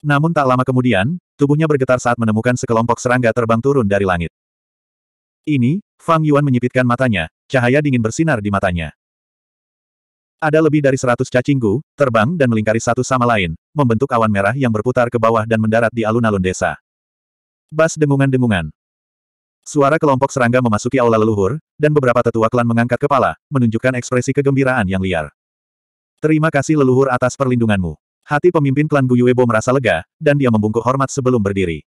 Namun tak lama kemudian, tubuhnya bergetar saat menemukan sekelompok serangga terbang turun dari langit. Ini, Fang Yuan menyipitkan matanya, cahaya dingin bersinar di matanya. Ada lebih dari seratus cacinggu, terbang dan melingkari satu sama lain, membentuk awan merah yang berputar ke bawah dan mendarat di alun-alun desa. Bas dengungan-dengungan. Suara kelompok serangga memasuki aula leluhur, dan beberapa tetua klan mengangkat kepala, menunjukkan ekspresi kegembiraan yang liar. Terima kasih leluhur atas perlindunganmu. Hati pemimpin klan Guyuebo merasa lega, dan dia membungkuk hormat sebelum berdiri.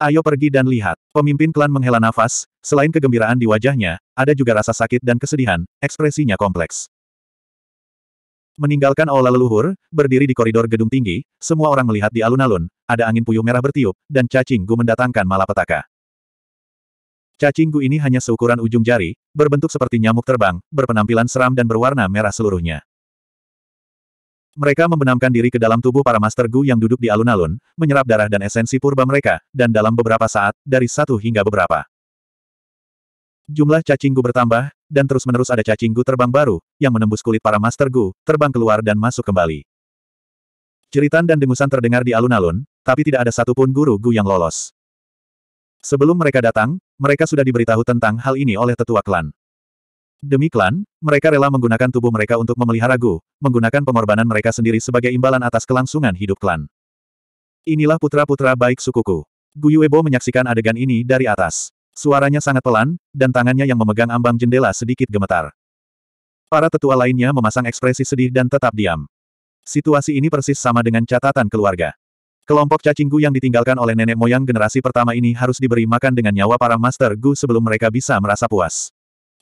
Ayo pergi dan lihat. Pemimpin klan menghela nafas, selain kegembiraan di wajahnya, ada juga rasa sakit dan kesedihan, ekspresinya kompleks. Meninggalkan aula leluhur, berdiri di koridor gedung tinggi, semua orang melihat di alun-alun, ada angin puyuh merah bertiup, dan cacing gu mendatangkan malapetaka. Cacing gu ini hanya seukuran ujung jari, berbentuk seperti nyamuk terbang, berpenampilan seram dan berwarna merah seluruhnya. Mereka membenamkan diri ke dalam tubuh para Master Gu yang duduk di alun-alun, menyerap darah dan esensi purba mereka, dan dalam beberapa saat, dari satu hingga beberapa Jumlah cacing gu bertambah, dan terus-menerus ada cacing gu terbang baru, yang menembus kulit para Master Gu, terbang keluar dan masuk kembali. Jeritan dan dengusan terdengar di alun-alun, tapi tidak ada satupun guru Gu yang lolos. Sebelum mereka datang, mereka sudah diberitahu tentang hal ini oleh tetua klan. Demi klan, mereka rela menggunakan tubuh mereka untuk memelihara Gu, menggunakan pengorbanan mereka sendiri sebagai imbalan atas kelangsungan hidup klan. Inilah putra-putra baik sukuku. Gu Yuebo menyaksikan adegan ini dari atas. Suaranya sangat pelan, dan tangannya yang memegang ambang jendela sedikit gemetar. Para tetua lainnya memasang ekspresi sedih dan tetap diam. Situasi ini persis sama dengan catatan keluarga. Kelompok cacinggu yang ditinggalkan oleh nenek moyang generasi pertama ini harus diberi makan dengan nyawa para Master Gu sebelum mereka bisa merasa puas.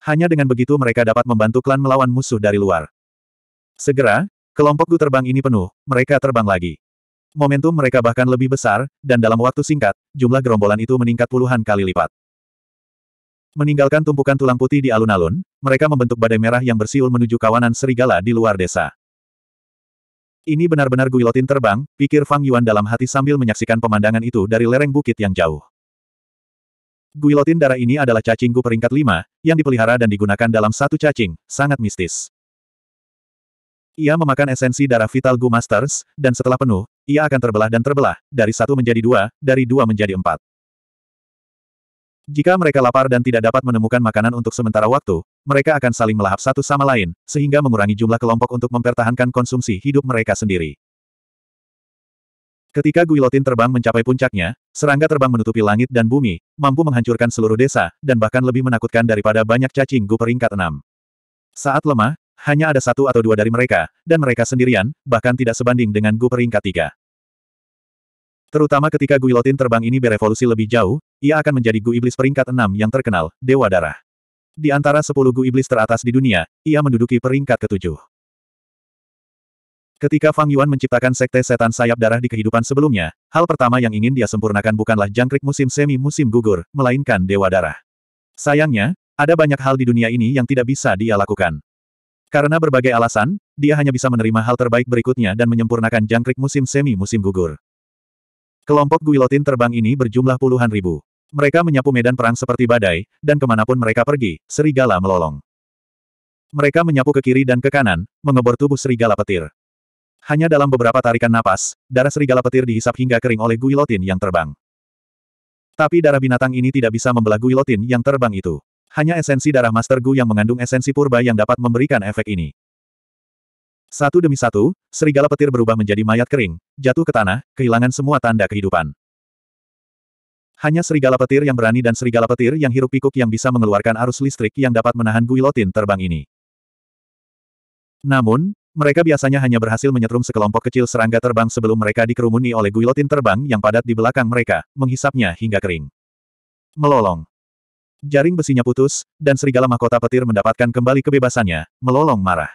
Hanya dengan begitu mereka dapat membantu klan melawan musuh dari luar. Segera, kelompok Gu terbang ini penuh, mereka terbang lagi. Momentum mereka bahkan lebih besar, dan dalam waktu singkat, jumlah gerombolan itu meningkat puluhan kali lipat. Meninggalkan tumpukan tulang putih di alun-alun, mereka membentuk badai merah yang bersiul menuju kawanan serigala di luar desa. Ini benar-benar Guilotin terbang, pikir Fang Yuan dalam hati sambil menyaksikan pemandangan itu dari lereng bukit yang jauh. Guilotin darah ini adalah cacing gu peringkat lima yang dipelihara dan digunakan dalam satu cacing, sangat mistis. Ia memakan esensi darah vital Gu Masters, dan setelah penuh, ia akan terbelah dan terbelah, dari satu menjadi dua, dari dua menjadi empat. Jika mereka lapar dan tidak dapat menemukan makanan untuk sementara waktu, mereka akan saling melahap satu sama lain, sehingga mengurangi jumlah kelompok untuk mempertahankan konsumsi hidup mereka sendiri. Ketika Guilotin terbang mencapai puncaknya, serangga terbang menutupi langit dan bumi, mampu menghancurkan seluruh desa, dan bahkan lebih menakutkan daripada banyak cacing gu peringkat enam. Saat lemah, hanya ada satu atau dua dari mereka, dan mereka sendirian, bahkan tidak sebanding dengan gu peringkat tiga. Terutama ketika Guilotin terbang ini berevolusi lebih jauh, ia akan menjadi Gu Iblis peringkat enam yang terkenal, Dewa Darah. Di antara sepuluh Gu Iblis teratas di dunia, ia menduduki peringkat ketujuh. Ketika Fang Yuan menciptakan sekte setan sayap darah di kehidupan sebelumnya, hal pertama yang ingin dia sempurnakan bukanlah jangkrik musim semi musim gugur, melainkan dewa darah. Sayangnya, ada banyak hal di dunia ini yang tidak bisa dia lakukan. Karena berbagai alasan, dia hanya bisa menerima hal terbaik berikutnya dan menyempurnakan jangkrik musim semi musim gugur. Kelompok Guilotin terbang ini berjumlah puluhan ribu. Mereka menyapu medan perang seperti badai, dan kemanapun mereka pergi, serigala melolong. Mereka menyapu ke kiri dan ke kanan, mengebor tubuh serigala petir. Hanya dalam beberapa tarikan napas, darah serigala petir dihisap hingga kering oleh Guilotin yang terbang. Tapi darah binatang ini tidak bisa membelah Guilotin yang terbang itu. Hanya esensi darah Master Gu yang mengandung esensi purba yang dapat memberikan efek ini. Satu demi satu, serigala petir berubah menjadi mayat kering, jatuh ke tanah, kehilangan semua tanda kehidupan. Hanya serigala petir yang berani dan serigala petir yang hirup pikuk yang bisa mengeluarkan arus listrik yang dapat menahan guilotin terbang ini. Namun, mereka biasanya hanya berhasil menyetrum sekelompok kecil serangga terbang sebelum mereka dikerumuni oleh guilotin terbang yang padat di belakang mereka, menghisapnya hingga kering. Melolong. Jaring besinya putus, dan serigala mahkota petir mendapatkan kembali kebebasannya, melolong marah.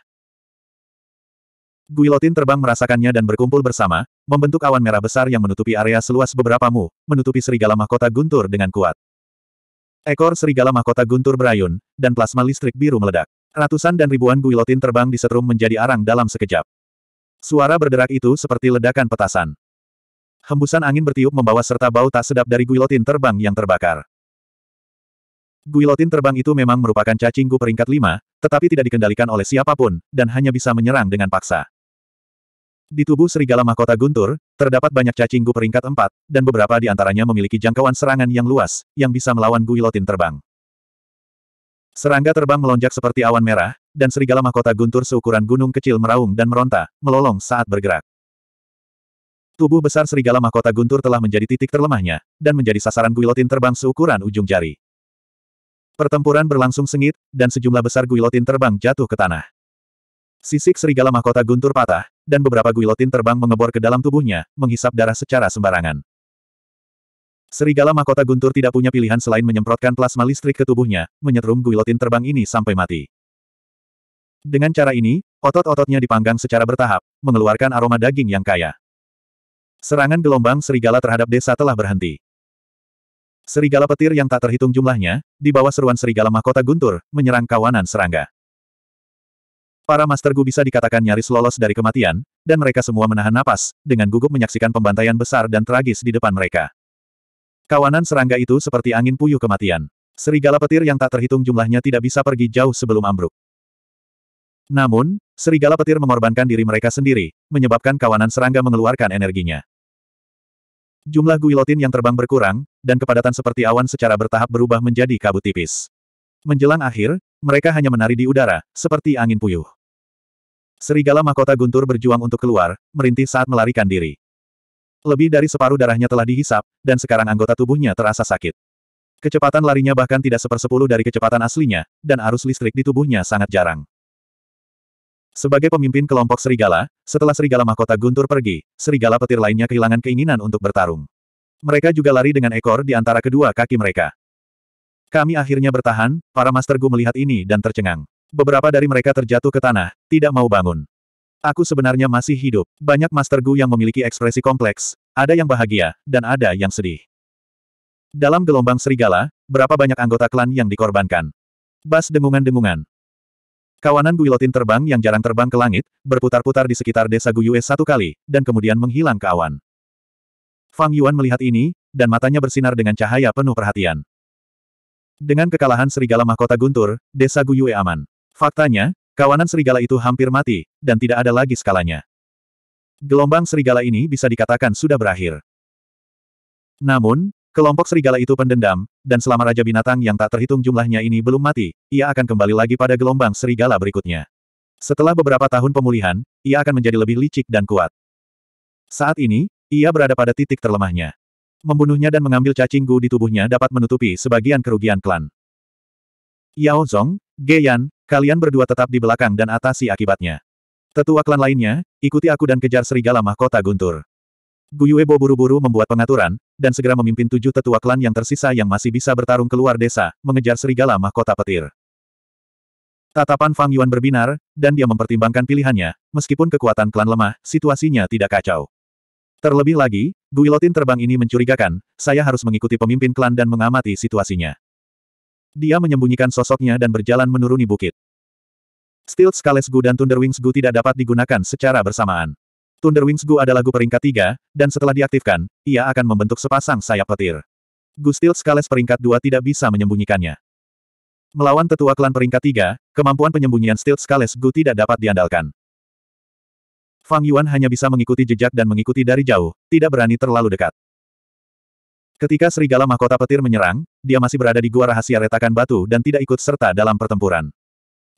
Guilotin terbang merasakannya dan berkumpul bersama, membentuk awan merah besar yang menutupi area seluas beberapa mu, menutupi serigala mahkota guntur dengan kuat. Ekor serigala mahkota guntur berayun, dan plasma listrik biru meledak. Ratusan dan ribuan guilotin terbang disetrum menjadi arang dalam sekejap. Suara berderak itu seperti ledakan petasan. Hembusan angin bertiup membawa serta bau tak sedap dari guilotin terbang yang terbakar. Guilotin terbang itu memang merupakan cacingku peringkat lima, tetapi tidak dikendalikan oleh siapapun, dan hanya bisa menyerang dengan paksa. Di tubuh serigala mahkota guntur, terdapat banyak cacing peringkat 4, dan beberapa di antaranya memiliki jangkauan serangan yang luas, yang bisa melawan guilotin terbang. Serangga terbang melonjak seperti awan merah, dan serigala mahkota guntur seukuran gunung kecil meraung dan meronta, melolong saat bergerak. Tubuh besar serigala mahkota guntur telah menjadi titik terlemahnya, dan menjadi sasaran guilotin terbang seukuran ujung jari. Pertempuran berlangsung sengit, dan sejumlah besar guilotin terbang jatuh ke tanah. Sisik serigala mahkota guntur patah, dan beberapa guilotin terbang mengebor ke dalam tubuhnya, menghisap darah secara sembarangan. Serigala mahkota guntur tidak punya pilihan selain menyemprotkan plasma listrik ke tubuhnya, menyetrum guilotin terbang ini sampai mati. Dengan cara ini, otot-ototnya dipanggang secara bertahap, mengeluarkan aroma daging yang kaya. Serangan gelombang serigala terhadap desa telah berhenti. Serigala petir yang tak terhitung jumlahnya, di bawah seruan serigala mahkota guntur, menyerang kawanan serangga. Para Master Gu bisa dikatakan nyaris lolos dari kematian, dan mereka semua menahan napas, dengan gugup menyaksikan pembantaian besar dan tragis di depan mereka. Kawanan serangga itu seperti angin puyuh kematian. Serigala petir yang tak terhitung jumlahnya tidak bisa pergi jauh sebelum ambruk. Namun, serigala petir mengorbankan diri mereka sendiri, menyebabkan kawanan serangga mengeluarkan energinya. Jumlah guilotin yang terbang berkurang, dan kepadatan seperti awan secara bertahap berubah menjadi kabut tipis. Menjelang akhir, mereka hanya menari di udara, seperti angin puyuh. Serigala mahkota guntur berjuang untuk keluar, merintih saat melarikan diri. Lebih dari separuh darahnya telah dihisap, dan sekarang anggota tubuhnya terasa sakit. Kecepatan larinya bahkan tidak sepersepuluh dari kecepatan aslinya, dan arus listrik di tubuhnya sangat jarang. Sebagai pemimpin kelompok serigala, setelah serigala mahkota guntur pergi, serigala petir lainnya kehilangan keinginan untuk bertarung. Mereka juga lari dengan ekor di antara kedua kaki mereka. Kami akhirnya bertahan, para Master Gu melihat ini dan tercengang. Beberapa dari mereka terjatuh ke tanah, tidak mau bangun. Aku sebenarnya masih hidup. Banyak Master Gu yang memiliki ekspresi kompleks, ada yang bahagia, dan ada yang sedih. Dalam gelombang serigala, berapa banyak anggota klan yang dikorbankan. Bas dengungan-dengungan. Kawanan Guilotin terbang yang jarang terbang ke langit, berputar-putar di sekitar desa Guyue satu kali, dan kemudian menghilang ke awan. Fang Yuan melihat ini, dan matanya bersinar dengan cahaya penuh perhatian. Dengan kekalahan serigala mahkota guntur, desa Guyue aman. Faktanya, kawanan serigala itu hampir mati, dan tidak ada lagi skalanya. Gelombang serigala ini bisa dikatakan sudah berakhir. Namun, kelompok serigala itu pendendam, dan selama Raja Binatang yang tak terhitung jumlahnya ini belum mati, ia akan kembali lagi pada gelombang serigala berikutnya. Setelah beberapa tahun pemulihan, ia akan menjadi lebih licik dan kuat. Saat ini, ia berada pada titik terlemahnya. Membunuhnya dan mengambil cacing gu di tubuhnya dapat menutupi sebagian kerugian klan. Yao Zong, Ge Yan, kalian berdua tetap di belakang dan atasi akibatnya. Tetua klan lainnya, ikuti aku dan kejar serigala mahkota guntur. Guyuebo buru-buru membuat pengaturan, dan segera memimpin tujuh tetua klan yang tersisa yang masih bisa bertarung keluar desa, mengejar serigala mahkota petir. Tatapan Fang Yuan berbinar, dan dia mempertimbangkan pilihannya, meskipun kekuatan klan lemah, situasinya tidak kacau. Terlebih lagi, Guilotin terbang ini mencurigakan, saya harus mengikuti pemimpin klan dan mengamati situasinya. Dia menyembunyikan sosoknya dan berjalan menuruni bukit. Steel Scales Gu dan Thunder Wings Gu tidak dapat digunakan secara bersamaan. Thunder Wings Gu adalah Gu peringkat 3, dan setelah diaktifkan, ia akan membentuk sepasang sayap petir. Gu Steel Scales peringkat 2 tidak bisa menyembunyikannya. Melawan tetua klan peringkat 3, kemampuan penyembunyian Steel Scales Gu tidak dapat diandalkan. Fang Yuan hanya bisa mengikuti jejak dan mengikuti dari jauh, tidak berani terlalu dekat. Ketika serigala mahkota petir menyerang, dia masih berada di gua rahasia retakan batu dan tidak ikut serta dalam pertempuran.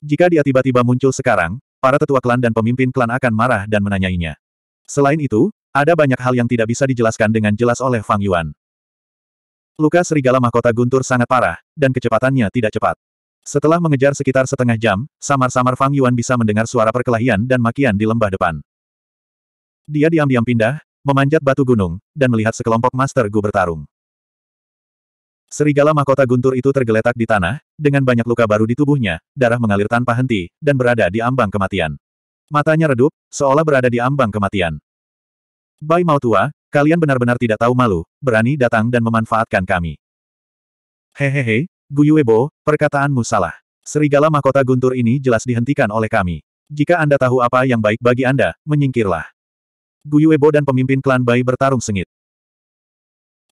Jika dia tiba-tiba muncul sekarang, para tetua klan dan pemimpin klan akan marah dan menanyainya. Selain itu, ada banyak hal yang tidak bisa dijelaskan dengan jelas oleh Fang Yuan. Luka serigala mahkota guntur sangat parah, dan kecepatannya tidak cepat. Setelah mengejar sekitar setengah jam, samar-samar Fang Yuan bisa mendengar suara perkelahian dan makian di lembah depan. Dia diam-diam pindah, memanjat batu gunung, dan melihat sekelompok Master Gu bertarung. Serigala mahkota guntur itu tergeletak di tanah, dengan banyak luka baru di tubuhnya, darah mengalir tanpa henti, dan berada di ambang kematian. Matanya redup, seolah berada di ambang kematian. Bai mau tua, kalian benar-benar tidak tahu malu, berani datang dan memanfaatkan kami. Hehehe, Guyuebo, perkataanmu salah. Serigala mahkota guntur ini jelas dihentikan oleh kami. Jika Anda tahu apa yang baik bagi Anda, menyingkirlah. Guyuebo dan pemimpin klan Bai bertarung sengit.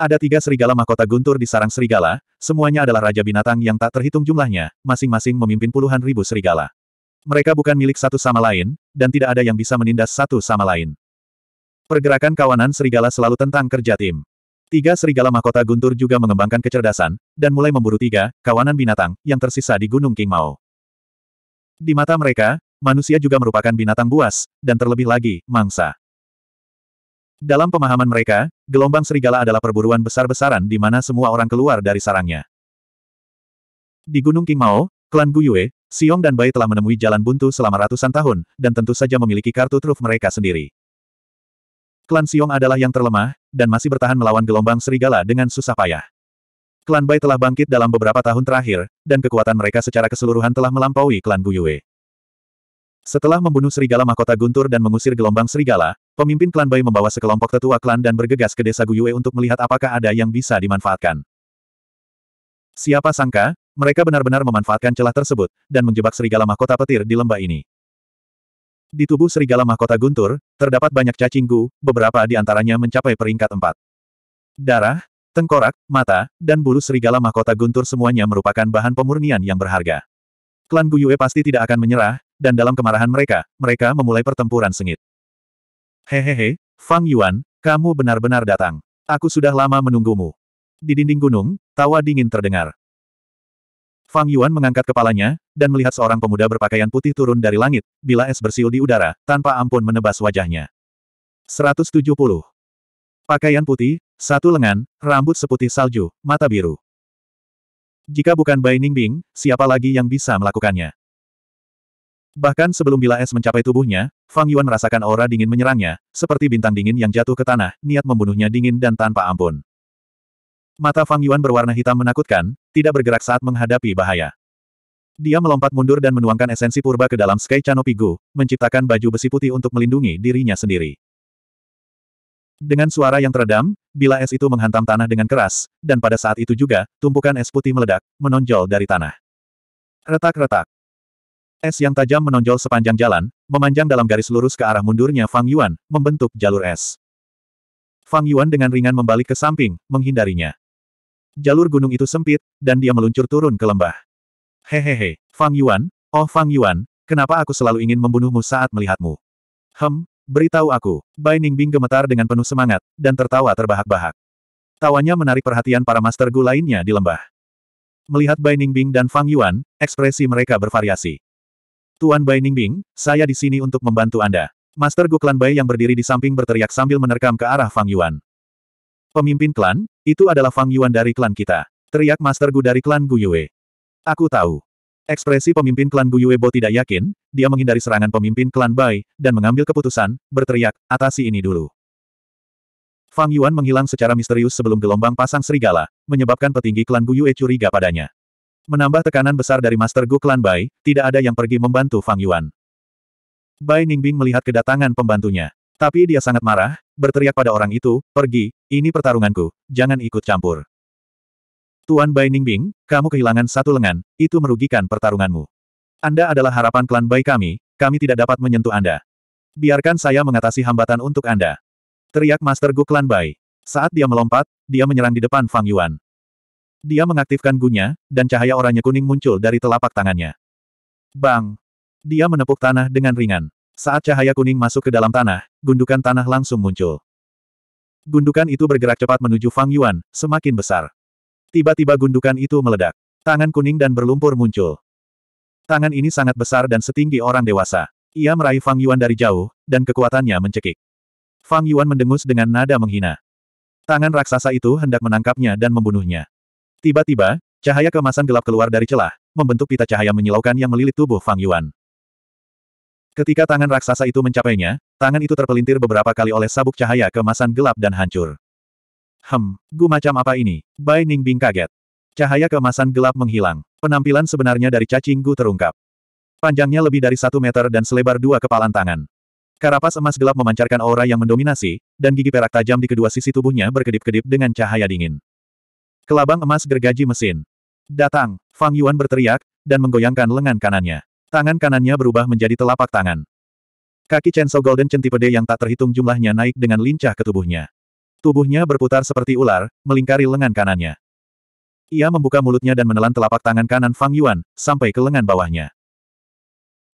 Ada tiga serigala mahkota guntur di sarang serigala, semuanya adalah raja binatang yang tak terhitung jumlahnya, masing-masing memimpin puluhan ribu serigala. Mereka bukan milik satu sama lain, dan tidak ada yang bisa menindas satu sama lain. Pergerakan kawanan serigala selalu tentang kerja tim. Tiga serigala mahkota guntur juga mengembangkan kecerdasan, dan mulai memburu tiga, kawanan binatang, yang tersisa di Gunung King Mao. Di mata mereka, manusia juga merupakan binatang buas, dan terlebih lagi, mangsa. Dalam pemahaman mereka, gelombang serigala adalah perburuan besar-besaran di mana semua orang keluar dari sarangnya. Di Gunung Mao, klan Guyue, Siong dan Bai telah menemui jalan buntu selama ratusan tahun, dan tentu saja memiliki kartu truf mereka sendiri. Klan Siong adalah yang terlemah, dan masih bertahan melawan gelombang serigala dengan susah payah. Klan Bai telah bangkit dalam beberapa tahun terakhir, dan kekuatan mereka secara keseluruhan telah melampaui klan Guyue. Setelah membunuh serigala mahkota guntur dan mengusir gelombang serigala, Pemimpin klan Bai membawa sekelompok tetua klan dan bergegas ke desa Guyue untuk melihat apakah ada yang bisa dimanfaatkan. Siapa sangka, mereka benar-benar memanfaatkan celah tersebut, dan menjebak serigala mahkota petir di lembah ini. Di tubuh serigala mahkota guntur, terdapat banyak cacing gu, beberapa di antaranya mencapai peringkat empat. Darah, tengkorak, mata, dan bulu serigala mahkota guntur semuanya merupakan bahan pemurnian yang berharga. Klan Guyue pasti tidak akan menyerah, dan dalam kemarahan mereka, mereka memulai pertempuran sengit. Hehehe, Fang Yuan, kamu benar-benar datang. Aku sudah lama menunggumu. Di dinding gunung, tawa dingin terdengar. Fang Yuan mengangkat kepalanya, dan melihat seorang pemuda berpakaian putih turun dari langit, bila es bersiul di udara, tanpa ampun menebas wajahnya. 170. Pakaian putih, satu lengan, rambut seputih salju, mata biru. Jika bukan Bai Ningbing, siapa lagi yang bisa melakukannya? Bahkan sebelum bila es mencapai tubuhnya, Fang Yuan merasakan aura dingin menyerangnya, seperti bintang dingin yang jatuh ke tanah, niat membunuhnya dingin dan tanpa ampun. Mata Fang Yuan berwarna hitam menakutkan, tidak bergerak saat menghadapi bahaya. Dia melompat mundur dan menuangkan esensi purba ke dalam Sky Canopy Gu, menciptakan baju besi putih untuk melindungi dirinya sendiri. Dengan suara yang teredam, bila es itu menghantam tanah dengan keras, dan pada saat itu juga, tumpukan es putih meledak, menonjol dari tanah. Retak-retak. Es yang tajam menonjol sepanjang jalan, memanjang dalam garis lurus ke arah mundurnya Fang Yuan, membentuk jalur es. Fang Yuan dengan ringan membalik ke samping, menghindarinya. Jalur gunung itu sempit, dan dia meluncur turun ke lembah. Hehehe, Fang Yuan, oh Fang Yuan, kenapa aku selalu ingin membunuhmu saat melihatmu? Hem, beritahu aku. Bai Ningbing gemetar dengan penuh semangat, dan tertawa terbahak-bahak. Tawanya menarik perhatian para master gu lainnya di lembah. Melihat Bai Ningbing dan Fang Yuan, ekspresi mereka bervariasi. Tuan Bai Ningbing, saya di sini untuk membantu Anda. Master Gu Klan Bai yang berdiri di samping berteriak sambil menerkam ke arah Fang Yuan. Pemimpin klan, itu adalah Fang Yuan dari klan kita. Teriak Master Gu dari klan Gu Yue. Aku tahu. Ekspresi pemimpin klan Gu Yue Bo tidak yakin, dia menghindari serangan pemimpin klan Bai, dan mengambil keputusan, berteriak, atasi ini dulu. Fang Yuan menghilang secara misterius sebelum gelombang pasang serigala, menyebabkan petinggi klan Gu Yue curiga padanya. Menambah tekanan besar dari Master Gu Klan Bai, tidak ada yang pergi membantu Fang Yuan. Bai Ningbing melihat kedatangan pembantunya. Tapi dia sangat marah, berteriak pada orang itu, pergi, ini pertarunganku, jangan ikut campur. Tuan Bai Ningbing, kamu kehilangan satu lengan, itu merugikan pertarunganmu. Anda adalah harapan klan Bai kami, kami tidak dapat menyentuh Anda. Biarkan saya mengatasi hambatan untuk Anda. Teriak Master Gu Klan Bai. Saat dia melompat, dia menyerang di depan Fang Yuan. Dia mengaktifkan gunya, dan cahaya oranye kuning muncul dari telapak tangannya. Bang! Dia menepuk tanah dengan ringan. Saat cahaya kuning masuk ke dalam tanah, gundukan tanah langsung muncul. Gundukan itu bergerak cepat menuju Fang Yuan, semakin besar. Tiba-tiba gundukan itu meledak. Tangan kuning dan berlumpur muncul. Tangan ini sangat besar dan setinggi orang dewasa. Ia meraih Fang Yuan dari jauh, dan kekuatannya mencekik. Fang Yuan mendengus dengan nada menghina. Tangan raksasa itu hendak menangkapnya dan membunuhnya. Tiba-tiba, cahaya kemasan gelap keluar dari celah, membentuk pita cahaya menyilaukan yang melilit tubuh Fang Yuan. Ketika tangan raksasa itu mencapainya, tangan itu terpelintir beberapa kali oleh sabuk cahaya kemasan gelap dan hancur. Hem, gu macam apa ini? Bai Ningbing kaget. Cahaya kemasan gelap menghilang. Penampilan sebenarnya dari cacing gu terungkap. Panjangnya lebih dari satu meter dan selebar dua kepalan tangan. Karapas emas gelap memancarkan aura yang mendominasi, dan gigi perak tajam di kedua sisi tubuhnya berkedip-kedip dengan cahaya dingin. Kelabang emas gergaji mesin. Datang, Fang Yuan berteriak, dan menggoyangkan lengan kanannya. Tangan kanannya berubah menjadi telapak tangan. Kaki Chen So Golden Centipede yang tak terhitung jumlahnya naik dengan lincah ke tubuhnya. Tubuhnya berputar seperti ular, melingkari lengan kanannya. Ia membuka mulutnya dan menelan telapak tangan kanan Fang Yuan, sampai ke lengan bawahnya.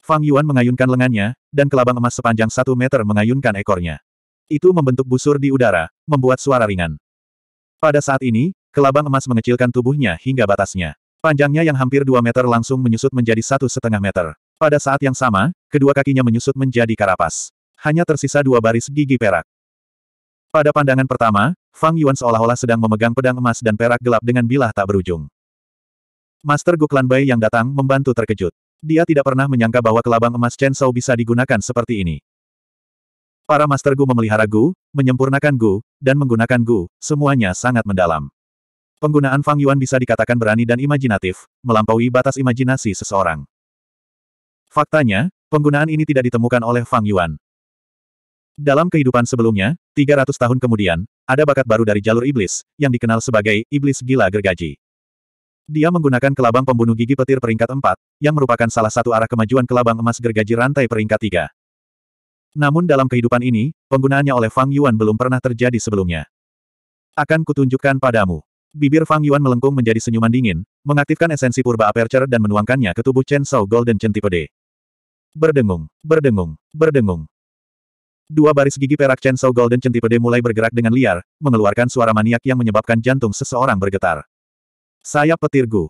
Fang Yuan mengayunkan lengannya, dan kelabang emas sepanjang satu meter mengayunkan ekornya. Itu membentuk busur di udara, membuat suara ringan. Pada saat ini, Kelabang emas mengecilkan tubuhnya hingga batasnya. Panjangnya yang hampir 2 meter langsung menyusut menjadi satu setengah meter. Pada saat yang sama, kedua kakinya menyusut menjadi karapas. Hanya tersisa dua baris gigi perak. Pada pandangan pertama, Fang Yuan seolah-olah sedang memegang pedang emas dan perak gelap dengan bilah tak berujung. Master Guklan Bai yang datang membantu terkejut. Dia tidak pernah menyangka bahwa kelabang emas Chen Shou bisa digunakan seperti ini. Para Master Gu memelihara Gu, menyempurnakan Gu, dan menggunakan Gu, semuanya sangat mendalam. Penggunaan Fang Yuan bisa dikatakan berani dan imajinatif, melampaui batas imajinasi seseorang. Faktanya, penggunaan ini tidak ditemukan oleh Fang Yuan. Dalam kehidupan sebelumnya, 300 tahun kemudian, ada bakat baru dari jalur iblis, yang dikenal sebagai iblis gila gergaji. Dia menggunakan kelabang pembunuh gigi petir peringkat 4, yang merupakan salah satu arah kemajuan kelabang emas gergaji rantai peringkat 3. Namun dalam kehidupan ini, penggunaannya oleh Fang Yuan belum pernah terjadi sebelumnya. Akan kutunjukkan padamu. Bibir Fang Yuan melengkung menjadi senyuman dingin, mengaktifkan esensi purba aperture dan menuangkannya ke tubuh Chen Shao Golden Chen tipe D. Berdengung, berdengung, berdengung. Dua baris gigi perak Chen Shao Golden Chen mulai bergerak dengan liar, mengeluarkan suara maniak yang menyebabkan jantung seseorang bergetar. Sayap petir Gu.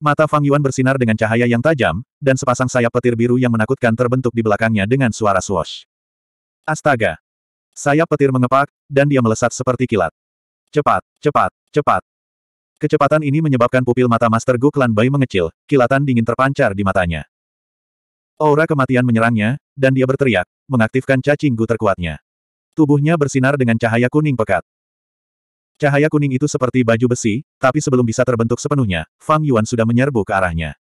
Mata Fang Yuan bersinar dengan cahaya yang tajam, dan sepasang sayap petir biru yang menakutkan terbentuk di belakangnya dengan suara swash. Astaga! Sayap petir mengepak, dan dia melesat seperti kilat. Cepat, cepat, cepat. Kecepatan ini menyebabkan pupil mata Master Gu Klan Bai mengecil, kilatan dingin terpancar di matanya. Aura kematian menyerangnya, dan dia berteriak, mengaktifkan cacing Gu terkuatnya. Tubuhnya bersinar dengan cahaya kuning pekat. Cahaya kuning itu seperti baju besi, tapi sebelum bisa terbentuk sepenuhnya, Fang Yuan sudah menyerbu ke arahnya.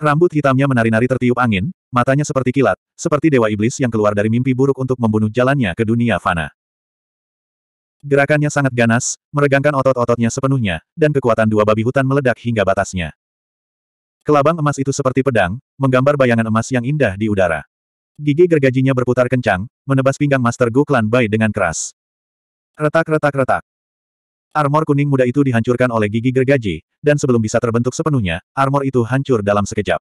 Rambut hitamnya menari-nari tertiup angin, matanya seperti kilat, seperti dewa iblis yang keluar dari mimpi buruk untuk membunuh jalannya ke dunia fana. Gerakannya sangat ganas, meregangkan otot-ototnya sepenuhnya, dan kekuatan dua babi hutan meledak hingga batasnya. Kelabang emas itu seperti pedang, menggambar bayangan emas yang indah di udara. Gigi gergajinya berputar kencang, menebas pinggang Master Gu Klan Bai dengan keras. Retak-retak-retak. Armor kuning muda itu dihancurkan oleh gigi gergaji, dan sebelum bisa terbentuk sepenuhnya, armor itu hancur dalam sekejap.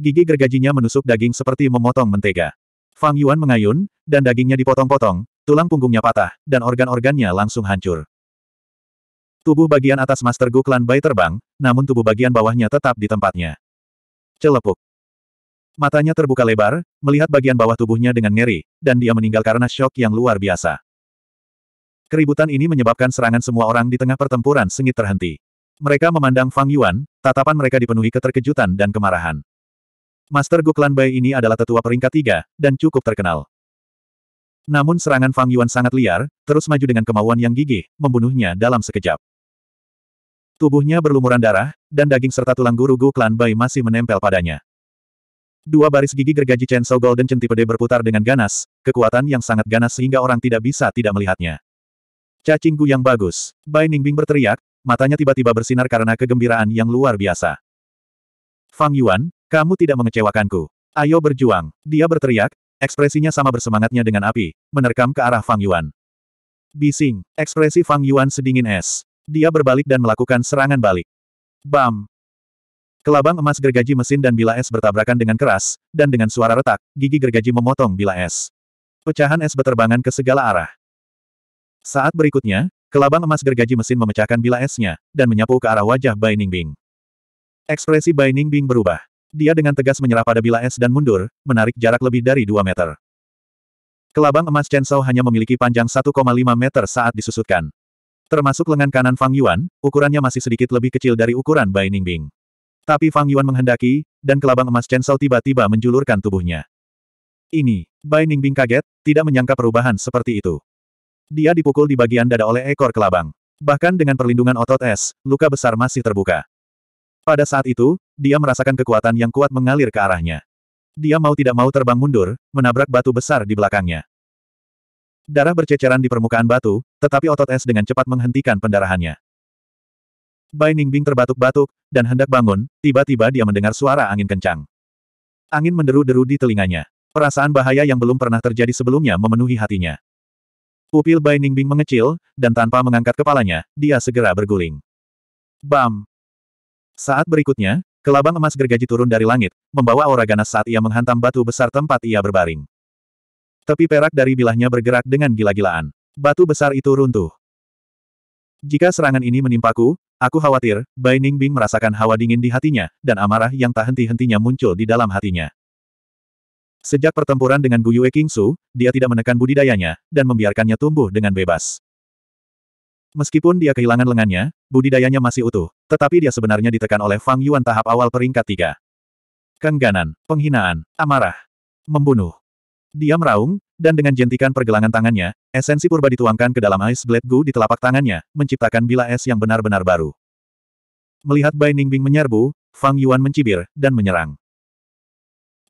Gigi gergajinya menusuk daging seperti memotong mentega. Fang Yuan mengayun, dan dagingnya dipotong-potong, Tulang punggungnya patah, dan organ-organnya langsung hancur. Tubuh bagian atas Master Gu Klan Bai terbang, namun tubuh bagian bawahnya tetap di tempatnya. Celepuk. Matanya terbuka lebar, melihat bagian bawah tubuhnya dengan ngeri, dan dia meninggal karena shock yang luar biasa. Keributan ini menyebabkan serangan semua orang di tengah pertempuran sengit terhenti. Mereka memandang Fang Yuan, tatapan mereka dipenuhi keterkejutan dan kemarahan. Master Gu Klan Bai ini adalah tetua peringkat tiga, dan cukup terkenal. Namun serangan Fang Yuan sangat liar, terus maju dengan kemauan yang gigih, membunuhnya dalam sekejap. Tubuhnya berlumuran darah, dan daging serta tulang guru-gu klan Bai masih menempel padanya. Dua baris gigi gergaji Chen Shou Golden Centipede berputar dengan ganas, kekuatan yang sangat ganas sehingga orang tidak bisa tidak melihatnya. Cacingku yang bagus. Bai Ningbing berteriak, matanya tiba-tiba bersinar karena kegembiraan yang luar biasa. Fang Yuan, kamu tidak mengecewakanku. Ayo berjuang. Dia berteriak, Ekspresinya sama bersemangatnya dengan api, menerkam ke arah Fang Yuan. Bising, ekspresi Fang Yuan sedingin es. Dia berbalik dan melakukan serangan balik. Bam! Kelabang emas gergaji mesin dan bila es bertabrakan dengan keras, dan dengan suara retak, gigi gergaji memotong bila es. Pecahan es beterbangan ke segala arah. Saat berikutnya, kelabang emas gergaji mesin memecahkan bila esnya, dan menyapu ke arah wajah Bai Ningbing. Ekspresi Bai Ningbing berubah. Dia dengan tegas menyerah pada Bila Es dan mundur, menarik jarak lebih dari 2 meter. Kelabang emas Chen Shou hanya memiliki panjang 1,5 meter saat disusutkan. Termasuk lengan kanan Fang Yuan, ukurannya masih sedikit lebih kecil dari ukuran Bai Ningbing. Tapi Fang Yuan menghendaki, dan kelabang emas Chen Shou tiba-tiba menjulurkan tubuhnya. Ini, Bai Ningbing kaget, tidak menyangka perubahan seperti itu. Dia dipukul di bagian dada oleh ekor kelabang. Bahkan dengan perlindungan otot es, luka besar masih terbuka. Pada saat itu, dia merasakan kekuatan yang kuat mengalir ke arahnya. Dia mau tidak mau terbang mundur, menabrak batu besar di belakangnya. Darah berceceran di permukaan batu, tetapi otot es dengan cepat menghentikan pendarahannya. Bai Ningbing terbatuk-batuk, dan hendak bangun, tiba-tiba dia mendengar suara angin kencang. Angin menderu-deru di telinganya. Perasaan bahaya yang belum pernah terjadi sebelumnya memenuhi hatinya. Pupil Bai Ningbing mengecil, dan tanpa mengangkat kepalanya, dia segera berguling. Bam! Saat berikutnya, kelabang emas gergaji turun dari langit, membawa aura ganas saat ia menghantam batu besar tempat ia berbaring. Tepi perak dari bilahnya bergerak dengan gila-gilaan. Batu besar itu runtuh. Jika serangan ini menimpaku, aku khawatir, Bai Ningbing merasakan hawa dingin di hatinya, dan amarah yang tak henti-hentinya muncul di dalam hatinya. Sejak pertempuran dengan Yue Su, dia tidak menekan budidayanya, dan membiarkannya tumbuh dengan bebas. Meskipun dia kehilangan lengannya, budidayanya masih utuh, tetapi dia sebenarnya ditekan oleh Fang Yuan tahap awal peringkat tiga. Kengganan, penghinaan, amarah, membunuh. Dia meraung, dan dengan jentikan pergelangan tangannya, esensi purba dituangkan ke dalam Ice Blade Gu di telapak tangannya, menciptakan bila es yang benar-benar baru. Melihat Bai Ningbing menyerbu, Fang Yuan mencibir, dan menyerang.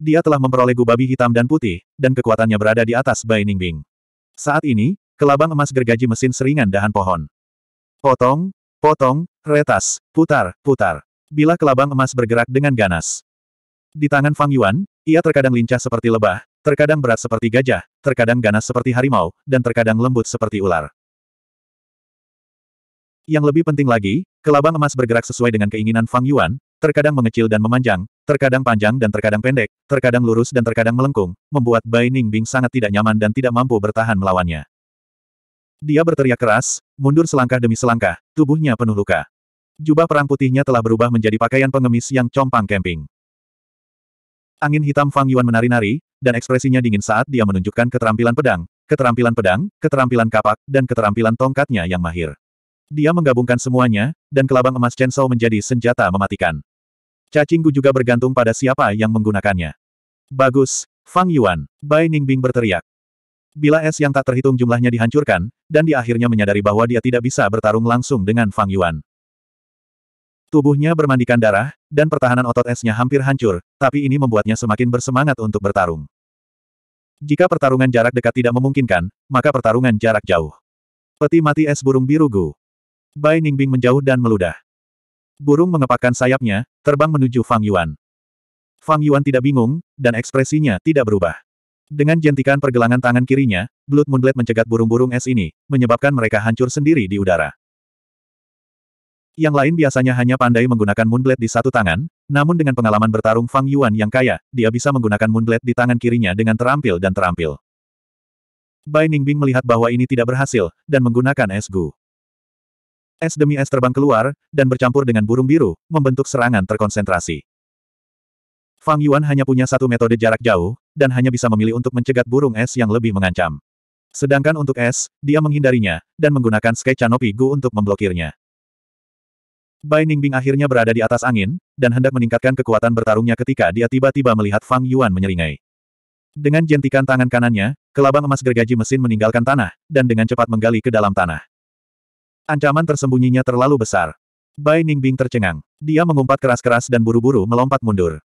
Dia telah memperoleh gu babi hitam dan putih, dan kekuatannya berada di atas Bai Ningbing. Saat ini, kelabang emas gergaji mesin seringan dahan pohon. Potong, potong, retas, putar, putar. Bila kelabang emas bergerak dengan ganas. Di tangan Fang Yuan, ia terkadang lincah seperti lebah, terkadang berat seperti gajah, terkadang ganas seperti harimau, dan terkadang lembut seperti ular. Yang lebih penting lagi, kelabang emas bergerak sesuai dengan keinginan Fang Yuan, terkadang mengecil dan memanjang, terkadang panjang dan terkadang pendek, terkadang lurus dan terkadang melengkung, membuat Bai Ning Bing sangat tidak nyaman dan tidak mampu bertahan melawannya. Dia berteriak keras, mundur selangkah demi selangkah, tubuhnya penuh luka. Jubah perang putihnya telah berubah menjadi pakaian pengemis yang compang camping. Angin hitam Fang Yuan menari-nari, dan ekspresinya dingin saat dia menunjukkan keterampilan pedang, keterampilan pedang, keterampilan kapak, dan keterampilan tongkatnya yang mahir. Dia menggabungkan semuanya, dan kelabang emas Chen Shou menjadi senjata mematikan. Cacing juga bergantung pada siapa yang menggunakannya. Bagus, Fang Yuan, Bai Ningbing berteriak. Bila es yang tak terhitung jumlahnya dihancurkan, dan dia akhirnya menyadari bahwa dia tidak bisa bertarung langsung dengan Fang Yuan. Tubuhnya bermandikan darah, dan pertahanan otot esnya hampir hancur, tapi ini membuatnya semakin bersemangat untuk bertarung. Jika pertarungan jarak dekat tidak memungkinkan, maka pertarungan jarak jauh. Peti mati es burung biru Gu. Bai Ningbing menjauh dan meludah. Burung mengepakkan sayapnya, terbang menuju Fang Yuan. Fang Yuan tidak bingung, dan ekspresinya tidak berubah. Dengan jentikan pergelangan tangan kirinya, Blood Moonblade mencegat burung-burung es ini, menyebabkan mereka hancur sendiri di udara. Yang lain biasanya hanya pandai menggunakan Moonblade di satu tangan, namun dengan pengalaman bertarung Fang Yuan yang kaya, dia bisa menggunakan Moonblade di tangan kirinya dengan terampil dan terampil. Bai Ningbing melihat bahwa ini tidak berhasil, dan menggunakan es Gu. Es demi es terbang keluar, dan bercampur dengan burung biru, membentuk serangan terkonsentrasi. Fang Yuan hanya punya satu metode jarak jauh, dan hanya bisa memilih untuk mencegat burung es yang lebih mengancam. Sedangkan untuk es, dia menghindarinya, dan menggunakan Sky Canopy Gu untuk memblokirnya. Bai Ningbing akhirnya berada di atas angin, dan hendak meningkatkan kekuatan bertarungnya ketika dia tiba-tiba melihat Fang Yuan menyeringai. Dengan jentikan tangan kanannya, kelabang emas gergaji mesin meninggalkan tanah, dan dengan cepat menggali ke dalam tanah. Ancaman tersembunyinya terlalu besar. Bai Ningbing tercengang. Dia mengumpat keras-keras dan buru-buru melompat mundur.